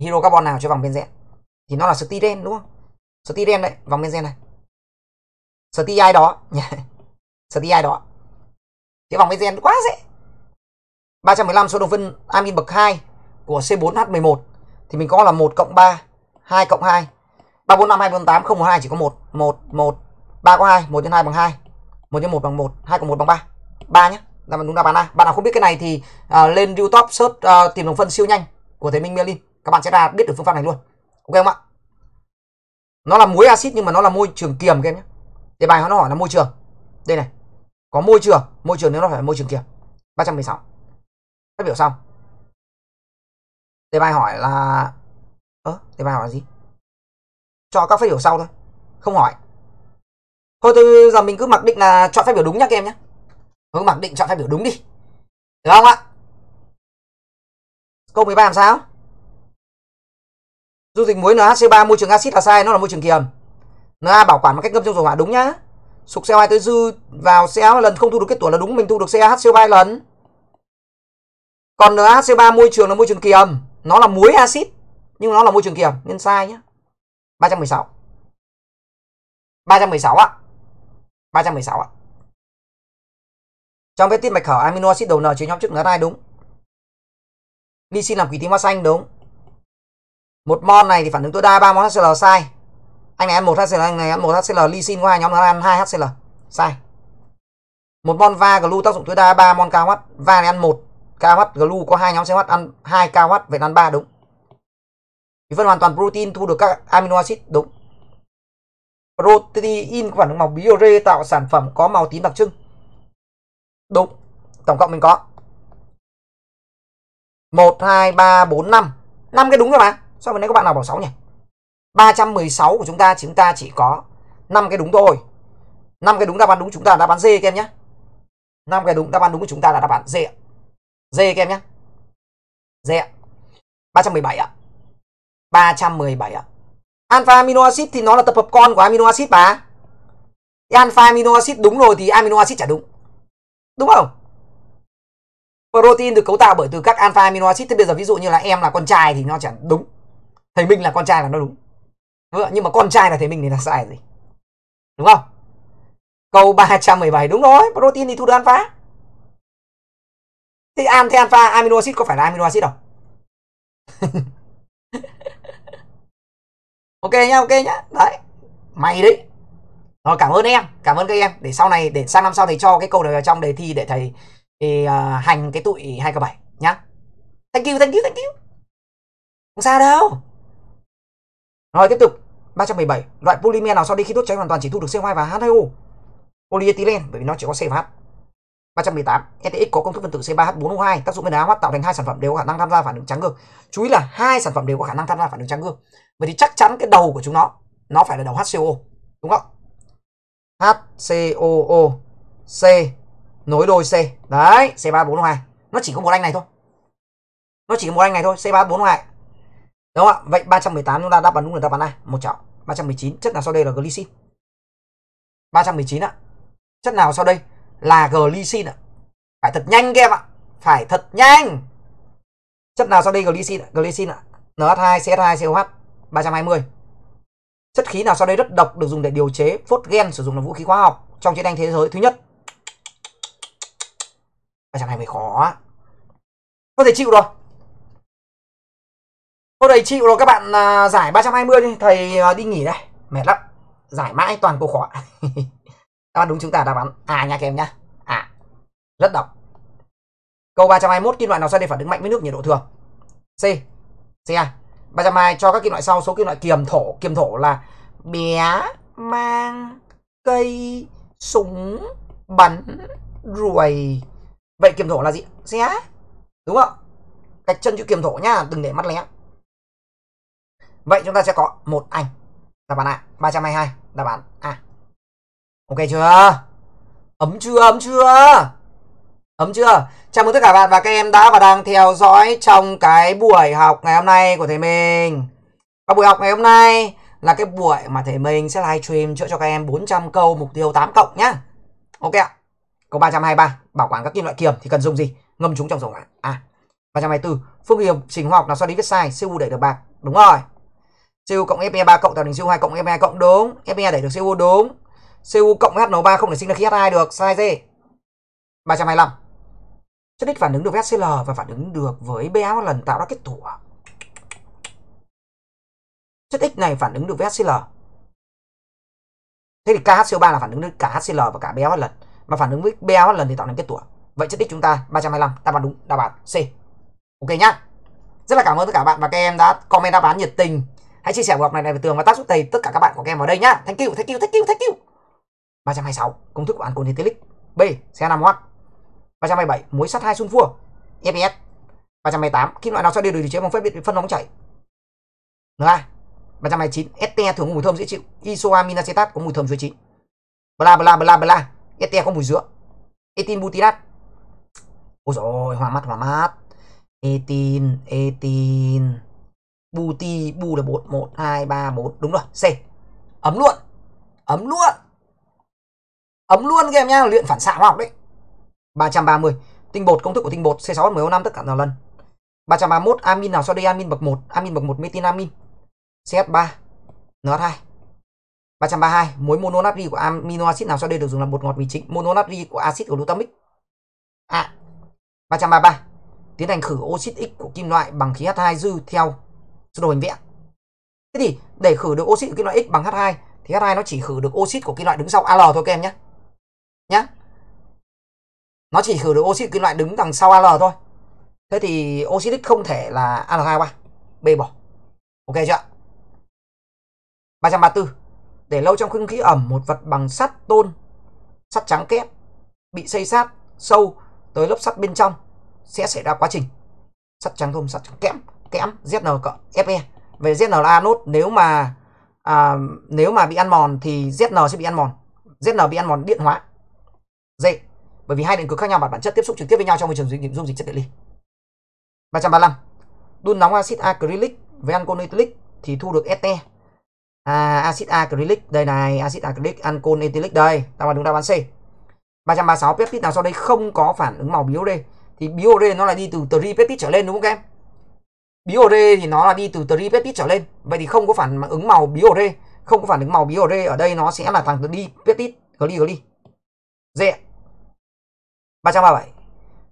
Hydrocarbon nào chứa vòng benzen? Thì nó là styren đúng không? Styren đấy, vòng benzen này. Styri đó nhỉ. Styri đó. Cái vòng benzen quá dễ. 315 số đồng phân amin bậc 2 của C4H11 thì mình có là 1 cộng 3, 2 cộng 2 ba bốn năm hai bốn tám không một hai chỉ có một một một ba có hai một nhân hai bằng hai một nhân một bằng một hai cộng một bằng ba ba nhé là dạ vâng, đúng là bán a bạn nào không biết cái này thì uh, lên youtube search uh, tìm đồng phân siêu nhanh của thầy minh merlin các bạn sẽ ra biết được phương pháp này luôn ok không ạ nó là muối axit nhưng mà nó là môi trường kiềm các em nhé đề bài nó hỏi là môi trường đây này có môi trường môi trường nếu nó phải môi trường kiềm 316 phát biểu xong đề bài hỏi là ơ đề bài hỏi là gì cho các phép biểu sau thôi không hỏi thôi từ giờ mình cứ mặc định là chọn phép biểu đúng nhá các em nhé cứ mặc định chọn phép biểu đúng đi được không ạ câu 13 làm sao dung dịch muối nh 2 3 môi trường axit là sai nó là môi trường kiềm nó bảo quản bằng cách ngâm trong dầu hỏa đúng nhá sục CO2 tới dư vào CO lần không thu được kết tủa là đúng mình thu được CaHCO3 lần còn NaHCO3 môi trường là môi trường kiềm nó là muối axit nhưng nó là môi trường kiềm nên sai nhé. 316 316 ạ 316 ạ Trong vết tiết mạch khẩu amino acid đầu N chứa nhóm chức nán 2 đúng Lysine làm quỷ tím hoa xanh đúng một mon này thì phản ứng tối đa 3 mon HCl sai anh này ăn 1 HCl anh này ăn 1 HCl lysine qua nhóm nó ăn 2 HCl sai một mon va glu tác dụng tối đa 3 mol kH va này ăn 1 kH glu có hai nhóm CH ăn 2 kH vậy ăn 3 đúng vì phân hoàn toàn protein thu được các amino acid đúng. Protein có phản ứng màu biore tạo sản phẩm có màu tím đặc trưng. Đúng. Tổng cộng mình có 1 2 3 4 5. 5 cái đúng rồi mà. Sao vừa nãy các bạn nào bảo 6 nhỉ? 316 của chúng ta chúng ta chỉ có 5 cái đúng thôi. 5 cái đúng đáp án đúng chúng ta là đáp án D các em nhé. 5 cái đúng đáp án đúng của chúng ta là đáp án D. D các em nhé. D. 317 ạ. 317 ạ. Alpha amino acid thì nó là tập hợp con của amino acid bà. Alpha amino acid đúng rồi thì amino acid chả đúng. Đúng không? Protein được cấu tạo bởi từ các alpha amino acid. Thế bây giờ ví dụ như là em là con trai thì nó chẳng đúng. Thầy Minh là con trai là nó đúng. Nhưng mà con trai là thầy Minh thì là sai gì? Đúng không? Câu 317 đúng rồi, protein thì thu được alpha. Thế thế alpha amino acid có phải là amino acid đâu? ok nhá ok nhá đấy mày đấy rồi cảm ơn em cảm ơn các em để sau này để sang năm sau thầy cho cái câu này vào trong đề thi để thầy thì, uh, hành cái tụi hai k bảy nhá thank you thank you thank you không sao đâu rồi tiếp tục 317 loại polymer nào sau đây khi đốt cháy hoàn toàn chỉ thu được CO2 và H2O polyethylene bởi vì nó chỉ có C và H 318 ETX có công thức phân tử C3H4O2 tác dụng với đá hóa tạo thành hai sản phẩm đều có khả năng tham gia phản ứng trắng ngược. Chú ý là hai sản phẩm đều có khả năng tham gia phản ứng trắng ngược. Vậy thì chắc chắn cái đầu của chúng nó nó phải là đầu HCO đúng không? HCOO C nối đôi C. Đấy, C3H4O2. Nó chỉ có một anh này thôi. Nó chỉ có một anh này thôi, C3H4O2. Đúng không ạ? Vậy 318 chúng ta đáp án đúng là đáp án A, một chọn. 319 chất nào sau đây là glycine? 319 ạ. Chất nào sau đây là glycine ạ. Phải thật nhanh các em ạ. Phải thật nhanh. Chất nào sau đây glycine ạ? Glycin ạ. NH2, CH2, COH 320. Chất khí nào sau đây rất độc được dùng để điều chế phốt gen sử dụng làm vũ khí hóa học trong chiến tranh thế giới thứ nhất? 320 khó. Có thể chịu rồi. Thôi thầy chịu rồi các bạn à, giải 320 đi, thầy à, đi nghỉ đây, mệt lắm. Giải mãi toàn câu khó. đáp án đúng chúng ta đáp án A nha các em nhá à rất độc câu 321 kim loại nào sau đây phản ứng mạnh với nước nhiệt độ thường C C2 320 cho các kim loại sau số kim loại kiềm thổ kiềm thổ là bé mang cây súng bắn ruồi vậy kiềm thổ là gì c a đúng không cách chân chữ kiềm thổ nhá đừng để mắt lé vậy chúng ta sẽ có một anh đáp án A 322 đáp án A Ok chưa? Ấm chưa? Ấm chưa? Ấm chưa? Chào mừng tất cả bạn và các em đã và đang theo dõi trong cái buổi học ngày hôm nay của thầy mình. Và buổi học ngày hôm nay là cái buổi mà thầy mình sẽ livestream chữa cho các em 400 câu mục tiêu 8 cộng nhá. Ok ạ. Câu 323, bảo quản các kim loại kiềm thì cần dùng gì? Ngâm chúng trong dầu loãng. À. 324, phương hiệu trình hóa học nào so đến viết sai, CU đẩy được bạc. Đúng rồi. CU cộng FE3 cộng tạo thành CU2 cộng FE2 cộng đúng, FE đẩy được CU đúng. Cu cộng với HNO3 không thể sinh ra khí H2 được. Sai D. 325. Chất X phản ứng được với HCl và phản ứng được với BA một lần tạo ra kết tủa. Chất X này phản ứng được với HCl. Thế thì KHCO3 là phản ứng với cả HCl và cả BA một lần. Mà phản ứng với BA một lần thì tạo nên kết tủa. Vậy chất X chúng ta 325 đáp án đúng, đáp án C. Ok nhá. Rất là cảm ơn tất cả bạn và các em đã comment đáp án nhiệt tình. Hãy chia sẻ buổi học này, này với Tường và tác giúp thầy tất cả các bạn của các em vào đây nhá. Thank you, thank you, thank you, thank you. 326 công thức của ancol Italic B xe 5 w 327 muối sắt 2 sunfua FPS 328 kim loại nào cho đều được điều chế bằng phép biệt phân nóng chảy NA 329 ST thường có mùi thơm dễ chịu isoamine acetat có mùi thơm dưới chín bla bla bla bla ST có mùi dứa etin butyrat ôi rồi hòa mắt hòa mắt etin etin buti bu là bột một hai ba 4 đúng rồi C ấm luôn ấm luôn ấm luôn các em nhá luyện phản xạ hóa học đấy 330 tinh bột công thức của tinh bột C6H10O5 tất cả nào lần 331 amin nào cho đây amin bậc 1 amin bậc 1 metinamin CH3 NH2 332 muối mononatri của amino acid nào sau đây được dùng làm bột ngọt mì chính mononatri của axit glutamic à 333 tiến hành khử oxit X của kim loại bằng khí H2 dư theo sơ đồ hình vẽ thế thì để khử được oxit của kim loại X bằng H2 thì H2 nó chỉ khử được oxit của kim loại đứng sau Al thôi các em nhé nhá nó chỉ khử được oxy kim loại đứng đằng sau Al thôi thế thì oxydic không thể là al 2 qua B bỏ ok chưa 334 để lâu trong không khí ẩm một vật bằng sắt tôn sắt trắng kép bị xây sát sâu tới lớp sắt bên trong sẽ xảy ra quá trình sắt trắng thôm sắt trắng kẽm kẽm ZN cộng Fe về ZN là anode nếu mà à, nếu mà bị ăn mòn thì ZN sẽ bị ăn mòn ZN bị ăn mòn điện hóa dễ bởi vì hai điện cực khác nhau mặt bản chất tiếp xúc trực tiếp với nhau trong môi trường dung dịch, dung dịch chất điện ly 335 đun nóng axit acrylic với ancol ethylic thì thu được este à, axit acrylic đây này axit acrylic ancol ethylic đây ta án đúng đáp án C 336 peptide nào sau đây không có phản ứng màu biore thì biore nó là đi từ tripeptide trở lên đúng không các em biore thì nó là đi từ tripeptide trở lên vậy thì không có phản ứng màu biore không có phản ứng màu biore ở đây nó sẽ là thằng đi peptide gly gly dễ 337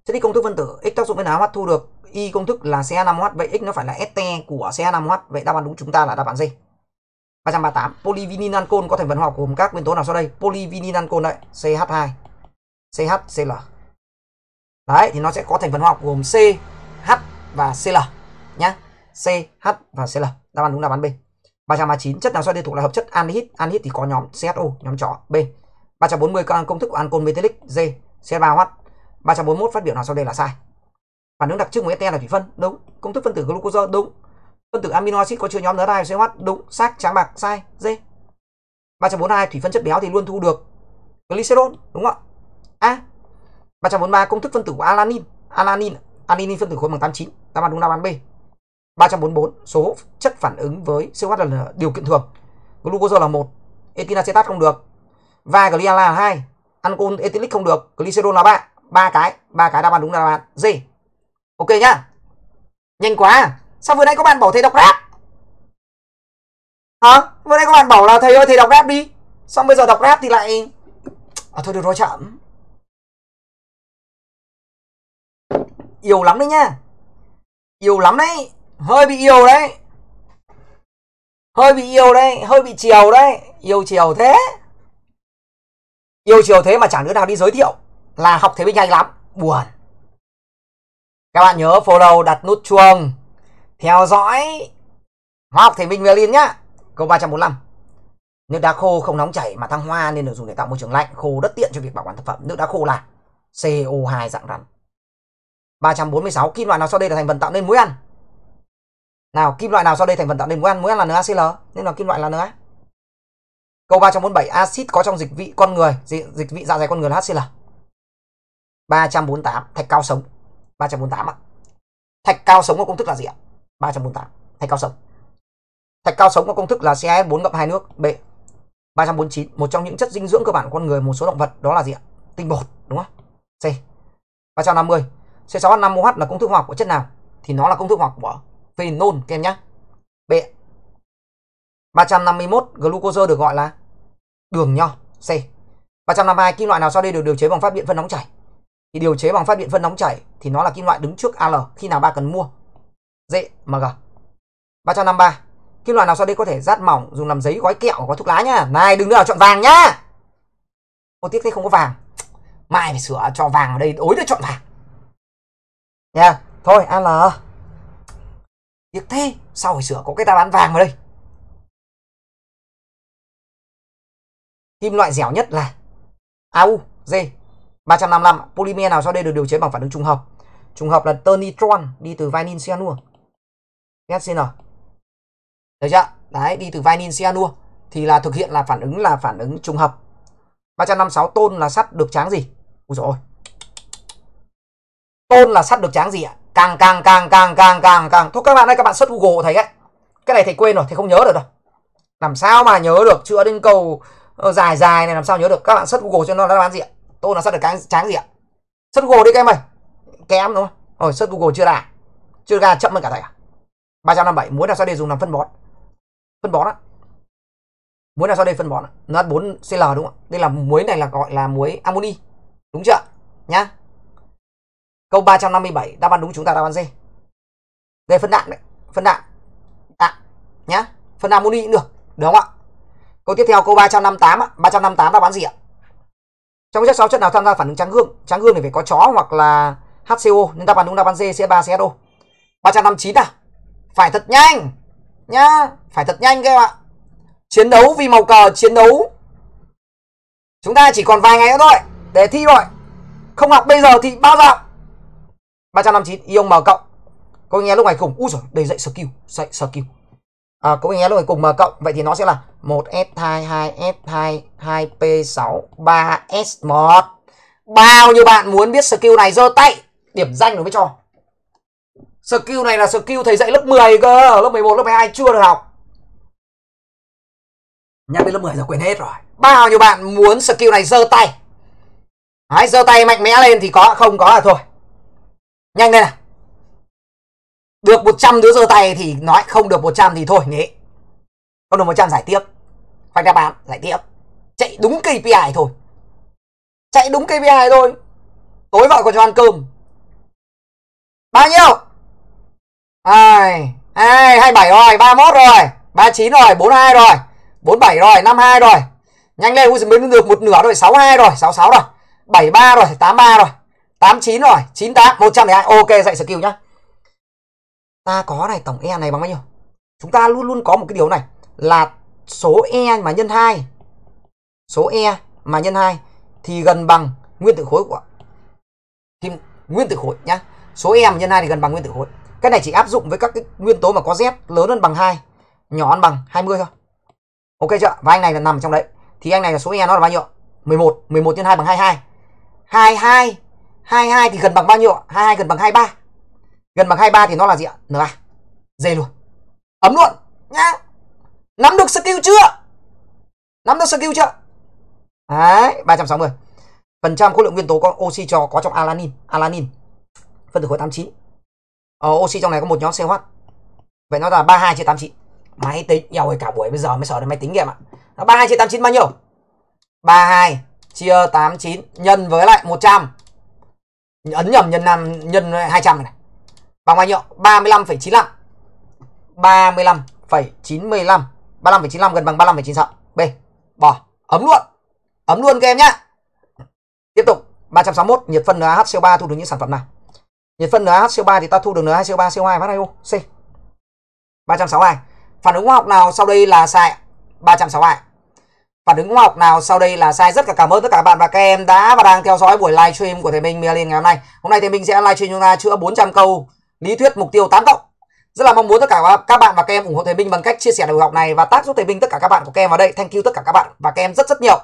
Thế đi công thức phân tử x tác dụng với NH thu được y công thức là CH5H vậy x nó phải là ST của CH5H vậy đáp án đúng chúng ta là đáp án D. 338 polyvinyl ancol có thành phần hóa học gồm các nguyên tố nào sau đây? Polyvinyl ancol đấy, CH2, CHCl. Đấy thì nó sẽ có thành phần hóa học gồm CH và CL nhá. CH và CL. Đáp án đúng là đáp án B. 339 chất nào sau đây thuộc là hợp chất anhydride, anhydride thì có nhóm CHO, nhóm chó B. 340 công thức của ancol metallic D C3H 341 phát biểu nào sau đây là sai. Phản ứng đặc trưng của este e là thủy phân, đúng. Công thức phân tử glucose đúng. Phân tử amino acid có chứa nhóm N2CH đúng. Xác trắng bạc sai, D. 342 thủy phân chất béo thì luôn thu được glycerol, đúng không ạ? A. 343 công thức phân tử của alanin, alanin, alanin phân tử khối bằng 89, đáp án đúng đáp án B. 344 số chất phản ứng với COH là điều kiện thường. Glucose là 1, etin acetat không được. Và glyala là 2, ancol etilic không được glycerol là ba ba cái ba cái đáp án đúng là đáp án d ok nhá nhanh quá sao vừa nay các bạn bảo thầy đọc rap hả vừa nay các bạn bảo là thầy ơi thầy đọc rap đi xong bây giờ đọc rap thì lại à thôi được rồi chậm yêu lắm đấy nha, yêu lắm đấy hơi bị yêu đấy hơi bị yêu đấy hơi bị chiều đấy yêu chiều thế Yêu chiều thế mà chẳng đứa nào đi giới thiệu Là học thế binh nhanh lắm Buồn Các bạn nhớ follow đặt nút chuông Theo dõi Hóa học thế binh liên nhá Câu 345 Nước đá khô không nóng chảy mà thăng hoa nên được dùng để tạo môi trường lạnh khô đất tiện cho việc bảo quản thực phẩm. Nước đá khô là CO2 dạng rắn. 346 kim loại nào sau đây là thành phần tạo nên muối ăn? Nào, kim loại nào sau đây thành phần tạo nên muối ăn? Muối ăn là NaCl nên là kim loại là Na. Câu 347 axit có trong dịch vị con người, dịch, dịch vị dạ dày con người là HCl. 348 thạch cao sống. 348 ạ. À. Thạch cao sống có công thức là gì ạ? 348 thạch cao sống. Thạch cao sống có công thức là CH4 gặp hai nước B. 349 một trong những chất dinh dưỡng cơ bản của con người một số động vật đó là gì ạ? Tinh bột đúng không? C. 350 C6H5OH là công thức hóa học của chất nào? Thì nó là công thức hóa học của phenol các em nhé. B 351 glucose được gọi là đường nho C. 352 kim loại nào sau đây được điều chế bằng phát điện phân nóng chảy? Thì điều chế bằng phát điện phân nóng chảy thì nó là kim loại đứng trước Al khi nào ba cần mua. Dễ MG. 353. Kim loại nào sau đây có thể rát mỏng dùng làm giấy gói kẹo gói thuốc lá nhá. Này đừng nữa chọn vàng nhá. Ô tiếc thế không có vàng. Mai phải sửa cho vàng ở đây ối để chọn vàng. Nha, yeah. thôi Al. Tiếc thế, sau phải sửa có cái ta bán vàng vào đây. Kim loại dẻo nhất là AU, G 355 polymer nào sau đây được điều chế bằng phản ứng trùng hợp. Trùng hợp là ternitron đi từ vinyl cyanua. SCN. Được chưa? Đấy, đi từ vinyl cyanua thì là thực hiện là phản ứng là phản ứng trùng hợp. 356 tôn là sắt được tráng gì? Ui rồi Tôn là sắt được tráng gì ạ? Càng càng càng càng càng càng càng. Thôi các bạn ơi, các bạn xuất Google thầy ấy. Cái này thầy quên rồi, thầy không nhớ được rồi. Làm sao mà nhớ được chữa đến cầu nó ờ, dài dài này làm sao nhớ được các bạn search google cho nó nó bán gì ạ tôi nó search được cái tráng gì ạ search google đi các em ơi kém đúng không rồi search google chưa ra chưa ra chậm hơn cả thầy à 357 muốn làm sao để dùng làm phân bón phân bón á muối làm sao để phân bón nó 4 cl đúng không đây là muối này là gọi là muối amoni đúng chưa nhá câu 357 đáp án đúng chúng ta đáp án gì đây phân đạm đấy phân đạm đạm nhá phân amoni cũng được đúng không ạ câu tiếp theo câu 358 ạ 358 ta bán gì ạ trong chất sáu chất nào tham gia phản ứng trắng gương trắng gương thì phải có chó hoặc là HCO nên đáp án đúng đáp án D C3 CSO 359 à phải thật nhanh nhá phải thật nhanh các em ạ chiến đấu vì màu cờ chiến đấu chúng ta chỉ còn vài ngày nữa thôi để thi rồi không học bây giờ thì bao giờ 359 ion m cộng có nghe lúc này khủng úi rồi đây dạy skill dạy skill à, cũng nghĩa luôn cùng m cộng vậy thì nó sẽ là 1s2 2s2 2p6 3s1 bao nhiêu bạn muốn biết skill này giơ tay điểm danh rồi mới cho skill này là skill thầy dạy lớp 10 cơ lớp 11 lớp 12 chưa được học nhắc đến lớp 10 giờ quên hết rồi bao nhiêu bạn muốn skill này giơ tay Đấy, giơ tay mạnh mẽ lên thì có không có là thôi nhanh lên nào được 100 đứa giơ tay thì nói không được 100 thì thôi nhỉ không được 100 giải tiếp phải đáp án giải tiếp chạy đúng KPI thôi chạy đúng KPI thôi tối vợ còn cho ăn cơm bao nhiêu ai ai hai bảy rồi ba mốt rồi ba chín rồi bốn hai rồi bốn bảy rồi năm hai rồi nhanh lên ui mới được một nửa rồi sáu hai rồi sáu sáu rồi bảy ba rồi tám ba rồi tám chín rồi chín tám một trăm ok dạy skill nhá ta có này tổng e này bằng bao nhiêu chúng ta luôn luôn có một cái điều này là số e mà nhân 2 số e mà nhân 2 thì gần bằng nguyên tử khối của kim nguyên tử khối nhá số e mà nhân 2 thì gần bằng nguyên tử khối cái này chỉ áp dụng với các cái nguyên tố mà có z lớn hơn bằng 2 nhỏ hơn bằng 20 thôi ok chưa và anh này là nằm trong đấy thì anh này là số e nó là bao nhiêu 11 11 nhân 2 bằng 22 22 22 thì gần bằng bao nhiêu 22 gần bằng 23 Gần bằng 23 thì nó là gì ạ? n Dê luôn. Ấm luôn. Nhá. Nắm được skill chưa? Nắm được skill chưa? Đấy, 360. Phần trăm khối lượng nguyên tố có oxy cho có trong alanin, alanin. Phân tử khối 89. Ờ, oxy trong này có một nhóm CH. Vậy nó là 32 chia 89. Máy tính, nhiều ơi cả buổi bây giờ mới sợ được máy tính kìa ạ. Nó 32 chia 89 bao nhiêu? 32 chia 89 nhân với lại 100. Ấn nhầm nhân 5 nhân 200 này bằng ngoài nhượng 35,95. 35,95. 35,95 gần bằng 35,96. B. Bỏ. Ấm luôn. Ấm luôn các em nhá. Tiếp tục 361 nhiệt phân NaH CO3 thu được những sản phẩm nào? Nhiệt phân NaH CO3 thì ta thu được NH CO3 CO2 và H2O C. 362. Phản ứng hóa học nào sau đây là sai? 362. Phản ứng hóa học nào sau đây là sai? Rất là cảm ơn tất cả các bạn và các em đã và đang theo dõi buổi livestream của thầy Minh Mielin ngày hôm nay. Hôm nay thầy Minh sẽ livestream chúng ta chữa 400 câu lý thuyết mục tiêu 8 cộng rất là mong muốn tất cả các bạn và các em ủng hộ thầy Minh bằng cách chia sẻ buổi học này và tác giúp thầy Minh tất cả các bạn của các em vào đây. Thank you tất cả các bạn và các em rất rất nhiều.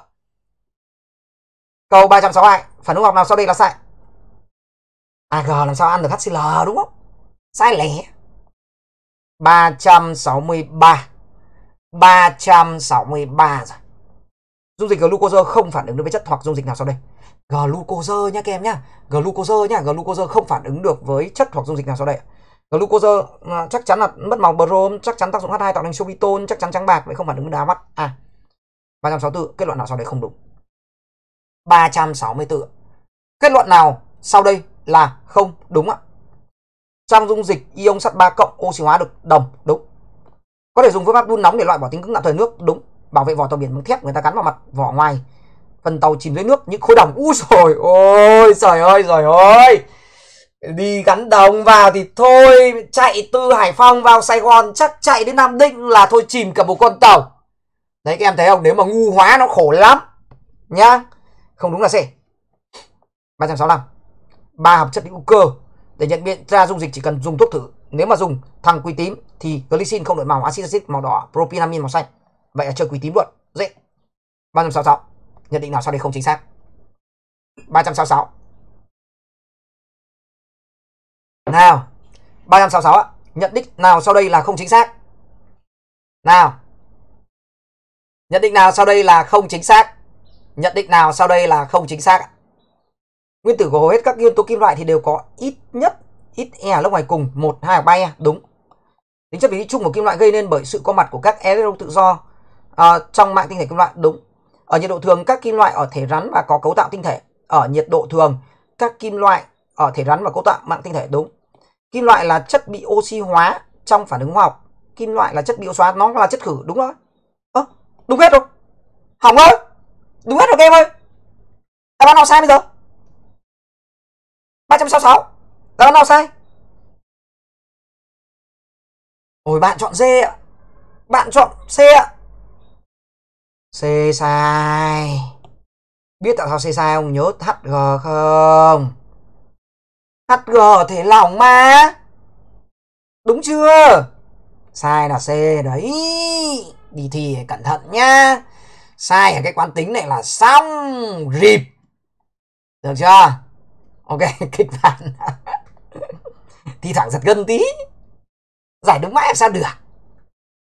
Câu 362, phản ứng học nào sau đây là sai? AG làm sao ăn được HCL đúng không? Sai lẻ. 363. 363 rồi. Dung dịch glucose không phản ứng được với chất hoặc dung dịch nào sau đây? glucose nhá các em nhá glucose nhá glucose không phản ứng được với chất hoặc dung dịch nào sau đây glucose à, chắc chắn là mất màu brom chắc chắn tác dụng H2 tạo thành sobiton chắc chắn trắng bạc vậy không phản ứng với đá mắt à 364 kết luận nào sau đây không đúng 364 kết luận nào sau đây là không đúng ạ trong dung dịch ion sắt 3 cộng oxy hóa được đồng đúng có thể dùng phương pháp đun nóng để loại bỏ tính cứng tạm thời nước đúng bảo vệ vỏ tàu biển bằng thép người ta gắn vào mặt vỏ ngoài Phần tàu chìm dưới nước, những khối đồng. Úi rồi ôi, trời ơi, trời ơi. Đi gắn đồng vào thì thôi, chạy từ Hải Phòng vào Sài Gòn chắc chạy đến Nam Định là thôi chìm cả một con tàu. Đấy các em thấy không? Nếu mà ngu hóa nó khổ lắm. Nhá. Không đúng là C. 365. Ba hợp chất hữu cơ để nhận biết ra dung dịch chỉ cần dùng thuốc thử. Nếu mà dùng thằng quý tím thì glycine không đổi màu, axit axit màu đỏ, propinamin màu xanh. Vậy là chơi quý tím luôn. Dễ. 366 nhận định nào sau đây không chính xác 366 nào 366 ạ nhận định nào sau đây là không chính xác nào nhận định nào sau đây là không chính xác nhận định nào sau đây là không chính xác Nguyên tử của hầu hết các nguyên tố kim loại thì đều có ít nhất ít e ở lớp ngoài cùng một hai hoặc 3 e, đúng. Tính chất vị trí chung của kim loại gây nên bởi sự có mặt của các electron tự do uh, trong mạng tinh thể kim loại, đúng. Ở nhiệt độ thường các kim loại ở thể rắn và có cấu tạo tinh thể. Ở nhiệt độ thường các kim loại ở thể rắn và cấu tạo mạng tinh thể đúng. Kim loại là chất bị oxy hóa trong phản ứng hóa học. Kim loại là chất bị oxy hóa, nó là chất khử đúng rồi. Ơ, à, đúng hết rồi. Hỏng rồi. Đúng hết rồi các em ơi. Đáp án nào sai bây giờ? 366. Đáp án nào sai? Ôi bạn chọn D ạ. Bạn chọn C ạ. C sai Biết tại sao C sai không? Nhớ HG không? HG thể lỏng mà Đúng chưa? Sai là C đấy Đi thì cẩn thận nhá Sai ở cái quán tính này là xong Rịp Được chưa? Ok, kịch bản Thi thẳng giật gân tí Giải đúng mãi em sao được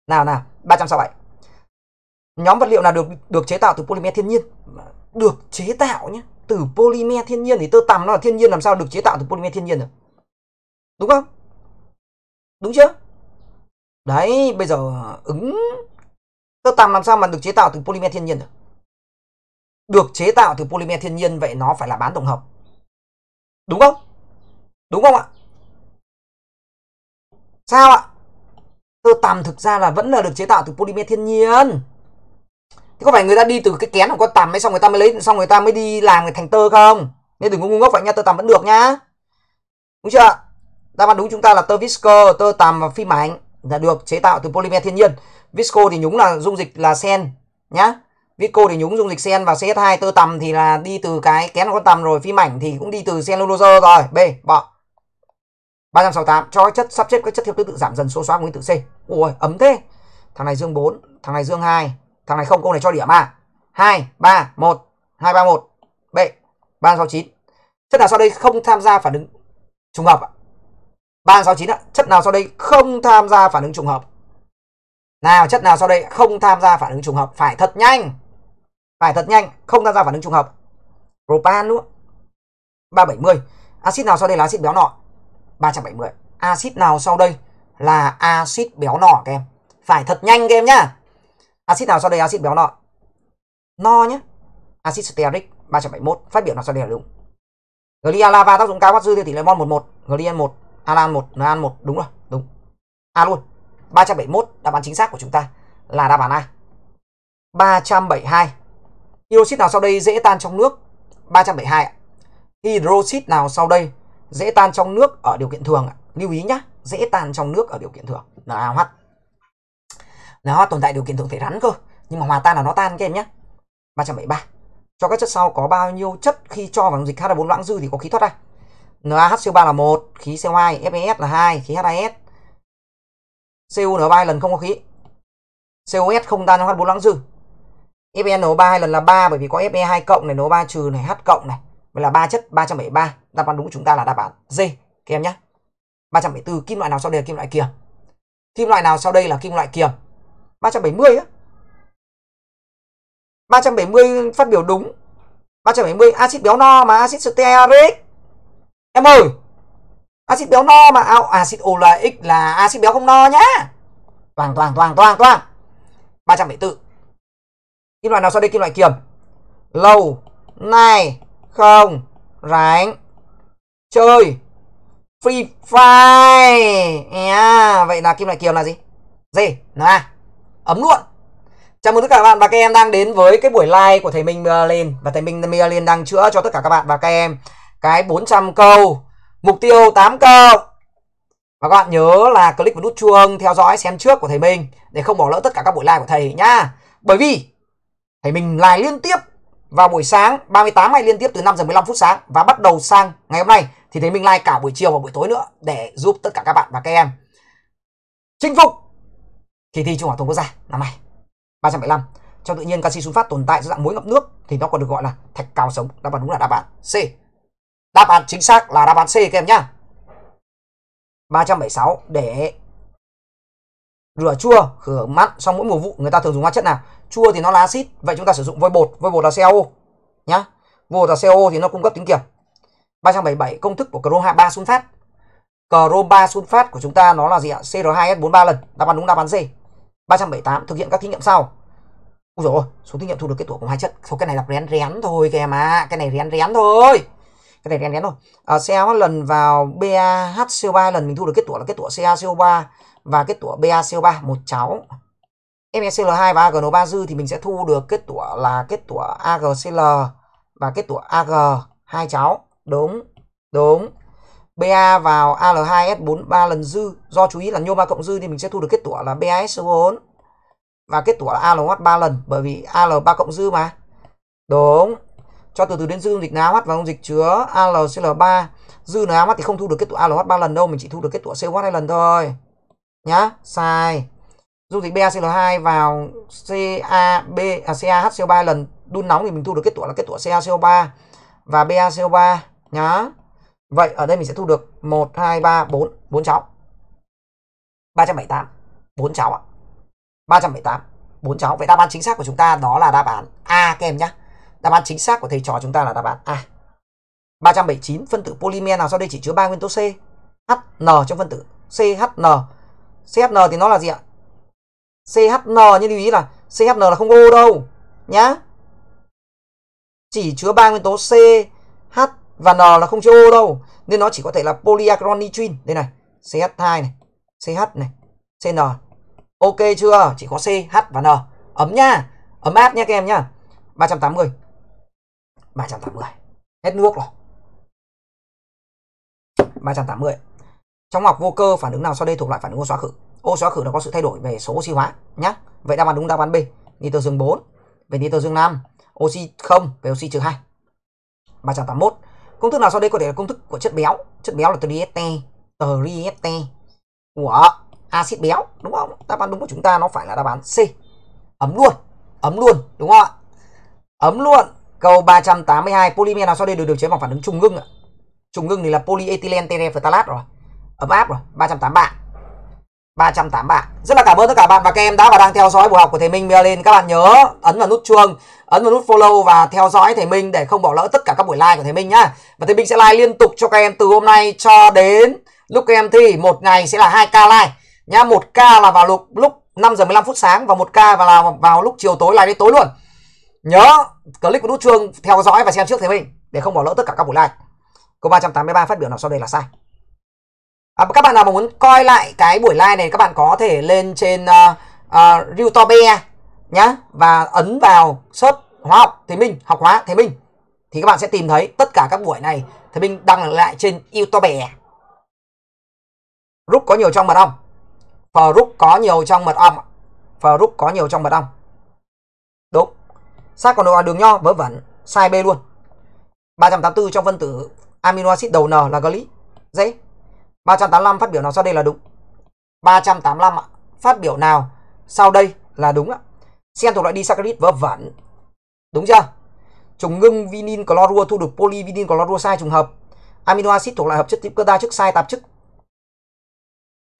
Nào nào, 367 nhóm vật liệu nào được được chế tạo từ polymer thiên nhiên được chế tạo nhé từ polymer thiên nhiên thì tơ tằm nó là thiên nhiên làm sao được chế tạo từ polymer thiên nhiên được đúng không đúng chưa đấy bây giờ ứng tơ tằm làm sao mà được chế tạo từ polymer thiên nhiên được được chế tạo từ polymer thiên nhiên vậy nó phải là bán tổng hợp đúng không đúng không ạ sao ạ tơ tằm thực ra là vẫn là được chế tạo từ polymer thiên nhiên Thế có phải người ta đi từ cái kén của con tằm ấy xong người ta mới lấy xong người ta mới đi làm thành tơ không? Nên đừng có ngu ngốc vậy nha, tơ tằm vẫn được nhá. Đúng chưa? Đáp án đúng chúng ta là tơ visco, tơ tằm và phim ảnh là dạ được chế tạo từ polymer thiên nhiên. Visco thì nhúng là dung dịch là sen nhá. Visco thì nhúng dung dịch sen và CH2 tơ tằm thì là đi từ cái kén của con tằm rồi, phim ảnh thì cũng đi từ cellulose rồi. B, bỏ. 368 cho chất sắp xếp các chất theo thứ tự giảm dần số xóa nguyên tử C. Ôi ấm thế. Thằng này dương 4, thằng này dương 2, Thằng này không, câu này cho điểm à. 2 3 1 2 3 1. B. 369. Chất nào sau đây không tham gia phản ứng trùng hợp ạ? 369 ạ. Chất nào sau đây không tham gia phản ứng trùng hợp? Nào, chất nào sau đây không tham gia phản ứng trùng hợp? Phải thật nhanh. Phải thật nhanh, không tham gia phản ứng trùng hợp. Propan luôn. 370. Axit nào sau đây là axit béo nọ? 370. Axit nào sau đây là axit béo nọ các em? Phải thật nhanh các em nhá axit nào sau đây axit béo no? no nhé axit stearic 371 phát biểu nào sau đây là đúng glialava tác dụng cao bắt dư thì tỷ lệ mol 11 glien 1 alan 1 nan 1 đúng rồi đúng a à luôn 371 đáp án chính xác của chúng ta là đáp án A 372 hydroxit nào sau đây dễ tan trong nước 372 ạ hydroxit nào sau đây dễ tan trong nước ở điều kiện thường ạ lưu ý nhá dễ tan trong nước ở điều kiện thường là AH nó tồn tại điều kiện thượng thể rắn cơ nhưng mà hòa tan là nó tan các em nhé 373 cho các chất sau có bao nhiêu chất khi cho vào dung dịch H4 loãng dư thì có khí thoát ra NaHCO3 là một khí CO2 FeS là hai khí H2S CuNO3 hai lần không có khí COS không tan trong H4 loãng dư FeNO3 hai lần là 3 bởi vì có Fe2 cộng này NO3 trừ này H cộng này vậy là ba chất 373 đáp án đúng của chúng ta là đáp án D các em nhé 374 kim loại nào sau đây là kim loại kiềm kim loại nào sau đây là kim loại kiềm 370 á. 370 phát biểu đúng. 370 axit béo no mà axit stearic. Em ơi. Axit béo no mà axit oleic là axit béo không no nhá. Toàn toàn toàn toàn toàn. 374. Kim loại nào sau đây kim loại kiềm? Lâu, này, không, rảnh. Chơi. Free Fire. Yeah. vậy là kim loại kiềm là gì? Gì? Là ấm luôn Chào mừng tất cả các bạn và các em đang đến với cái buổi live của thầy Minh Merlin Và thầy Minh Merlin đang chữa cho tất cả các bạn và các em cái 400 câu Mục tiêu 8 câu Và các bạn nhớ là click vào nút chuông theo dõi xem trước của thầy Minh Để không bỏ lỡ tất cả các buổi live của thầy nhá Bởi vì thầy mình live liên tiếp vào buổi sáng 38 ngày liên tiếp từ 5 giờ 15 phút sáng Và bắt đầu sang ngày hôm nay thì thầy Minh live cả buổi chiều và buổi tối nữa Để giúp tất cả các bạn và các em Chinh phục kỳ thi trung học phổ thông quốc gia năm nay 375 trong tự nhiên canxi sunfat tồn tại dưới dạng muối ngập nước thì nó còn được gọi là thạch cao sống đáp án đúng là đáp án C đáp án chính xác là đáp án C các em nhá 376 để rửa chua khử mặn sau mỗi mùa vụ người ta thường dùng hóa chất nào chua thì nó là axit vậy chúng ta sử dụng vôi bột vôi bột là CO nhá vôi bột là CO thì nó cung cấp tính kiềm 377 công thức của chrome 3 sunfat chrome 3 sunfat của chúng ta nó là gì ạ CR2S43 lần đáp án đúng đáp án C 378 thực hiện các thí nghiệm sau Úi dồi ôi, số thí nghiệm thu được kết quả của hai chất Số cái này là rén rén thôi kìa mà Cái này rén rén thôi Cái này rén rén thôi à, CO lần vào BaHCO3 lần mình thu được kết quả là kết quả CaCO3 Và kết quả BaCO3 một cháu MECl2 và AgNO3 dư thì mình sẽ thu được kết quả là kết quả AgCl Và kết quả Ag hai cháu Đúng Đúng BA vào AL2S4 3 lần dư do chú ý là nhôm A cộng dư thì mình sẽ thu được kết tủa là BASO4 và kết tủa là ALH 3 lần bởi vì AL3 cộng dư mà đúng cho từ từ đến dư dung dịch NaOH và dung dịch chứa AlCl3 dư NaOH thì không thu được kết tủa ALH 3 lần đâu mình chỉ thu được kết tủa COH 2 lần thôi nhá sai dung dịch BaCl2 vào CaB à, CaHCO3 lần đun nóng thì mình thu được kết tủa là kết tủa CaCO3 và BaCO3 nhá Vậy ở đây mình sẽ thu được 1, 2, 3, 4, 4 cháu 378 4 cháu ạ 378 4 cháu Vậy đáp án chính xác của chúng ta đó là đáp án A các em nhé Đáp án chính xác của thầy trò chúng ta là đáp án A 379 phân tử polymer nào sau đây chỉ chứa 3 nguyên tố C HN trong phân tử CHN CHN thì nó là gì ạ CHN nhưng lưu ý là CHN là không O đâu nhá chỉ chứa ba nguyên tố C H và N là không chứa O đâu nên nó chỉ có thể là polyacron nitrin đây này CH2 này CH này CN ok chưa chỉ có CH và N ấm nha ấm áp nha các em nhá 380 380 hết nước rồi 380 trong học vô cơ phản ứng nào sau đây thuộc loại phản ứng ô xóa khử ô xóa khử nó có sự thay đổi về số oxy hóa nhá vậy đáp án đúng đáp án B nitơ dương 4 về nitơ dương 5 oxy 0 về oxy trừ 2 381 công thức nào sau đây có thể là công thức của chất béo chất béo là trieste trieste của axit béo đúng không đáp án đúng của chúng ta nó phải là đáp án C ấm luôn ấm luôn đúng không ạ ấm luôn câu 382 polymer nào sau đây được điều chế bằng phản ứng trùng ngưng ạ trùng ngưng thì là polyethylene terephthalate rồi ấm áp rồi 383 308 bạn. Rất là cảm ơn tất cả bạn và các em đã và đang theo dõi buổi học của thầy Minh Merlin. Các bạn nhớ ấn vào nút chuông, ấn vào nút follow và theo dõi thầy Minh để không bỏ lỡ tất cả các buổi live của thầy Minh nhá. Và thầy Minh sẽ live liên tục cho các em từ hôm nay cho đến lúc các em thi một ngày sẽ là 2 ca live nhá. 1 ca là vào lúc lúc 5 giờ 15 phút sáng và 1 ca là vào, vào lúc chiều tối live đến tối luôn. Nhớ click vào nút chuông theo dõi và xem trước thầy Minh để không bỏ lỡ tất cả các buổi live. Câu 383 phát biểu nào sau đây là sai à, các bạn nào mà muốn coi lại cái buổi live này các bạn có thể lên trên uh, uh, nhá và ấn vào search hóa học thế minh học hóa thế minh thì các bạn sẽ tìm thấy tất cả các buổi này thế minh đăng lại trên youtube rút có nhiều trong mật ong phờ rút có nhiều trong mật ong phờ rút có nhiều trong mật ong đúng xác còn đồ đường nho vớ vẩn sai b luôn 384 trong phân tử amino acid đầu n là glic dễ 385 phát biểu nào sau đây là đúng? 385 ạ. Phát biểu nào sau đây là đúng ạ? Sen thuộc loại đi saccharid vớ vẩn. Đúng chưa? Trùng ngưng vinil clorua thu được polyvinil clorua sai trùng hợp. Amino acid thuộc loại hợp chất hữu cơ đa chức sai tạp chức.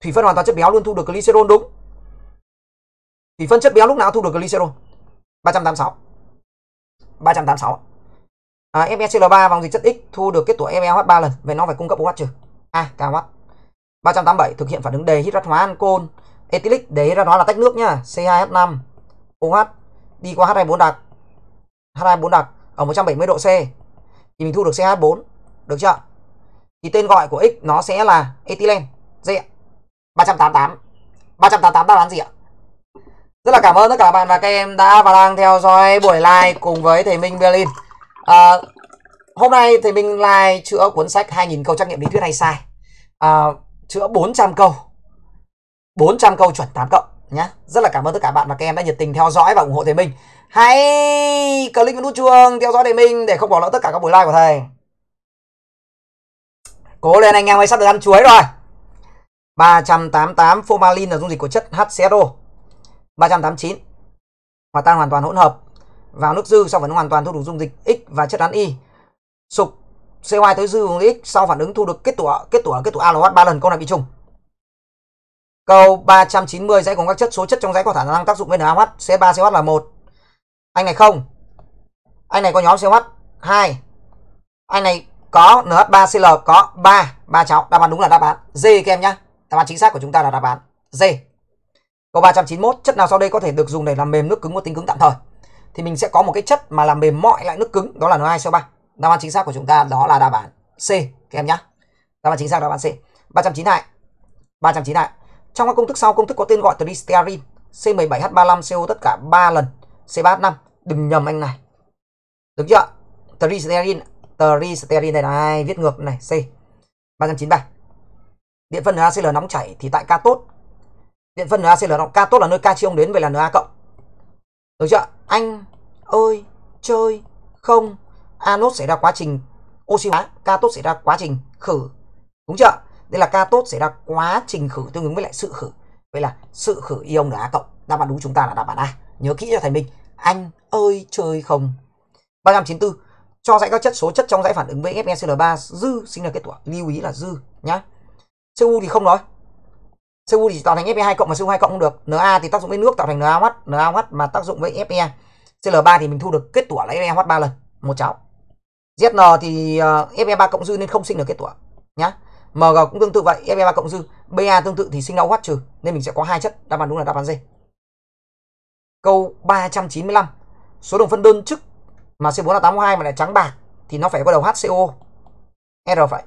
Thủy phân hoàn toàn chất béo luôn thu được glycerol đúng. Thủy phân chất béo lúc nào thu được glycerol? 386. 386. À, FeCl3 vòng dịch chất X thu được kết tủa FeOH 3 lần, vậy nó phải cung cấp OH trừ. A. Kw 387 thực hiện phản ứng đề hydrat hóa ancol etylic để hydrat hóa là tách nước nhá C2H5 OH đi qua H24 đặc H24 đặc ở 170 độ C thì mình thu được CH4 được chưa thì tên gọi của X nó sẽ là ethylene gì ạ 388 388 đáp án gì ạ rất là cảm ơn tất cả các bạn và các em đã và đang theo dõi buổi live cùng với thầy Minh Berlin à, Hôm nay thì mình lại chữa cuốn sách 2.000 câu trắc nghiệm lý thuyết hay sai à, Chữa 400 câu 400 câu chuẩn 8 cộng nhá Rất là cảm ơn tất cả bạn và các em đã nhiệt tình theo dõi và ủng hộ thầy Minh Hãy click vào nút chuông theo dõi thầy Minh để không bỏ lỡ tất cả các buổi live của thầy Cố lên anh em ơi sắp được ăn chuối rồi 388 formalin là dung dịch của chất HCO 389 hòa tan hoàn toàn hỗn hợp vào nước dư sau vẫn hoàn toàn thu được dung dịch X và chất rắn Y sụp CY tới dư bằng X sau phản ứng thu được kết tủa kết tủa kết tủa ALH 3 lần câu này bị trùng. Câu 390 dãy gồm các chất số chất trong dãy có khả năng tác dụng với NaOH, C3CH là 1. Anh này không. Anh này có nhóm CH 2. Anh này có NH3CL có 3, 3 cháu. Đáp án đúng là đáp án D các em nhá. Đáp án chính xác của chúng ta là đáp án D. Câu 391, chất nào sau đây có thể được dùng để làm mềm nước cứng có tính cứng tạm thời? Thì mình sẽ có một cái chất mà làm mềm mọi loại nước cứng, đó là N2CO3 đáp án chính xác của chúng ta đó là đáp án C các em nhá, đáp án chính xác đáp án C 392 392 trong các công thức sau công thức có tên gọi tristerin C17H35CO tất cả 3 lần C3H5 đừng nhầm anh này được chưa tristerin tristerin này này viết ngược này C 397 điện phân NaCl nóng chảy thì tại ca tốt điện phân NaCl nóng ca tốt là nơi ca ông đến vậy là Na cộng được chưa anh ơi chơi không anode xảy ra quá trình oxy hóa, cathode xảy ra quá trình khử. Đúng chưa? Đây là cathode xảy ra quá trình khử tương ứng với lại sự khử. Vậy là sự khử ion là a cộng. Đáp án đúng chúng ta là đáp án A. Nhớ kỹ cho thầy mình. Anh ơi chơi không. 3594 cho dãy các chất số chất trong dãy phản ứng với FeCl3 dư sinh ra kết quả. Lưu ý là dư nhá. Cu thì không nói. Cu thì tạo thành Fe2 cộng mà Cu2 cộng không được. Na thì tác dụng với nước tạo thành NaOH, NaOH mà tác dụng với Fe. Cl3 thì mình thu được kết quả là FeOH 3 lần. Một cháo. ZN thì ờ, FE3 cộng dư nên không sinh được kết tủa nhá. MG cũng tương tự vậy, FE3 cộng dư, BA tương tự thì sinh nau trừ nên mình sẽ có hai chất, đáp án đúng là đáp án D. Câu 395. Số đồng phân đơn chức mà C4 là 82 mà lại trắng bạc thì nó phải có đầu HCO. R phải.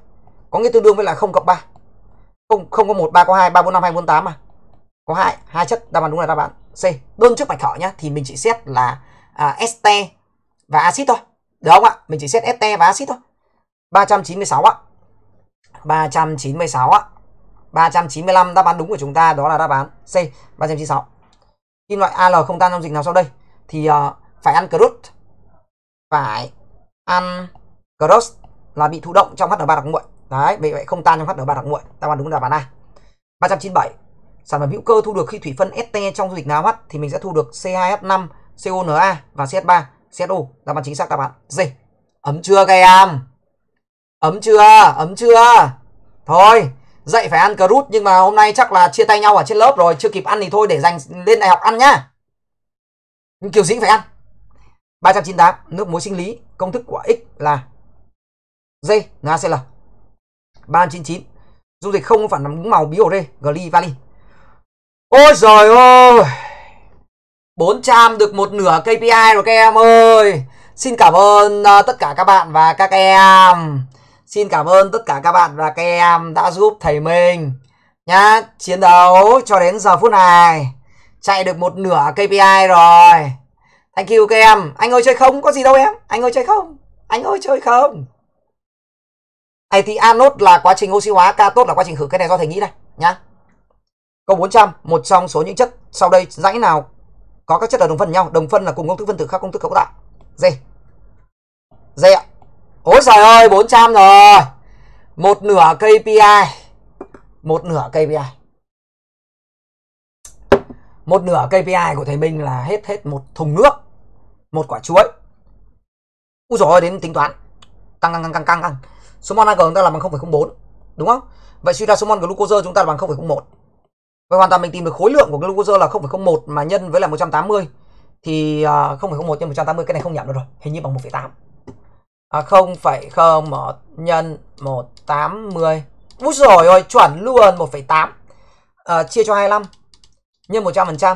Có nghĩa tương đương với là 0 cộng 3. Không không có 1 3 có 2 3 4 5 2 4 8 mà. Có hai hai chất đáp án đúng là đáp án C. Đơn chức bạch thọ nhá thì mình chỉ xét là à, este và axit thôi. Được không ạ? Mình chỉ xét este và axit thôi. 396 ạ. 396 ạ. 395 đáp án đúng của chúng ta đó là đáp án C 396. Kim loại Al không tan trong dịch nào sau đây thì uh, phải ăn crust. Phải ăn crust là bị thụ động trong HN3 đặc nguội. Đấy, vì vậy không tan trong HN3 đặc nguội. Đáp án đúng là đáp án A. 397. Sản phẩm hữu cơ thu được khi thủy phân este trong dung dịch NaOH thì mình sẽ thu được C2H5, CONa và CH3. ZO đáp án chính xác các bạn D ấm chưa các em ấm chưa ấm chưa thôi dậy phải ăn cà rút nhưng mà hôm nay chắc là chia tay nhau ở trên lớp rồi chưa kịp ăn thì thôi để dành lên đại học ăn nhá nhưng kiểu dĩ phải ăn 398 nước muối sinh lý công thức của x là d nga sẽ là 399 dung dịch không phản ứng màu bí ổ d gli vali ôi trời ôi 400 được một nửa KPI rồi các em ơi Xin cảm ơn uh, tất cả các bạn và các em Xin cảm ơn tất cả các bạn và các em đã giúp thầy mình Nhá, chiến đấu cho đến giờ phút này Chạy được một nửa KPI rồi Thank you các em Anh ơi chơi không, có gì đâu em Anh ơi chơi không, anh ơi chơi không Này thì anốt là quá trình oxy hóa, ca tốt là quá trình khử Cái này do thầy nghĩ này, nhá Câu 400, một trong số những chất sau đây dãy nào có các chất là đồng phân nhau đồng phân là cùng công thức phân tử khác công thức cấu tạo Dê dê ạ ôi trời ơi 400 rồi một nửa KPI một nửa KPI một nửa KPI của thầy Minh là hết hết một thùng nước một quả chuối Úi dồi đến tính toán tăng tăng tăng tăng tăng tăng số mol agar chúng ta là bằng 0,04 đúng không vậy suy ra số mol glucose chúng ta là bằng 0,01 Vậy hoàn toàn mình tìm được khối lượng của glucose là 0,01 mà nhân với là 180 thì uh, à, 0,01 nhân 180 cái này không nhận được rồi, hình như bằng 1,8. À, 0,01 nhân 180. Úi rồi ơi, chuẩn luôn 1,8. À, chia cho 25 nhân 100%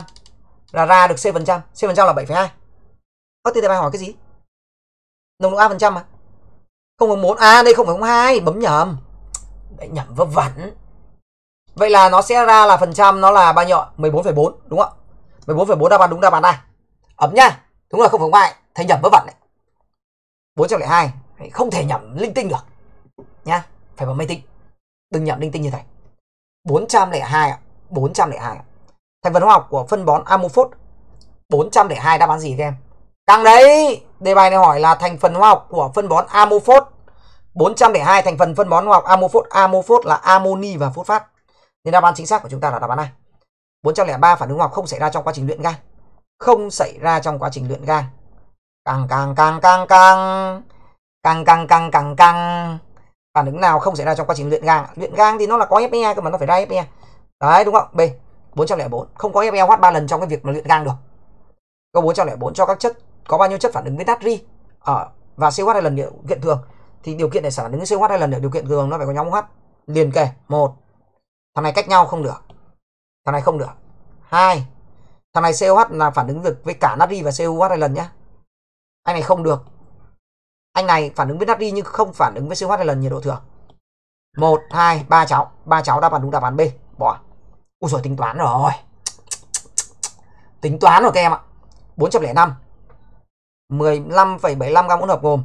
là ra được C phần trăm, C phần trăm là 7,2. Có tiền bài hỏi cái gì? Nồng độ A phần trăm mà. 0,4 a à, đây 0,02 bấm nhầm. Đấy nhầm vấp vẩn. Vậy là nó sẽ ra là phần trăm nó là bao nhiêu? 14,4 đúng không 14,4 đáp án đúng đáp án A. Ấm nhá. Đúng là không phải ngoại, thầy nhầm vớ vẩn đấy. 402, không thể nhầm linh tinh được. Nhá, phải vào máy tính. Đừng nhầm linh tinh như thầy. 402 ạ, 402 ạ. Thành phần hóa học của phân bón amophos 402 đáp án gì các em? Càng đấy, đề bài này hỏi là thành phần hóa học của phân bón amophos 402 thành phần phân bón hóa học amophos, amophos là amoni và phốt phát. Nên đáp án chính xác của chúng ta là đáp án này. 403 phản ứng học không xảy ra trong quá trình luyện gan. Không xảy ra trong quá trình luyện gan. Càng càng càng càng càng càng càng càng càng càng phản ứng nào không xảy ra trong quá trình luyện gan. Luyện gan thì nó là có FE cơ mà nó phải ra FE. Đấy đúng không? B 404 không có FE hoát 3 lần trong cái việc mà luyện gan được. Câu 404 cho các chất có bao nhiêu chất phản ứng với natri ở ờ, và CH hai lần điều kiện thường thì điều kiện để phản ứng CH hai lần điều kiện thường nó phải có nhóm OH liền kề một thằng này cách nhau không được thằng này không được hai thằng này COH là phản ứng được với cả natri và COH hai lần nhá anh này không được anh này phản ứng với natri nhưng không phản ứng với COH hai lần nhiệt độ thường một hai ba cháu ba cháu đáp án đúng đáp án B bỏ Ui rồi tính toán rồi Tính toán rồi các em ạ 405 15,75 gam hỗn hợp gồm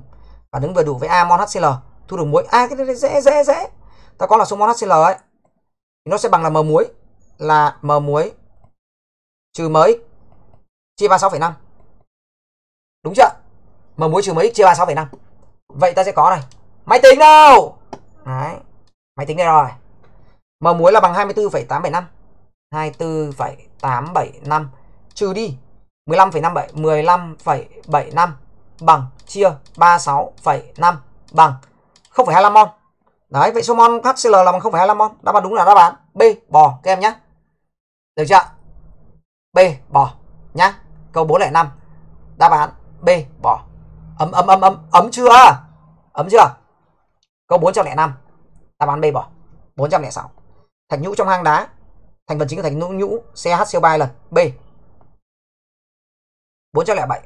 Phản ứng vừa đủ với amon HCl Thu được muối A à, cái này dễ dễ dễ Ta có là số mol HCl ấy nó sẽ bằng là m muối là m muối trừ mx chia 36,5. Đúng chưa? M muối trừ mx chia 36,5. Vậy ta sẽ có này. Máy tính đâu? Đấy. Máy tính đây rồi. M muối là bằng 24,875. 24,875 trừ đi 15,57 15,75 bằng chia 36,5 bằng 0,25 mol đấy vậy số mon HCl là bằng 0,25 mon đáp án đúng là đáp án B bò các em nhá được chưa B bò nhá câu 405 đáp án B bò ấm ấm ấm ấm ấm chưa ấm chưa câu 405 đáp án B bỏ 406 thạch nhũ trong hang đá thành phần chính của thạch nhũ nhũ CHCO3 lần B 407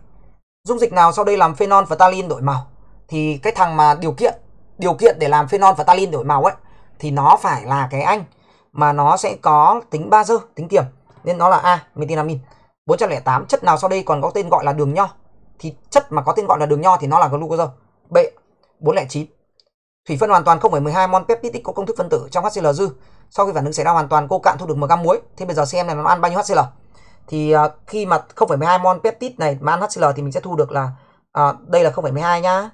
dung dịch nào sau đây làm phenol và talin đổi màu thì cái thằng mà điều kiện điều kiện để làm phenol và talin đổi màu ấy thì nó phải là cái anh mà nó sẽ có tính bazơ, tính kiềm nên nó là A methylamin. 408 chất nào sau đây còn có tên gọi là đường nho thì chất mà có tên gọi là đường nho thì nó là glucose. B 409 Thủy phân hoàn toàn 0,12 mol peptidic có công thức phân tử trong HCl dư. Sau khi phản ứng xảy ra hoàn toàn cô cạn thu được một gam muối. Thế bây giờ xem này nó ăn bao nhiêu HCl. Thì uh, khi mà 0,12 mol peptid này mà ăn HCl thì mình sẽ thu được là uh, đây là 0,12 nhá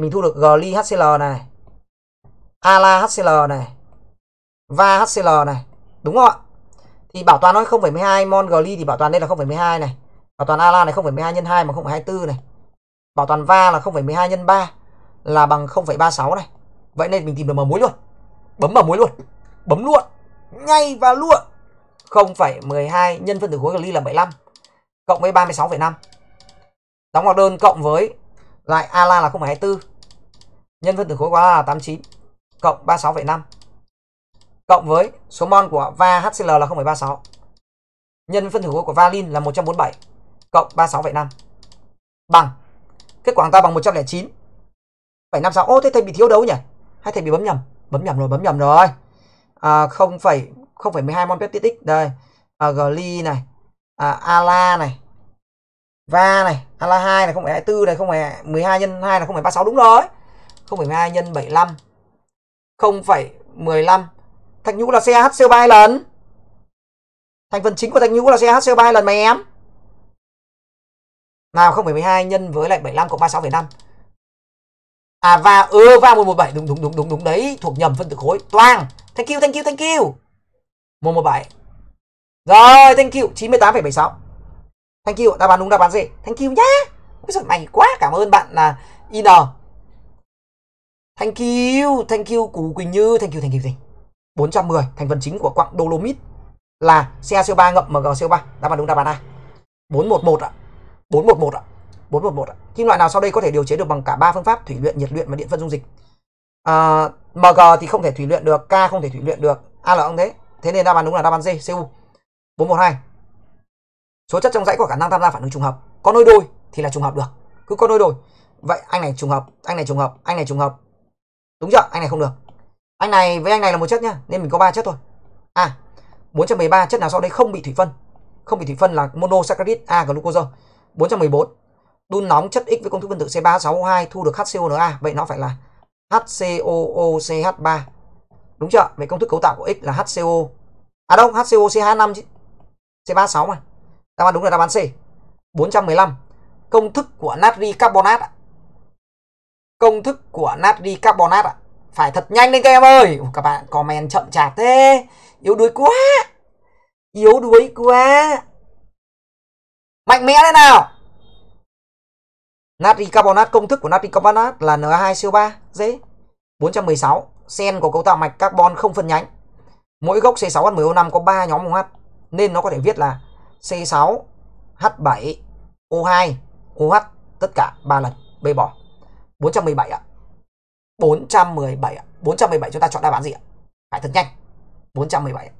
mình thu được Gly hcl này ala hcl này va hcl này đúng không ạ thì bảo toàn nó 0,12 mon Gly thì bảo toàn đây là 0,12 này bảo toàn ala này 0,12 nhân 2 mà 0,24 này bảo toàn va là 0,12 nhân 3 là bằng 0,36 này vậy nên mình tìm được mờ muối luôn bấm vào muối luôn bấm luôn ngay và luôn 0,12 nhân phân tử khối gly là 75 cộng với 36,5 đóng vào đơn cộng với lại ala là 0,24 nhân phân tử khối qua là 89 cộng 36,5 cộng với số mol của va HCl là 0,36 nhân phân tử khối của valin là 147 cộng 36,5 bằng kết quả ta bằng 109 756 ô thế thầy bị thiếu đấu nhỉ hay thầy bị bấm nhầm bấm nhầm rồi bấm nhầm rồi à, 0, 0,12 mol peptide x đây à, gli này à, ala này va này ala 2 là 0,24 này 0,12 nhân 2 là không phải 0,36 đúng rồi 0,12 nhân 75 0,15 thạch nhũ là CHCO3 lần thành phần chính của thạch nhũ là CHCO3 2 lần mà em nào 0,12 nhân với lại 75 cộng 36,5 À và ơ ừ, và 117 đúng đúng đúng đúng đúng đấy, thuộc nhầm phân tử khối. Toang. Thank you, thank you, thank you. 117. Rồi, thank you 98,76. Thank you, đáp án đúng đáp án gì? Thank you nhá. Ôi giời mày quá, cảm ơn bạn là IN. Thank you, thank you Cú Quỳnh Như, thank you, thank you, thank you. 410, thành phần chính của quặng Dolomit là xe CO3 ngậm MgCO3. Đáp án đúng đáp án A. 411 ạ. 411 ạ. 411 ạ. Kim loại nào sau đây có thể điều chế được bằng cả ba phương pháp thủy luyện, nhiệt luyện và điện phân dung dịch? À, Mg thì không thể thủy luyện được, K không thể thủy luyện được, A là không thế. Thế nên đáp án đúng là đáp án D, Cu. 412. Số chất trong dãy có khả năng tham gia phản ứng trùng hợp. Có nối đôi thì là trùng hợp được. Cứ có nối đôi. Vậy anh này trùng hợp, anh này trùng hợp, anh này trùng hợp, đúng chưa anh này không được anh này với anh này là một chất nhá nên mình có ba chất thôi à 413 chất nào sau đây không bị thủy phân không bị thủy phân là monosaccharide a glucose 414 đun nóng chất x với công thức phân tử C3H6O2 thu được HCONa vậy nó phải là HCOOCH3 đúng chưa vậy công thức cấu tạo của x là HCO à đâu HCOCH5 chứ C36 mà đáp án đúng là đáp án C 415 công thức của natri carbonat công thức của natri carbonat ạ. Phải thật nhanh lên các em ơi. Ủa, các bạn comment chậm chạp thế. Yếu đuối quá. Yếu đuối quá. Mạnh mẽ thế nào. Natri carbonat công thức của natri carbonat là Na2CO3 dễ. 416 sen của cấu tạo mạch carbon không phân nhánh. Mỗi gốc C6H10O5 có 3 nhóm OH nên nó có thể viết là C6H7O2 OH tất cả 3 lần bê bỏ. 417 ạ. 417 ạ. 417 chúng ta chọn đáp án gì ạ? Phải thật nhanh. 417 ạ.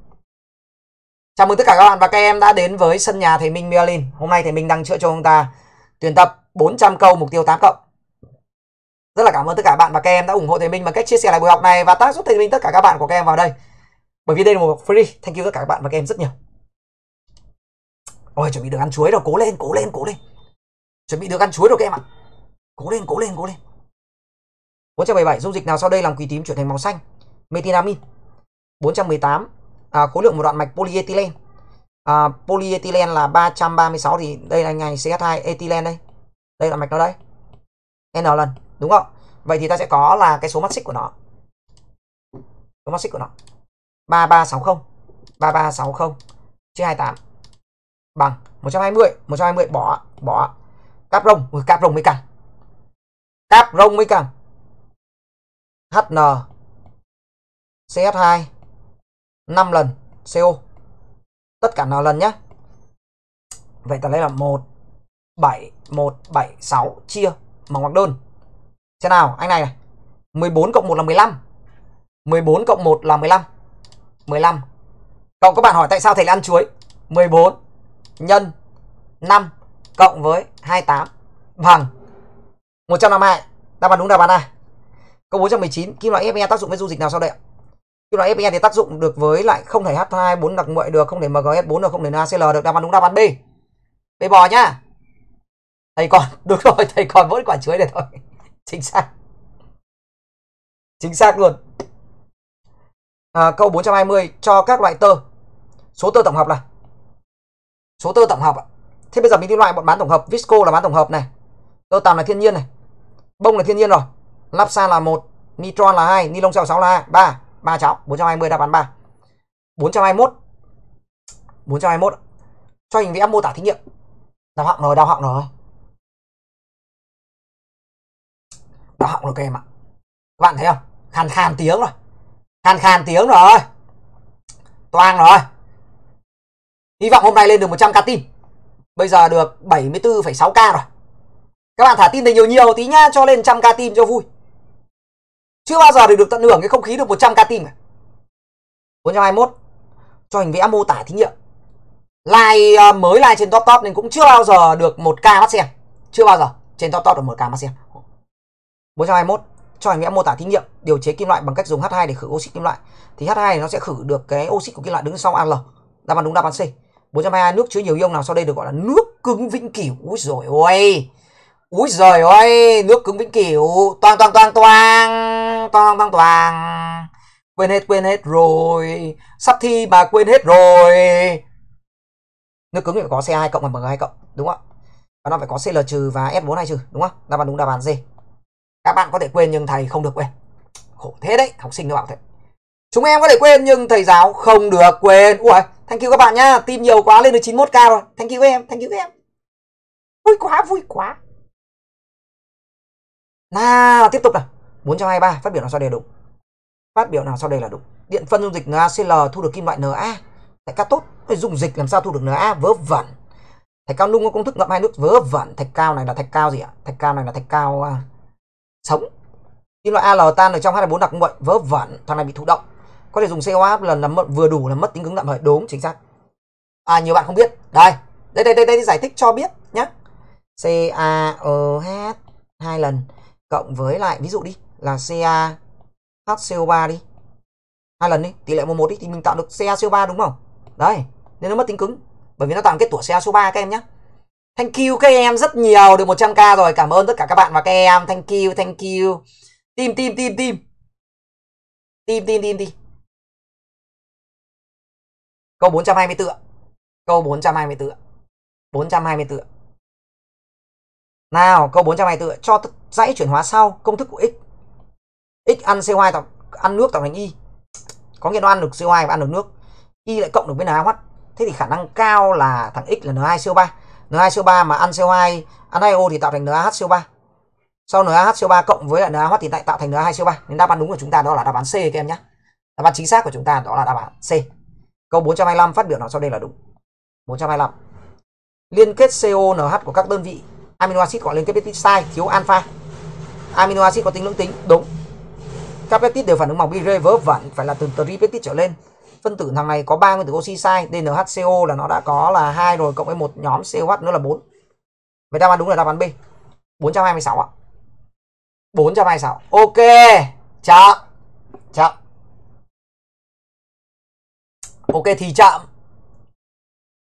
Chào mừng tất cả các bạn và các em đã đến với sân nhà thầy Minh Merlin. Hôm nay thầy Minh đang chữa cho chúng ta tuyển tập 400 câu mục tiêu 8 cộng. Rất là cảm ơn tất cả bạn và các em đã ủng hộ thầy Minh bằng cách chia sẻ lại buổi học này và tác giúp thầy Minh tất cả các bạn của các em vào đây. Bởi vì đây là một free. Thank you tất cả các bạn và các em rất nhiều. Ôi chuẩn bị được ăn chuối rồi, cố lên, cố lên, cố lên. Chuẩn bị được ăn chuối rồi các em ạ. Cố lên, cố lên, cố lên. 477 dung dịch nào sau đây làm quỳ tím chuyển thành màu xanh? Metinamin. 418 à, khối lượng một đoạn mạch polyethylene. À, polyethylen là 336 thì đây là ngày CH2 ethylene đây. Đây là mạch nó đây. N lần, đúng không? Vậy thì ta sẽ có là cái số mắt xích của nó. Số mắt xích của nó. 3360 3360 chia 28 bằng 120 120 bỏ bỏ cáp rông, ừ, cáp rông mới càng. Cáp rông mới càng HN CH2 5 lần CO tất cả n lần nhé vậy ta lấy là 1 7 1 7 6 chia bằng ngoặc đơn thế nào anh này này 14 cộng 1 là 15 14 cộng 1 là 15 15 cậu các bạn hỏi tại sao thầy lại ăn chuối 14 nhân 5 cộng với 28 bằng 152 Đáp án đúng đáp án A Câu 419, kim loại Fe tác dụng với dung dịch nào sau đây ạ? Kim loại Fe thì tác dụng được với lại không thể H2 4 đặc nguội được, không thể MgS4 được, không thể NaCl được. Đáp án đúng đáp án B. B bò nhá. Thầy còn đúng rồi, thầy còn vẫn quả chuối này thôi. Chính xác. Chính xác luôn. À, câu 420 cho các loại tơ. Số tơ tổng hợp là số tơ tổng hợp ạ. Thế bây giờ mình đi loại bọn bán tổng hợp, visco là bán tổng hợp này. Tơ tằm là thiên nhiên này. Bông là thiên nhiên rồi lắp xa là 1, nitron là 2, ni lông xeo 6 là 3, 3 cháo, 420 đáp án 3. 421. 421. Cho hình vẽ mô tả thí nghiệm. Đau họng rồi, đau họng rồi. Đau họng rồi các em ạ. Các bạn thấy không? Khan khan tiếng rồi. Khan khan tiếng rồi. Toang rồi. Hy vọng hôm nay lên được 100k tin. Bây giờ được 74,6k rồi. Các bạn thả tin thì nhiều nhiều tí nhá, cho lên 100k tin cho vui. Chưa bao giờ để được tận hưởng cái không khí được 100k tim cả. À? 421 cho hình vẽ mô tả thí nghiệm. Like ờ, mới like trên top top nên cũng chưa bao giờ được 1 ca mắt xem. Chưa bao giờ trên top top được 1k mắt xem. 421 cho hình vẽ mô tả thí nghiệm điều chế kim loại bằng cách dùng H2 để khử oxit kim loại thì H2 nó sẽ khử được cái oxit của kim loại đứng sau Al. Đáp án đúng đáp án C. 422 nước chứa nhiều ion nào sau đây được gọi là nước cứng vĩnh cửu. Úi rồi ôi. Úi giời ơi, nước cứng vĩnh cửu. Toang toang toang toang, toang toang toang. Quên hết quên hết rồi. Sắp thi mà quên hết rồi. Nước cứng thì phải có C2 cộng và MG2 cộng, đúng không ạ? Và nó phải có CL trừ và F4 2 trừ, đúng không? Đáp án đúng đáp án gì? Các bạn có thể quên nhưng thầy không được quên. Khổ thế đấy, học sinh các bạn thế. Chúng em có thể quên nhưng thầy giáo không được quên. Ui, thank you các bạn nhá. Team nhiều quá lên được 91k rồi. Thank you em, thank you em. Vui quá, vui quá nào tiếp tục nào 423 phát biểu nào sau đây là đúng phát biểu nào sau đây là đúng điện phân dung dịch NaCl thu được kim loại Na thạch cao tốt dung dịch làm sao thu được Na vớ vẩn thạch cao nung có công thức ngậm hai nước vớ vẩn thạch cao này là thạch cao gì ạ thạch cao này là thạch cao uh, sống kim loại Al tan ở trong hai 2 o đặc nguội vớ vẩn thằng này bị thụ động có thể dùng COH lần làm vừa đủ là mất tính cứng đậm hời đúng chính xác à nhiều bạn không biết đây đây đây đây, đây giải thích cho biết nhé CaOH hai lần cộng với lại ví dụ đi là CA HCO3 đi hai lần đi tỷ lệ 11 đi thì mình tạo được CaCO3 đúng không đấy nên nó mất tính cứng bởi vì nó tạo kết tủa CaCO3 các em nhé Thank you các em rất nhiều được 100k rồi cảm ơn tất cả các bạn và các em thank you thank you tim tim tim tim tim tim tim tim câu 424 câu 424 424 nào, câu 424 cho dãy chuyển hóa sau công thức của x. x ăn CO2 tạo ăn nước tạo thành y. Có nghĩa nó ăn được CO2 và ăn được nước. Y lại cộng được với NaOH. Thế thì khả năng cao là thằng x là N2CO3. N2CO3 mà ăn CO2 ăn NiO thì tạo thành NaHCO3. Sau NaHCO3 cộng với lại NaOH thì lại tạo thành N2CO3. Nên đáp án đúng của chúng ta đó là đáp án C các em nhé. Đáp án chính xác của chúng ta đó là đáp án C. Câu 425 phát biểu nào sau đây là đúng. 425. Liên kết CONH của các đơn vị amino acid gọi lên kết peptide sai thiếu alpha amino acid có tính lưỡng tính đúng các peptide đều phản ứng mỏng bi vớ vẩn phải là từ tripeptide trở lên phân tử thằng này có ba nguyên tử oxy sai DNHCO là nó đã có là hai rồi cộng với một nhóm COH nữa là bốn. vậy đáp án đúng là đáp án B 426 ạ 426 ok chậm chậm ok thì chậm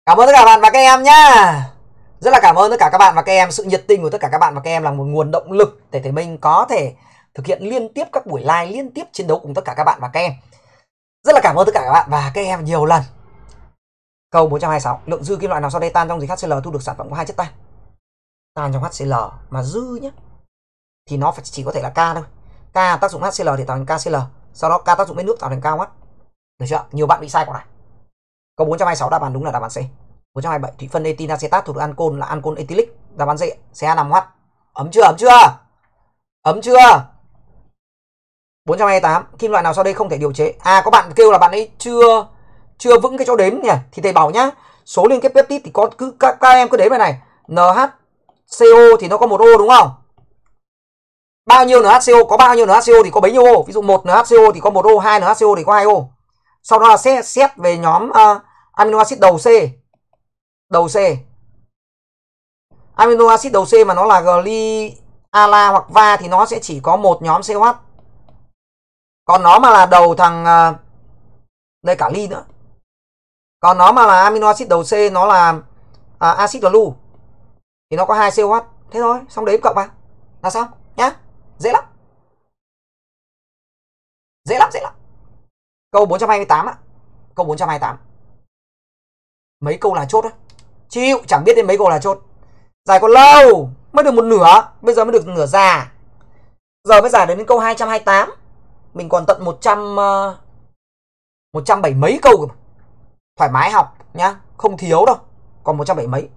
cảm ơn tất cả bạn và các em nhá rất là cảm ơn tất cả các bạn và các em. Sự nhiệt tình của tất cả các bạn và các em là một nguồn động lực để thầy Minh có thể thực hiện liên tiếp các buổi live liên tiếp chiến đấu cùng tất cả các bạn và các em. Rất là cảm ơn tất cả các bạn và các em nhiều lần. Câu 426, lượng dư kim loại nào sau đây tan trong dịch HCl thu được sản phẩm của hai chất tan. Tan trong HCl mà dư nhé thì nó phải chỉ có thể là K thôi. K tác dụng HCl thì tạo thành KCl, sau đó K tác dụng với nước tạo thành cao KH. Được chưa? Nhiều bạn bị sai quả này. Câu 426 đáp án đúng là đáp án C. 127 thủy phân etin acetat thuộc ancol là ancol etilic ra bán dệ xe nằm h ấm chưa ấm chưa ấm chưa 428 kim loại nào sau đây không thể điều chế à có bạn kêu là bạn ấy chưa chưa vững cái chỗ đếm nhỉ thì thầy bảo nhá số liên kết peptide thì có cứ các, các em cứ đếm này này NHCO thì nó có một ô đúng không bao nhiêu NHCO có bao nhiêu NHCO thì có bấy nhiêu ô ví dụ một NHCO thì có một ô hai NHCO thì có hai ô sau đó là xét xét về nhóm uh, ờ, amino acid đầu C đầu C amino acid đầu C mà nó là gly ala hoặc va thì nó sẽ chỉ có một nhóm COH còn nó mà là đầu thằng ờ, đây cả ly nữa còn nó mà là amino acid đầu C nó là à, acid glu thì nó có hai COH thế thôi xong đấy cộng vào là sao nhá dễ lắm dễ lắm dễ lắm câu 428 ạ câu 428 mấy câu là chốt á chịu chẳng biết đến mấy gol là chốt dài còn lâu mới được một nửa bây giờ mới được nửa già giờ mới giải đến, đến câu 228 mình còn tận 100 uh, 170 mấy câu rồi. thoải mái học nhá không thiếu đâu còn 170 mấy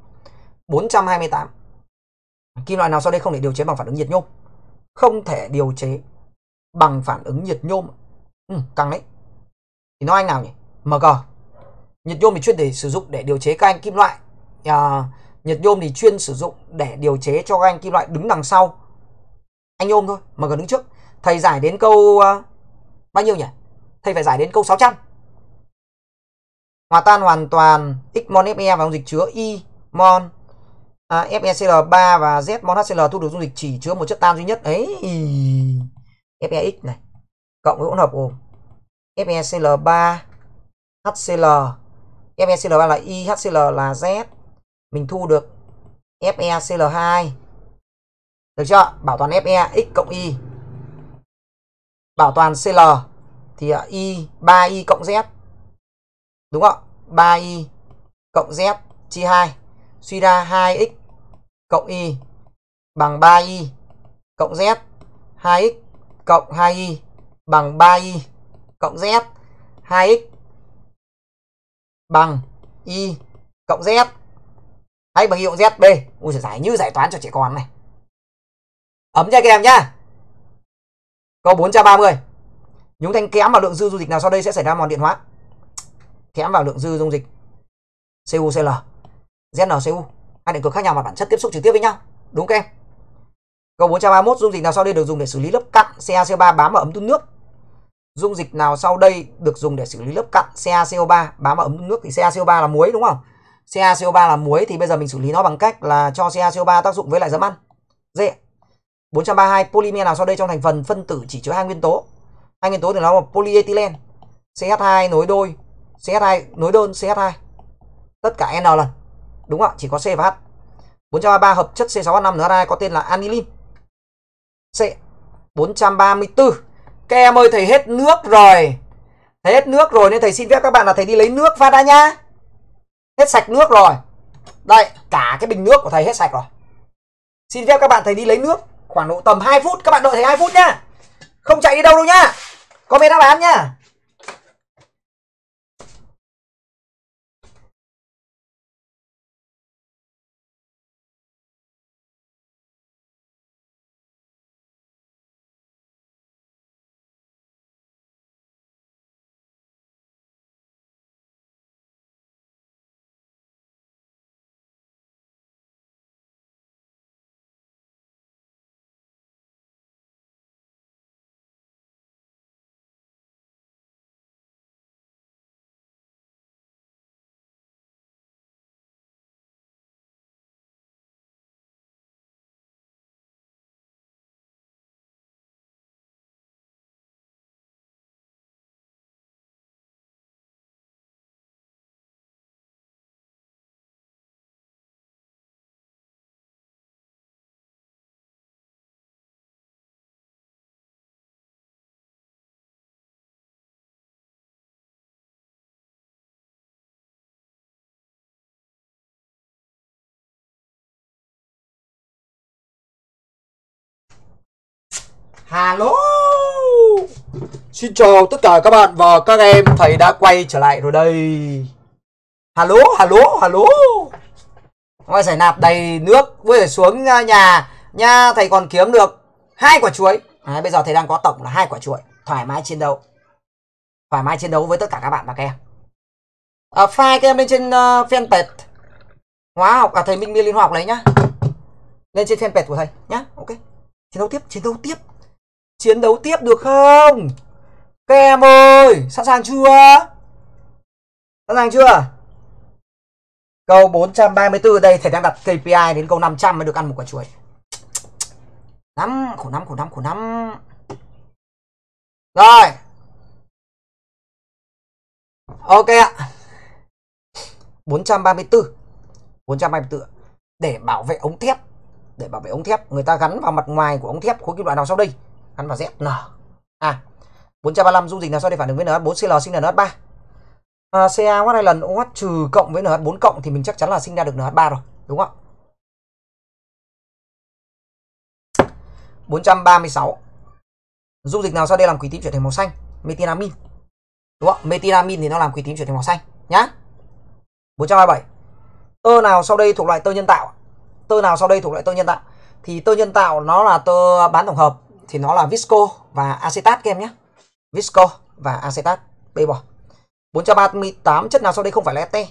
428 kim loại nào sau đây không thể điều chế bằng phản ứng nhiệt nhôm không thể điều chế bằng phản ứng nhiệt nhôm ừ, căng đấy thì nó anh nào nhỉ mg nhiệt nhôm thì chuyên để sử dụng để điều chế các anh kim loại à, ờ, nhiệt nhôm thì chuyên sử dụng để điều chế cho các anh kim loại đứng đằng sau anh nhôm thôi mà còn đứng trước thầy giải đến câu uh, bao nhiêu nhỉ thầy phải giải đến câu 600 hòa tan hoàn toàn xmon fe vào dung dịch chứa y mon à, ờ, FeCl3 và Zmon HCl thu được dung dịch chỉ chứa một chất tan duy nhất ấy FeX này cộng với hỗn hợp gồm FeCl3 HCl FeCl3 là Y HCl là Z mình thu được FeCl2 được chưa bảo toàn Fe x cộng y bảo toàn CL thì à, y 3y cộng z đúng không 3y cộng z chia 2 suy ra 2x cộng y bằng 3y cộng z 2x cộng 2y bằng 3y cộng z 2x bằng y cộng z hay bằng hiệu ZB ui giải như giải toán cho trẻ con này ấm cho kèm nhá câu 430 nhúng thanh kẽm vào lượng dư dung dịch nào sau đây sẽ xảy ra mòn điện hóa kẽm vào lượng dư dung dịch CuCl ZnCu hai điện cực khác nhau mà bản chất tiếp xúc trực tiếp với nhau đúng không em câu 431 dung dịch nào sau đây được dùng để xử lý lớp cặn CaCO3 bám vào ấm đun nước dung dịch nào sau đây được dùng để xử lý lớp cặn CaCO3 bám vào ấm đun nước thì CaCO3 là muối đúng không CaCO3 là muối thì bây giờ mình xử lý nó bằng cách là cho CaCO3 tác dụng với lại giấm ăn. D. 432 polymer nào sau đây trong thành phần phân tử chỉ chứa hai nguyên tố. Hai nguyên tố thì nó là polyethylene, CH2 nối đôi, CH2 nối đơn CH2. Tất cả N lần. Đúng không ạ? Chỉ có C và H. 433 hợp chất c 6 h 5 nữa 2 có tên là anilin. C. 434. Các em ơi thầy hết nước rồi. Thầy hết nước rồi nên thầy xin phép các bạn là thầy đi lấy nước phát đã nhá hết sạch nước rồi đây cả cái bình nước của thầy hết sạch rồi xin phép các bạn thầy đi lấy nước khoảng độ tầm 2 phút các bạn đợi thầy 2 phút nhá không chạy đi đâu đâu nhá comment đáp án nhá Hello Xin chào tất cả các bạn và các em Thầy đã quay trở lại rồi đây Hello, hello, hello Ngoài giải nạp đầy nước Với xuống nhà Nha thầy còn kiếm được hai quả chuối à, Bây giờ thầy đang có tổng là hai quả chuối Thoải mái chiến đấu Thoải mái chiến đấu với tất cả các bạn và các em à, File các em lên trên uh, fanpage Hóa học, à thầy Minh Miên Liên Hóa học lấy nhá Lên trên fanpage của thầy nhá Ok Chiến đấu tiếp, chiến đấu tiếp chiến đấu tiếp được không? Các em ơi, sẵn sàng chưa? Sẵn sàng chưa? Câu 434 đây thầy đang đặt KPI đến câu 500 mới được ăn một quả chuối. Lắm, khổ lắm, khổ lắm, khổ lắm. Rồi. Ok ạ. 434. 434. Để bảo vệ ống thép, để bảo vệ ống thép, người ta gắn vào mặt ngoài của ống thép khối kim loại nào sau đây? Hắn vào ZN. À, 435 dung dịch nào do để phản ứng với NH4 CL sinh ra NH3. À, CA Watt hay lần Watt trừ cộng với NH4 cộng thì mình chắc chắn là sinh ra được NH3 rồi, đúng không ạ? 436. Dung dịch nào sau đây làm quỷ tím chuyển thành màu xanh? Metinamin. Đúng không? Metinamin thì nó làm quỷ tím chuyển thành màu xanh nhá. 437. Tơ nào sau đây thuộc loại tơ nhân tạo? Tơ nào sau đây thuộc loại tơ nhân tạo? Thì tơ nhân tạo nó là tơ bán tổng hợp thì nó là visco và acetat các em nhé visco và acetat đây bỏ 438 chất nào sau đây không phải là este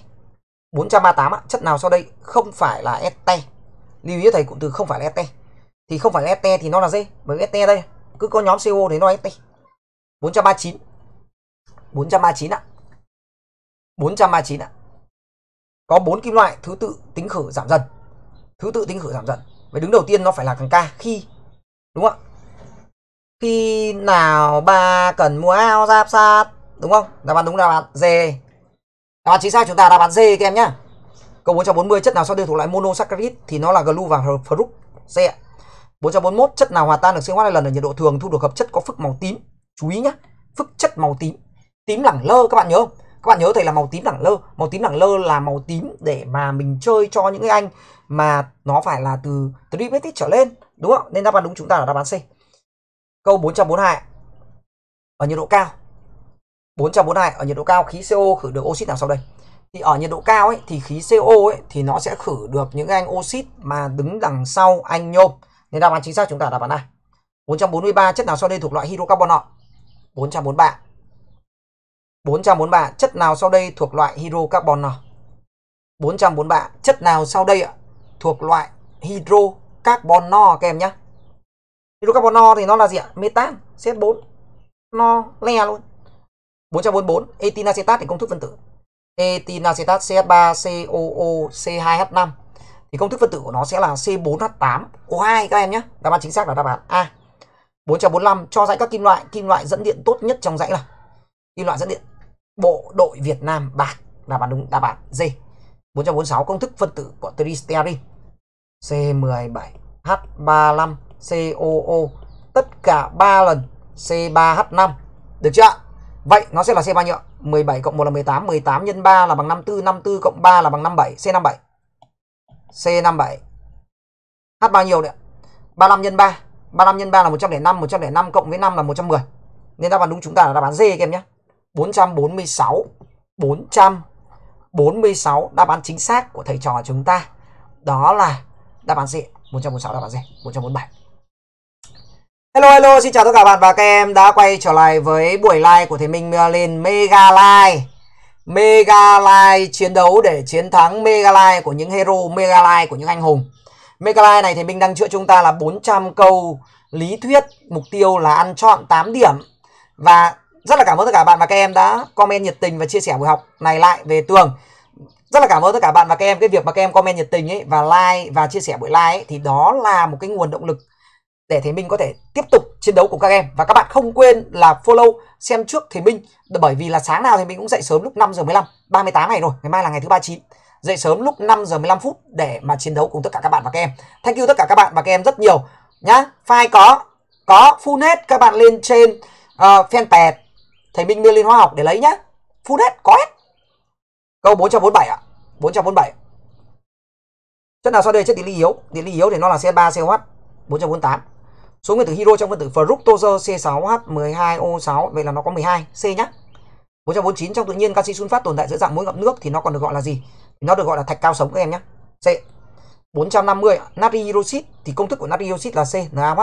438 chất nào sau đây không phải là este lưu ý thầy cụm từ không phải là este thì không phải là este thì nó là gì bởi este đây cứ có nhóm CO thì nó là este 439 439 ạ 439 ạ có bốn kim loại thứ tự tính khử giảm dần thứ tự tính khử giảm dần vậy đứng đầu tiên nó phải là thằng K khi đúng không ạ khi nào ba cần mua ao giáp sát đúng không đáp án đúng là bạn D đáp án chính xác chúng ta đáp án D các em nhá câu 440 chất nào sau đây thuộc loại monosaccharide thì nó là glu và fruct C 441 chất nào hòa tan được sinh hóa hai lần ở nhiệt độ thường thu được hợp chất có phức màu tím chú ý nhá phức chất màu tím tím lẳng lơ các bạn nhớ không? các bạn nhớ thầy là màu tím lẳng lơ màu tím lẳng lơ là màu tím để mà mình chơi cho những anh mà nó phải là từ trimetic trở lên đúng không nên đáp án đúng chúng ta là đáp án C câu 442 ở nhiệt độ cao 442 ở nhiệt độ cao khí CO khử được oxit nào sau đây thì ở nhiệt độ cao ấy thì khí CO ấy thì nó sẽ khử được những anh oxit mà đứng đằng sau anh nhôm nên đáp án chính xác chúng ta đáp án A 443 chất nào sau đây thuộc loại hydrocarbon nọ 443 443 chất nào sau đây thuộc loại hydrocarbon nọ 443 chất nào sau đây ạ thuộc loại hydrocarbon no các em nhé hydrocarbon no thì nó là gì ạ metan CH4 no le luôn 444 etin acetat thì công thức phân tử etin acetat CH3COOC2H5 thì công thức phân tử của nó sẽ là C4H8O2 các em nhé đáp án chính xác là đáp án A 445 cho dãy các kim loại kim loại dẫn điện tốt nhất trong dãy là kim loại dẫn điện bộ đội Việt Nam bạc là bạn đúng đáp án D 446 công thức phân tử của tristerin C17H35 COO tất cả 3 lần C3H5 được chưa Vậy nó sẽ là C bao nhiêu 17 cộng 1 là 18 18 nhân 3 là bằng 54 54 cộng 3 là bằng 57 C57 C57 H bao nhiêu đấy 35 nhân 3 35 nhân 3 là 105 105 cộng với 5 là 110 Nên đáp án đúng chúng ta là đáp án D các em nhé 446 446 đáp án chính xác của thầy trò chúng ta Đó là đáp án C 146 đáp án D 147 Hello hello, xin chào tất cả bạn và các em đã quay trở lại với buổi live của Thế Minh Merlin Mega Live. Mega Live chiến đấu để chiến thắng Mega Live của những hero, Mega Live của những anh hùng. Mega Live này thì mình đang chữa chúng ta là 400 câu lý thuyết, mục tiêu là ăn chọn 8 điểm. Và rất là cảm ơn tất cả bạn và các em đã comment nhiệt tình và chia sẻ buổi học này lại về tường. Rất là cảm ơn tất cả bạn và các em cái việc mà các em comment nhiệt tình ấy và like và chia sẻ buổi like ấy, thì đó là một cái nguồn động lực để thầy Minh có thể tiếp tục chiến đấu cùng các em và các bạn không quên là follow xem trước thầy Minh bởi vì là sáng nào thì Minh cũng dậy sớm lúc 5 giờ 15 38 ngày rồi ngày mai là ngày thứ 39 dậy sớm lúc 5 giờ 15 phút để mà chiến đấu cùng tất cả các bạn và các em thank you tất cả các bạn và các em rất nhiều nhá file có có full hết các bạn lên trên uh, ờ, fanpage thầy Minh Miên Liên hóa Học để lấy nhá full hết có hết câu 447 ạ à? 447 chất nào sau đây chất địa lý yếu địa lý yếu thì nó là C3 CH 448 số nguyên tử hydro trong phân tử fructose C6H12O6 vậy là nó có 12 C nhá 449 trong tự nhiên canxi sunfat tồn tại dưới dạng muối ngậm nước thì nó còn được gọi là gì nó được gọi là thạch cao sống các em nhé C 450 natri hydroxit thì công thức của natri hydroxit là C NaOH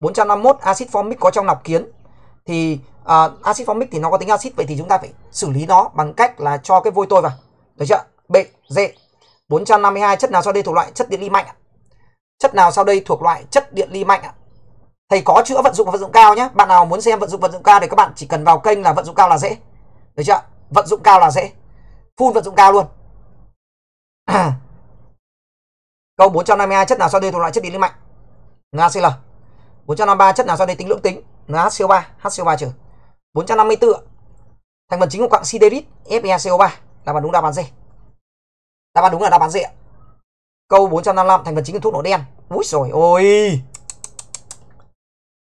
451 axit formic có trong nọc kiến thì à, axit formic thì nó có tính axit vậy thì chúng ta phải xử lý nó bằng cách là cho cái vôi tôi vào được chưa B D 452 chất nào do đây thuộc loại chất điện ly mạnh Chất nào sau đây thuộc loại chất điện ly mạnh ạ? Thầy có chữa vận dụng và vận dụng cao nhé. Bạn nào muốn xem vận dụng vận dụng cao thì các bạn chỉ cần vào kênh là vận dụng cao là dễ. Được chưa? Vận dụng cao là dễ. Full vận dụng cao luôn. Câu 452 chất nào sau đây thuộc loại chất điện ly mạnh? NaCl. 453 chất nào sau đây tính lưỡng tính? NaHCO3, HCO3 trừ. 454 thành phần chính của quặng siderit FeCO3 là bạn đúng đáp án gì? Đáp án đúng là đáp án gì ạ? Câu 455 thành phần chính của thuốc nổ đen. Úi rồi ôi.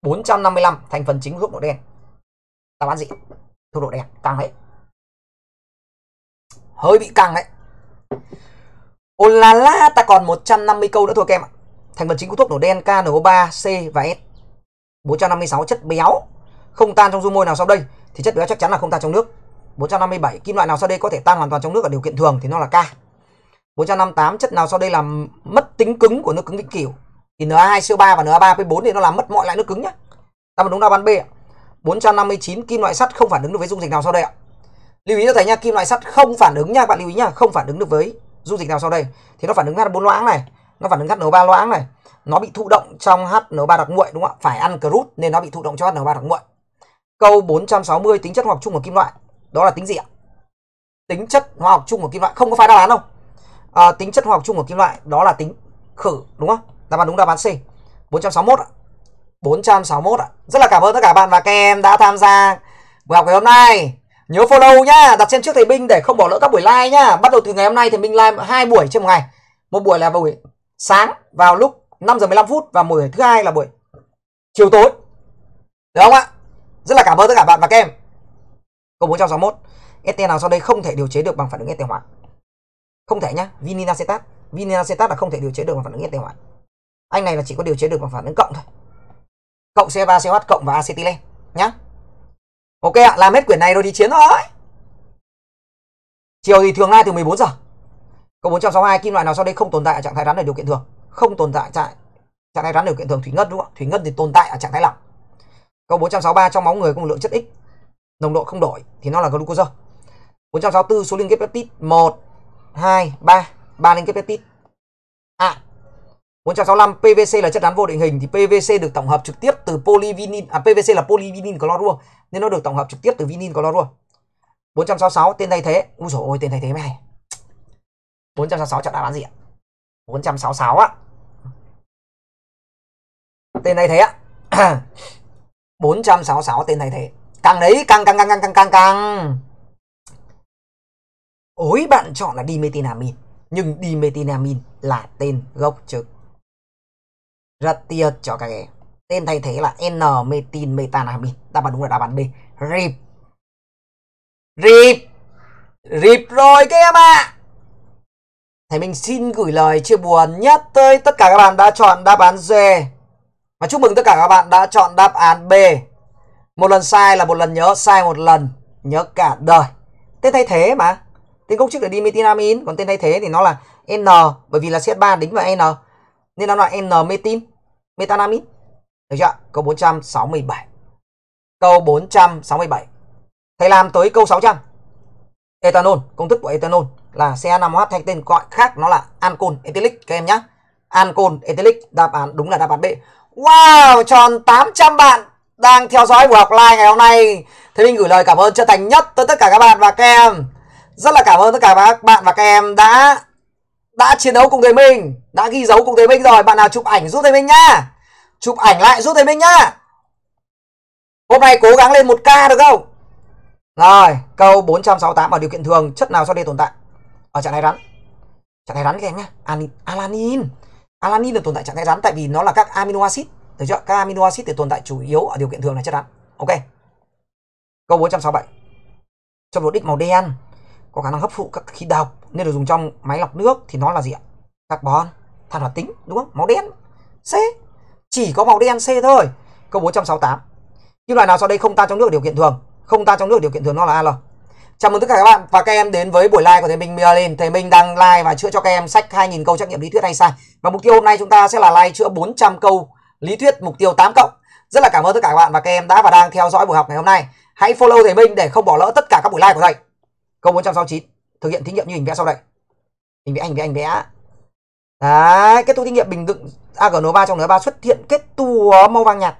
455 thành phần chính của thuốc nổ đen. ta bán gì? Thuốc nổ đen, căng đấy. Hơi bị căng đấy. Ôi la la, ta còn 150 câu nữa thôi các em ạ. Thành phần chính của thuốc nổ đen KNO3, C và S. 456 chất béo không tan trong dung môi nào sau đây thì chất béo chắc chắn là không tan trong nước. 457 kim loại nào sau đây có thể tan hoàn toàn trong nước ở điều kiện thường thì nó là K. 158 chất nào sau đây làm mất tính cứng của nước cứng vĩnh cửu thì Na2 CO3 và Na3P4 thì nó làm mất mọi loại nước cứng nhá. Đáp án đúng đáp án B ạ. 459 kim loại sắt không phản ứng được với dung dịch nào sau đây ạ? Lưu ý cho thầy nha, kim loại sắt không phản ứng nha, bạn lưu ý nha, không phản ứng được với dung dịch nào sau đây. Thì nó phản ứng H4 loãng này, nó phản ứng h 3 loãng này, nó bị thụ động trong HN3 đặc nguội đúng không ạ? Phải ăn crut nên nó bị thụ động cho HN3 đặc nguội. Câu 460 tính chất hóa học chung của kim loại, đó là tính gì ạ? Tính chất hóa học chung của kim loại không có phải đáp án đâu à, tính chất hóa học chung của kim loại đó là tính khử đúng không đáp án đúng đáp án C 461 ạ 461 ạ rất là cảm ơn tất cả bạn và các em đã tham gia buổi học ngày hôm nay nhớ follow nhá đặt trên trước thầy Binh để không bỏ lỡ các buổi live nhá bắt đầu từ ngày hôm nay thì mình live hai buổi trên một ngày một buổi là buổi sáng vào lúc 5 giờ 15 phút và buổi thứ hai là buổi chiều tối được không ạ rất là cảm ơn tất cả bạn và các em câu 461 ST nào sau đây không thể điều chế được bằng phản ứng ST hóa không thể nhá vinil acetat vinil acetat là không thể điều chế được bằng phản ứng nhiệt yên hoàn anh này là chỉ có điều chế được bằng phản ứng cộng thôi cộng C3CH cộng và acetylen nhá ok ạ làm hết quyển này rồi đi chiến thôi. chiều thì thường lai từ 14 giờ câu 462 kim loại nào sau đây không tồn tại ở trạng thái rắn ở điều kiện thường không tồn tại trạng trạng thái rắn ở điều kiện thường thủy ngân đúng không thủy ngân thì tồn tại ở trạng thái lỏng câu 463 trong máu người có một lượng chất x nồng độ không đổi thì nó là glucose 464 số liên kết peptide 1 2, 3, 3 liên kết peptide. À, 465 PVC là chất rắn vô định hình thì PVC được tổng hợp trực tiếp từ polyvinyl à PVC là polyvinyl clorua nên nó được tổng hợp trực tiếp từ vinyl chlorua. 466 tên thay thế. Úi dồi ôi tên thay thế mày. 466 chọn đáp án gì ạ? 466 á. Tên thay thế á. 466 tên thay thế. Càng đấy càng càng càng càng càng càng càng ối bạn chọn là dimethinamin nhưng dimethinamin là tên gốc chứ rất tiếc cho các em tên thay thế là n metin metanamin đáp án đúng là đáp án b rip rip rip rồi các em ạ à. thầy mình xin gửi lời chia buồn nhất tới tất cả các bạn đã chọn đáp án d và chúc mừng tất cả các bạn đã chọn đáp án b một lần sai là một lần nhớ sai một lần nhớ cả đời tên thay thế mà tên gốc trước là dimethinamin còn tên thay thế thì nó là n bởi vì là CH3 đính vào n nên nó là n metin metanamin được chưa câu 467 câu 467 thầy làm tới câu 600 ethanol công thức của ethanol là CH5OH hay tên gọi khác nó là ancol ethylic các em nhá ancol ethylic đáp án đúng là đáp án B wow tròn 800 bạn đang theo dõi buổi học live ngày hôm nay thế mình gửi lời cảm ơn chân thành nhất tới tất cả các bạn và các em rất là cảm ơn tất cả các bạn và các em đã đã chiến đấu cùng thầy Minh đã ghi dấu cùng thầy Minh rồi bạn nào chụp ảnh giúp thầy Minh nhá chụp ảnh lại giúp thầy Minh nhá hôm nay cố gắng lên 1k được không rồi câu 468 ở điều kiện thường chất nào sau đây tồn tại ở trạng thái rắn trạng thái rắn các em nhá alanin alanin được tồn tại trạng thái rắn tại vì nó là các amino acid được chưa các amino acid thì tồn tại chủ yếu ở điều kiện thường là chất rắn ok câu 467 trong một đích màu đen có khả năng hấp thụ các khí độc nên được dùng trong máy lọc nước thì nó là gì ạ carbon than hoạt tính đúng không màu đen C chỉ có màu đen C thôi câu 468 những loại nào sau đây không tan trong nước điều kiện thường không tan trong nước điều kiện thường nó là Al Chào mừng tất cả các bạn và các em đến với buổi live của thầy Minh Merlin. Thầy Minh đang live và chữa cho các em sách 2000 câu trắc nghiệm lý thuyết hay sai. Và mục tiêu hôm nay chúng ta sẽ là live chữa 400 câu lý thuyết mục tiêu 8 cộng. Rất là cảm ơn tất cả các bạn và các em đã và đang theo dõi buổi học ngày hôm nay. Hãy follow thầy Minh để không bỏ lỡ tất cả các buổi live của thầy. Câu 469 thực hiện thí nghiệm như hình vẽ sau đây. Hình vẽ hình vẽ hình vẽ. Đấy, kết thúc thí nghiệm bình dựng AgNO3 trong NO3 xuất hiện kết tủa màu vàng nhạt.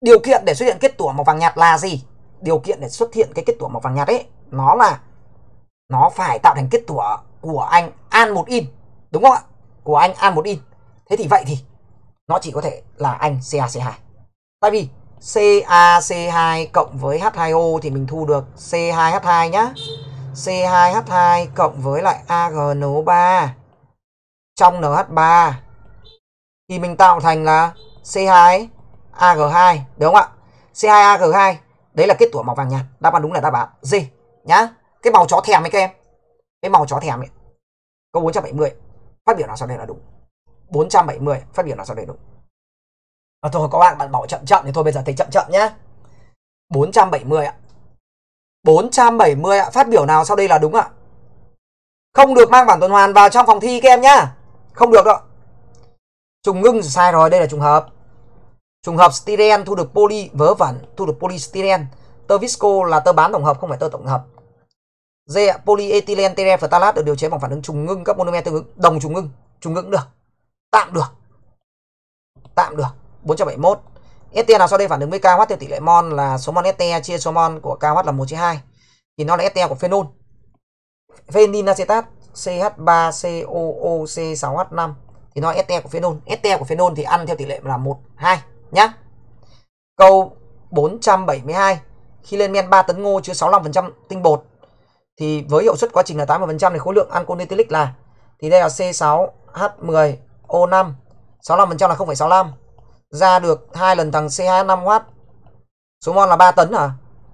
Điều kiện để xuất hiện kết tủa màu vàng nhạt là gì? Điều kiện để xuất hiện cái kết tủa màu vàng nhạt ấy nó là nó phải tạo thành kết tủa của anh an một in đúng không ạ? Của anh an một in. Thế thì vậy thì nó chỉ có thể là anh CaC2. Tại vì CaC2 cộng với H2O thì mình thu được C2H2 nhá. C2H2 cộng với lại AgNO3 trong NH3 thì mình tạo thành là C2AG2 đúng không ạ? C2AG2 đấy là kết tủa màu vàng nhạt. Đáp án đúng là đáp án gì nhá. Cái màu chó thèm ấy các em. Cái màu chó thèm ấy. Câu 470 phát biểu nào sau đây là đúng. 470 phát biểu nào sau đây đúng à, thôi các bạn bạn bỏ chậm chậm thì thôi bây giờ thấy chậm chậm nhé 470 ạ 470 ạ phát biểu nào sau đây là đúng ạ không được mang bản tuần hoàn vào trong phòng thi các em nhá không được đâu trùng ngưng sai rồi đây là trùng hợp trùng hợp styren thu được poly vớ vẩn thu được polystyren tơ visco là tơ bán tổng hợp không phải tơ tổng hợp d ạ polyethylene terephthalat được điều chế bằng phản ứng trùng ngưng các monomer tương ứng đồng trùng ngưng trùng ngưng được tạm được tạm được 471. ST nào sau đây phản ứng với KH theo tỷ lệ mol là số mol ST chia số mol của KH là 1 chia 2. Thì nó là ST của phenol. Phenin acetat CH3COOC6H5 thì nó là ST của phenol. ST của phenol thì ăn theo tỷ lệ là 1 2 nhá. Câu 472 khi lên men 3 tấn ngô chứa 65% tinh bột thì với hiệu suất quá trình là 80% thì khối lượng ancol là thì đây là C6H10O5 65% là 0,65 ra được hai lần thằng CH 5W. Số mol là 3 tấn à?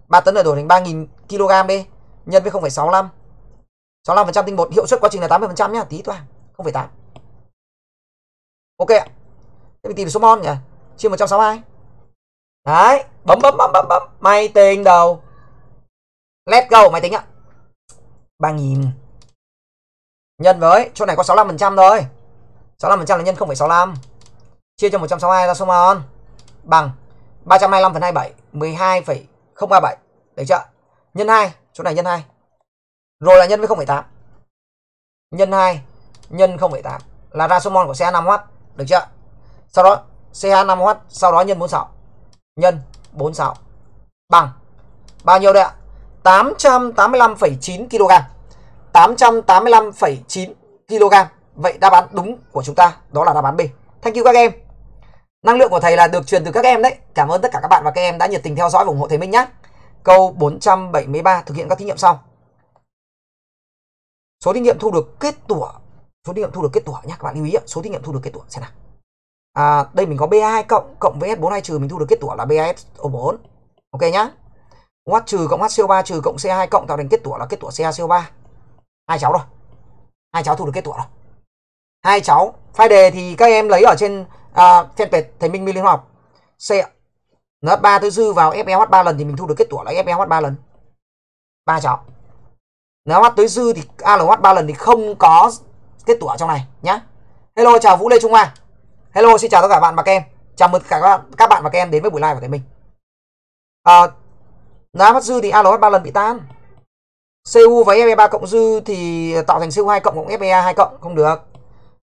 3 tấn là đổi thành 3000 kg đi, nhân với 0,65. 65% tinh bột, hiệu suất quá trình là 80% nhá, tí toàn, 0,8. Ok ạ. Thế mình tìm số mol nhỉ? Chia 162. Đấy, bấm bấm bấm bấm bấm, máy tính đầu. Let's go máy tính ạ. 3000 nhân với chỗ này có 65% thôi. 65% là nhân 0,65 chia cho 162 ra số mol bằng 325,27 12,037 được chưa nhân 2 chỗ này nhân 2 rồi là nhân với 0,8 nhân 2 nhân 0,8 là ra số mol của CH5H được chưa sau đó CH5H sau đó nhân 46 nhân 46 bằng bao nhiêu đây ạ 885,9 kg 885,9 kg Vậy đáp án đúng của chúng ta đó là đáp án B. Thank you các em. Năng lượng của thầy là được truyền từ các em đấy. Cảm ơn tất cả các bạn và các em đã nhiệt tình theo dõi và ủng hộ thầy Minh nhé. Câu 473 thực hiện các thí nghiệm sau. Số thí nghiệm thu được kết tủa. Số thí nghiệm thu được kết tủa nhé các bạn lưu ý Số thí nghiệm thu được kết tủa xem nào. À, đây mình có B 2 cộng cộng với S42 trừ mình thu được kết tủa là BASO4. Ok nhá. Watt trừ cộng HCO3 trừ cộng C2 cộng tạo thành kết tủa là kết tủa CaCO3. Hai cháu rồi. Hai cháu thu được kết tủa rồi. Hai cháu. File đề thì các em lấy ở trên à, fanpage thầy Minh Minh Liên Học c nó ba thứ dư vào e hot 3 lần thì mình thu được kết quả là e hot 3 lần. ba chó. Nếu hot tới dư thì hot 3 lần thì không có kết quả trong này nhá. Hello chào Vũ Lê Trung Hoa. Hello xin chào tất cả bạn và các em. Chào mừng cả các bạn, các bạn và các em đến với buổi live của thầy Minh. À, nếu hoát dư thì hot 3 lần bị tan. CU và FE3 cộng dư thì tạo thành CU2 cộng cộng FE2 cộng không được.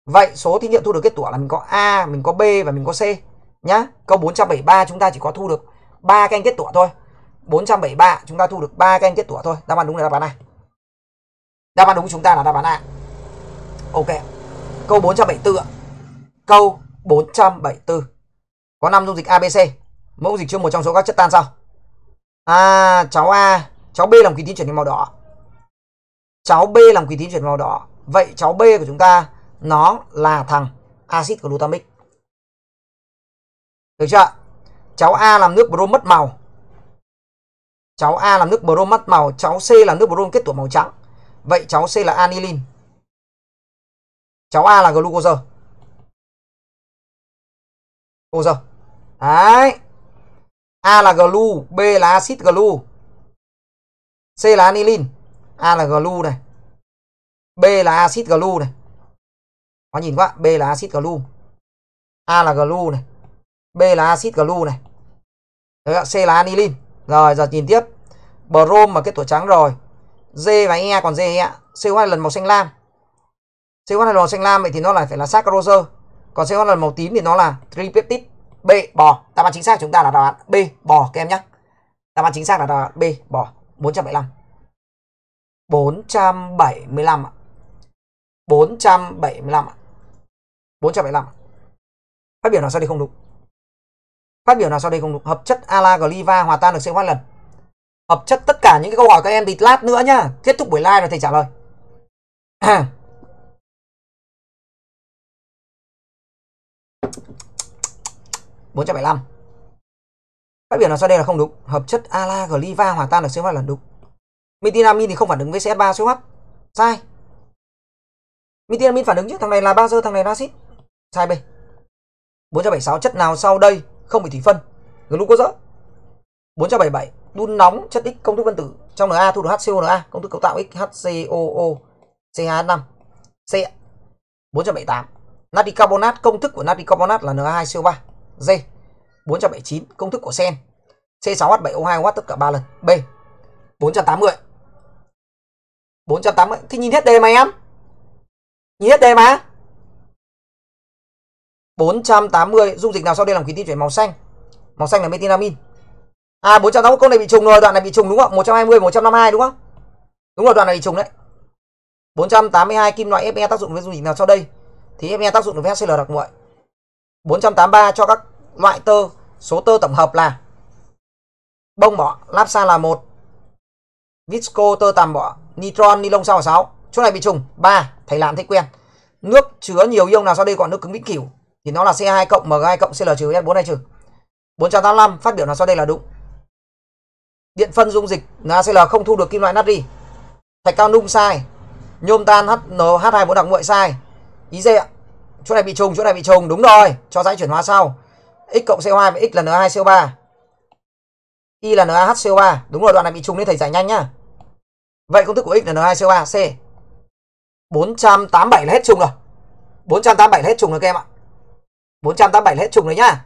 Vậy số thí nghiệm thu được kết tủa là mình có A, mình có B và mình có C nhá. Câu 473 chúng ta chỉ có thu được ba canh kết tủa thôi. 473 chúng ta thu được ba canh kết tủa thôi. Đáp án đúng là đáp án a Đáp án đúng của chúng ta là đáp án A. Ok. Câu 474 Câu 474. Có 5 dung dịch ABC. Mẫu dịch chứa một trong số các chất tan sau. À, cháu A, cháu B làm quỳ tín chuyển màu đỏ. Cháu B làm quỳ tín chuyển màu đỏ. Vậy cháu B của chúng ta nó là thằng axit glutamic được chưa cháu A làm nước brom mất màu cháu A làm nước brom mất màu cháu C là nước brom kết tủa màu trắng vậy cháu C là anilin cháu A là glucose glucose đấy A là glu B là axit glu C là anilin A là glu này B là axit glu này khó nhìn quá B là axit glu A là glu này B là axit glu này Đấy, C là anilin rồi giờ nhìn tiếp brom mà kết tuổi trắng rồi D và E còn D e ạ CO2 lần màu xanh lam CO2 lần màu xanh lam vậy thì nó lại phải là saccharose còn CO2 lần màu tím thì nó là tripeptide B bò đáp án chính xác chúng ta là đáp án B bò các em nhé đáp án chính xác là đáp án B bò 475 475 ạ 475 ạ 475 phát biểu nào sau đây không đúng phát biểu nào sau đây không đúng hợp chất ala alagliva hòa tan được sự hoãn lần hợp chất tất cả những cái câu hỏi các em bị lát nữa nhá kết thúc buổi live rồi thầy trả lời bốn trăm bảy mươi phát biểu nào sau đây là không đúng hợp chất ala alagliva hòa tan được CO2 lần đúng methylamin thì không phản ứng với CH3 COH sai methylamin phản ứng chứ thằng này là bazơ thằng này là axit sai B. 476 chất nào sau đây không bị thủy phân? Glucose. 477 đun nóng chất X công thức phân tử trong Na thu được HCONa, công thức cấu tạo X HCOO CH5. C 478 natri carbonat công thức của natri carbonat là Na2CO3. D 479 công thức của sen C6H7O2O tất cả 3 lần. B 480 480 thì nhìn hết đề mà em. Nhìn hết đề mà. 480 dung dịch nào sau đây làm khí tim chuyển màu xanh màu xanh là metinamin à 480 câu này bị trùng rồi đoạn này bị trùng đúng không 120 152 đúng không đúng rồi đoạn này bị trùng đấy 482 kim loại Fe tác dụng với dung dịch nào sau đây thì Fe tác dụng với HCl đặc nguội 483 cho các loại tơ số tơ tổng hợp là bông bỏ lapsa là một visco tơ tằm bỏ nitron ni lông sau là 6 chỗ này bị trùng 3 thầy làm thấy quen nước chứa nhiều ion nào sau đây còn nước cứng vĩnh cửu thì nó là C2 cộng Mg 2 cộng CL trừ S4 này trừ. 485 phát biểu là sau đây là đúng. Điện phân dung dịch NaCl không thu được kim loại natri. Thạch cao nung sai. Nhôm tan H 2 4 đặc nguội sai. Ý dê ạ. Chỗ này bị trùng, chỗ này bị trùng đúng rồi, cho dãy chuyển hóa sau. X cộng CO2 và X là N2CO3. Y là NaHCO3. Đúng rồi, đoạn này bị trùng nên thầy giải nhanh nhá. Vậy công thức của X là N2CO3C. 487 là hết trùng rồi. 487 là hết trùng rồi các em ạ. 487 hết trùng đấy nhá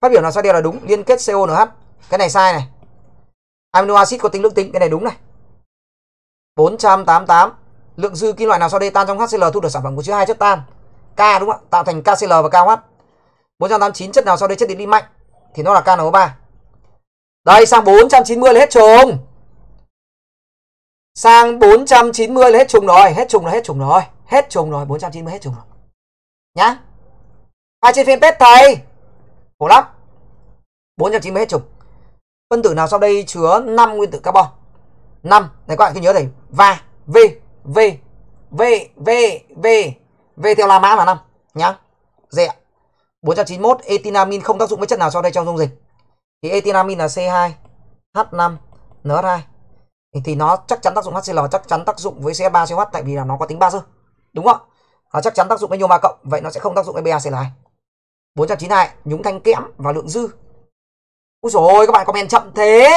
phát biểu nào sao điều là đúng liên kết CONH cái này sai này amino acid có tính lưỡng tính cái này đúng này 488 lượng dư kim loại nào sau đây tan trong HCl thu được sản phẩm của chứa hai chất tan K đúng không ạ tạo thành KCl và KH 489 chất nào sau đây chất điện đi mạnh thì nó là KNO3 đây sang 490 là hết trùng sang 490 là hết trùng rồi hết trùng rồi hết trùng rồi hết trùng rồi 490 hết trùng rồi nhá ai trên fanpage thầy khổ lắm 490 hết trùng phân tử nào sau đây chứa 5 nguyên tử carbon 5 này các bạn cứ nhớ thầy và v v v v v v theo la mã là 5 nhá dẹ 491 etinamin không tác dụng với chất nào sau đây trong dung dịch thì etinamin là C2 H5 NH2 thì, thì nó chắc chắn tác dụng HCl chắc chắn tác dụng với CH3COH tại vì là nó có tính ba dư đúng không nó chắc chắn tác dụng với nhôm ba cộng vậy nó sẽ không tác dụng với BaCl2 492 nhúng thanh kẽm vào lượng dư Úi dồi ôi các bạn comment chậm thế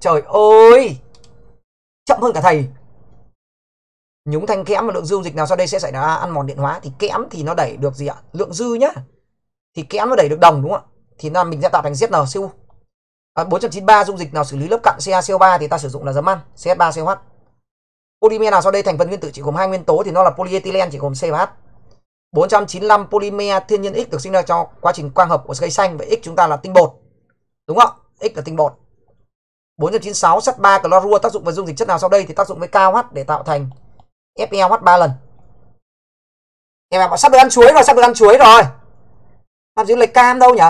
Trời ơi Chậm hơn cả thầy Nhúng thanh kẽm vào lượng dư dịch nào sau đây sẽ xảy ra ăn mòn điện hóa Thì kẽm thì nó đẩy được gì ạ Lượng dư nhá Thì kẽm nó đẩy được đồng đúng không ạ Thì là mình sẽ tạo thành ZN siêu à, 493 dung dịch nào xử lý lớp cặn CaCO3 thì ta sử dụng là giấm ăn CH3COH Polymer nào sau đây thành phần nguyên tử chỉ gồm hai nguyên tố thì nó là polyethylene chỉ gồm C và H 495 polymer thiên nhiên X được sinh ra cho quá trình quang hợp của cây xanh Vậy X chúng ta là tinh bột Đúng không? X là tinh bột 496 sắt 3 clorua tác dụng với dung dịch chất nào sau đây thì tác dụng với cao h để tạo thành FeOH 3 lần. Em bảo sắp được ăn chuối rồi, sắp được ăn chuối rồi. Làm gì lệch cam đâu nhỉ?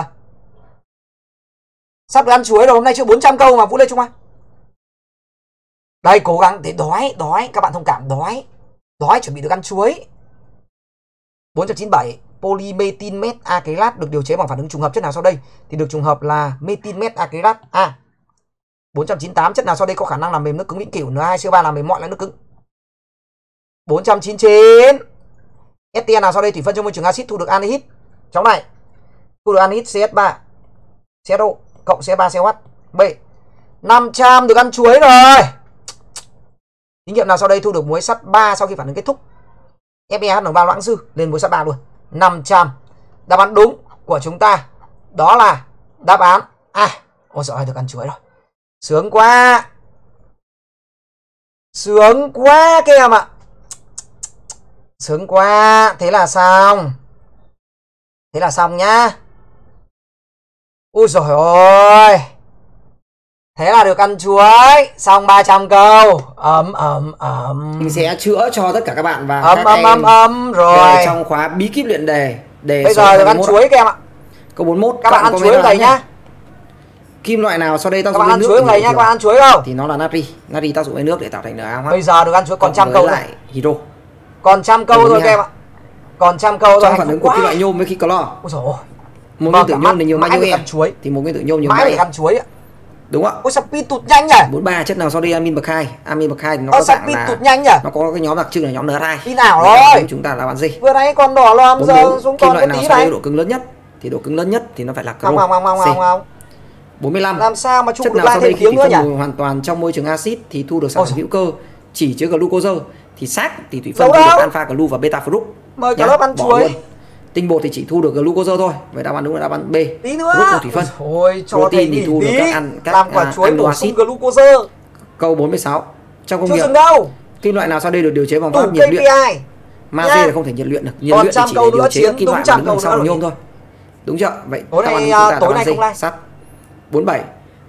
Sắp được ăn chuối rồi, hôm nay chưa 400 câu mà Vũ Lê Trung Anh. Đây cố gắng để đói, đói các bạn thông cảm đói. Đói chuẩn bị được ăn chuối. 497 polymethyl acrylat được điều chế bằng phản ứng trùng hợp chất nào sau đây? Thì được trùng hợp là methyl acrylat A. 498 chất nào sau đây có khả năng làm mềm nước cứng vĩnh cửu N2CO3 làm mềm mọi loại nước cứng. 499 STN nào sau đây thủy phân trong môi trường axit thu được anhydride. Trong này thu được anhydride CH3 CH2 cộng CH3CH. B. 500 được ăn chuối rồi. Thí nghiệm nào sau đây thu được muối sắt 3 sau khi phản ứng kết thúc? FE đồng bao loãng dư lên mối sắp ba luôn 500 đáp án đúng của chúng ta đó là đáp án A à, ôi giời ơi được ăn chuối rồi sướng quá sướng quá các em ạ sướng quá thế là xong thế là xong nhá ôi rồi ôi Thế là được ăn chuối Xong 300 câu ấm ấm ấm Mình sẽ chữa cho tất cả các bạn và ấm, các ấm, em ấm, ấm, rồi Trong khóa bí kíp luyện đề, đề Bây giờ được ăn chuối các em ạ Câu 41 Các, các bạn ăn chuối này nhá Kim loại nào sau đây tác dụng với nước chuối này nhá, các bạn ăn chuối không? Thì nó là natri, natri tác dùng với nước để tạo thành NaOH. Bây giờ được ăn chuối còn trăm câu lại hydro. Còn trăm câu rồi các em ạ. Còn trăm câu rồi. Trong phản ứng của kim loại nhôm với khi clo. Ôi Một nguyên vâng, tử nhôm thì nhiều magie. Ăn chuối thì một nguyên tử nhôm nhiều magie. Mãi ăn chuối ạ đúng ạ ôi speed tụt nhanh nhỉ 43 chất nào sau đi amin bậc hai amin bậc hai nó ờ, có dạng là tụt nhanh nhỉ nó có cái nhóm đặc trưng là nhóm n hai khi nào rồi chúng ta là bạn gì vừa nãy còn đỏ loam giờ xuống còn loại nào sau độ cứng lớn nhất thì độ cứng lớn nhất thì nó phải là chrome không không không không không 45 làm sao mà chất nào sau đây khi nữa nhỉ hoàn toàn trong môi trường axit thì thu được sản phẩm hữu cơ chỉ chứa glucose thì xác thì thủy phân được alpha glu và beta fruct mời cả lớp ăn chuối tinh bột thì chỉ thu được glucose thôi vậy đáp án đúng là đáp án B tí nữa gốc của thủy phân Ôi, cho protein thì thu tí. được các ăn các làm quả à, chuối bổ sung glucose câu 46 trong công Chưa nghiệp đâu. kim loại nào sau đây được điều chế bằng Tủ pháp nhiệt luyện magie yeah. là không thể nhiệt luyện được nhiệt luyện chỉ để điều chế các kim loại đứng đằng sau bằng nhôm thôi đúng chưa vậy à, tối đáp án chúng ta đáp án C sắt 47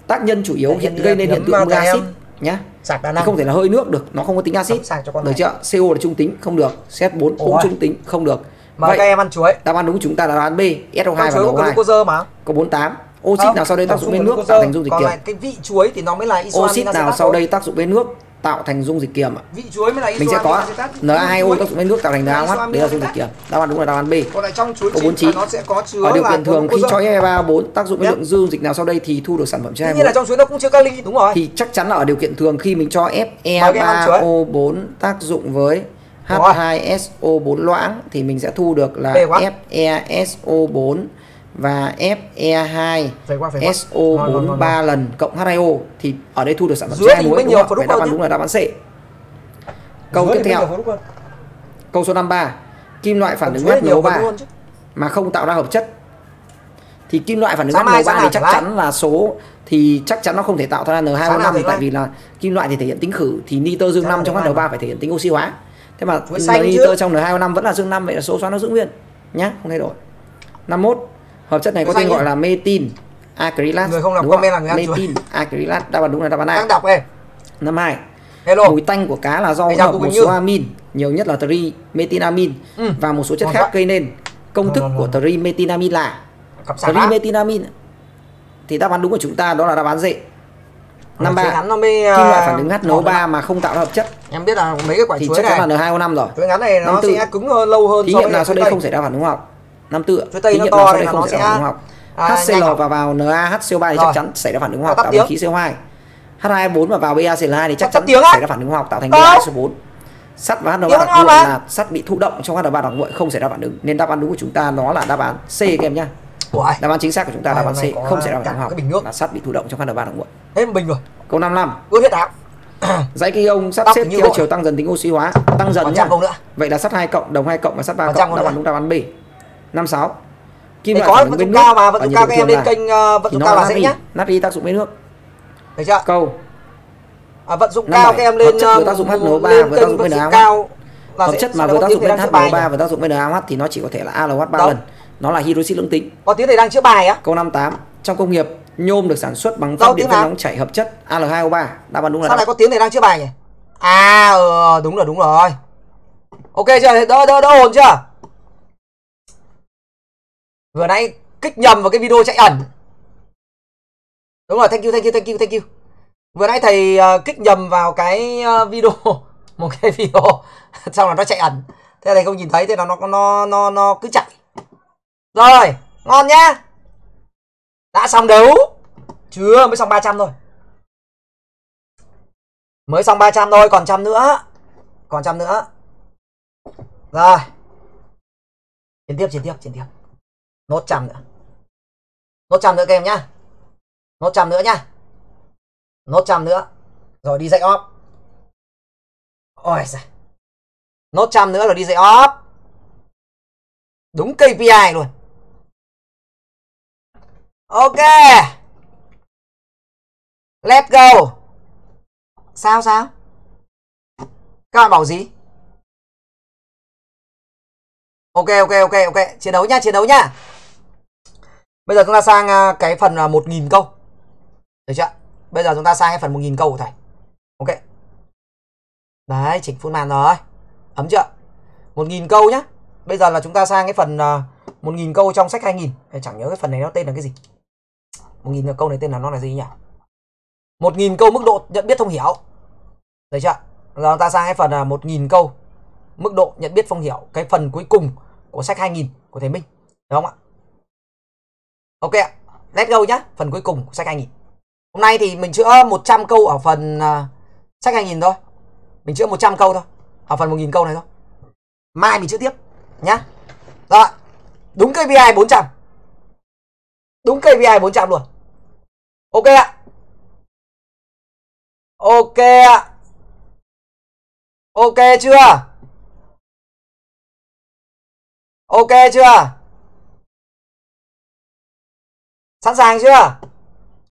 tác nhân chủ yếu hiện gây nên hiện tượng mưa axit nhá sạc không thể là hơi nước được nó không có tính axit được chưa CO là trung tính không được CH4 cũng trung tính không được mà Vậy, các em ăn chuối đáp án đúng chúng ta là đáp án B SO2 và NO2 có mà có 48 oxit ờ, nào sau đây tác dụng với nước tạo thành dung dịch kiềm còn lại cái vị chuối thì nó mới là isoan oxit nào sau đây tác dụng với nước tạo thành dung dịch kiềm Vị chuối mới là Mình sẽ có Na2O tác dụng với nước tạo thành NaOH, đấy là dung dịch kiềm. Đáp án đúng là đáp án B. Còn lại trong chuối chính nó sẽ có chứa Ở điều kiện thường khi cho e ba bốn tác dụng với lượng dung dịch nào sau đây thì thu được sản phẩm cho E4. Như là trong chuối nó cũng chứa kali đúng rồi. Thì chắc chắn là ở điều kiện thường khi mình cho fe ba o bốn tác dụng với H2SO4 loãng thì mình sẽ thu được là FeSO4 và Fe2SO4 3 lần cộng H2O thì ở đây thu được sản phẩm xe muối đúng không? đáp án đúng là đáp án C. Câu tiếp theo. Câu số 53. Kim loại phản ứng hát NO3 mà không tạo ra hợp chất thì kim loại phản ứng NO3 thì chắc chắn là số thì chắc chắn nó không thể tạo ra N2O5 tại vì là kim loại thì thể hiện tính khử thì nitơ dương 5 trong h 2 3 phải thể hiện tính oxy hóa thế mà với xanh NI tơ trong n 2 o vẫn là dương năm vậy là số xoắn nó giữ nguyên nhá không thay đổi 51 hợp chất này có tên gọi là metin acrylat người không làm comment là người ăn metin acrylat đáp án đúng là đáp án này đang đọc ê năm hai Hello. mùi tanh của cá là do hợp một số amin nhiều nhất là trimethinamin ừ. và một số chất Ngon khác gây nên công Ngon thức rồi, rồi, của trimethinamin là trimethinamin thì đáp án đúng của chúng ta đó là đáp án dễ năm ba hắn nó mới kim loại ờ, phản ứng nấu ba mà không tạo ra hợp chất em biết là mấy cái quả thì chuối chắc này chắc là n hai o năm rồi chuối ngắn này nó 4. sẽ cứng hơn lâu hơn thí nghiệm nào sau đây không xảy ra phản ứng hóa học năm tư thí nghiệm nào sau đây không xảy ra phản ứng hóa học à, HCl và vào NaHCO3 thì chắc chắn xảy ra phản ứng hóa học tạo thành khí CO2 H2O4 và vào BaCl2 thì chắc chắn xảy ra phản ứng hóa học tạo thành ờ. co 4 sắt và HNO3 đặc nguội là sắt bị thụ động trong HNO3 đặc nguội không xảy ra phản ứng nên đáp án đúng của chúng ta nó là đáp án C các em nhá. Đáp án chính xác của chúng ta là đáp án C, không xảy ra phản ứng hóa học. Là sắt bị thụ động trong HNO3 đặc nguội hết bình rồi câu 55 ước hết áo dãy khi ông sắp Tóc xếp theo chiều tăng dần tính oxy hóa tăng dần nhá vậy là sắt hai cộng đồng hai cộng và sắt ba cộng đáp án chúng ta bán b 56 kim loại có vận dụng cao mà vận dụng cao các em lên kênh ờ, vận dụng cao là dễ nhá natri tác dụng với nước được chưa câu à, vận dụng cao các em lên um, tác dụng HNO3 với tác dụng với cao hợp chất mà vừa tác dụng với HNO3 và tác dụng với NaOH thì nó chỉ có thể là ALH ba lần nó là hydroxit lưỡng tính có tiếng thầy đang chữa bài á câu năm tám trong công nghiệp nhôm được sản xuất bằng Đâu, điện phân nóng chảy hợp chất Al2O3 đáp án đúng là sao lại có tiếng này đang chữa bài nhỉ à ừ, đúng rồi đúng rồi ok chưa đỡ đỡ đỡ ổn chưa vừa nãy kích nhầm vào cái video chạy ẩn đúng rồi thank you thank you thank you thank you vừa nãy thầy uh, kích nhầm vào cái uh, video một cái video xong là nó chạy ẩn thế này không nhìn thấy thế là nó nó nó nó cứ chạy rồi ngon nhá đã xong đấu chưa, mới xong 300 thôi. Mới xong 300 thôi, còn trăm nữa. Còn trăm nữa. Rồi. Chiến tiếp, chiến tiếp, chiến tiếp. Nốt trăm nữa. Nốt trăm nữa các em nhá. Nốt trăm nữa nhá. Nốt trăm nữa. Rồi đi dậy off. Ôi giời. Nốt trăm nữa rồi đi dậy off. Đúng KPI luôn. Ok. Let's go. Sao sao? Các bạn bảo gì? Ok ok ok ok, chiến đấu nha, chiến đấu nha. Bây giờ chúng ta sang à, cái phần 1000 à, câu. Được chưa? Bây giờ chúng ta sang cái phần 1000 câu của thầy. Ok. Đấy, chỉnh full màn rồi. Ấm chưa? 1000 câu nhá. Bây giờ là chúng ta sang cái phần 1000 à, câu trong sách 2000. Thầy chẳng nhớ cái phần này nó tên là cái gì. 1000 câu này tên là nó là gì nhỉ? 1.000 câu mức độ nhận biết thông hiểu Đấy chưa là ta sang cái phần là 1.000 câu Mức độ nhận biết thông hiểu Cái phần cuối cùng của sách 2.000 của thầy Minh đúng không ạ Ok ạ Let's go nhá Phần cuối cùng của sách 2.000 Hôm nay thì mình chữa 100 câu ở phần à, sách 2.000 thôi Mình chữa 100 câu thôi Ở phần 1.000 câu này thôi Mai mình chữa tiếp Nhá Rồi Đúng KPI 400 Đúng KPI 400 luôn Ok ạ ok ạ ok chưa ok chưa sẵn sàng chưa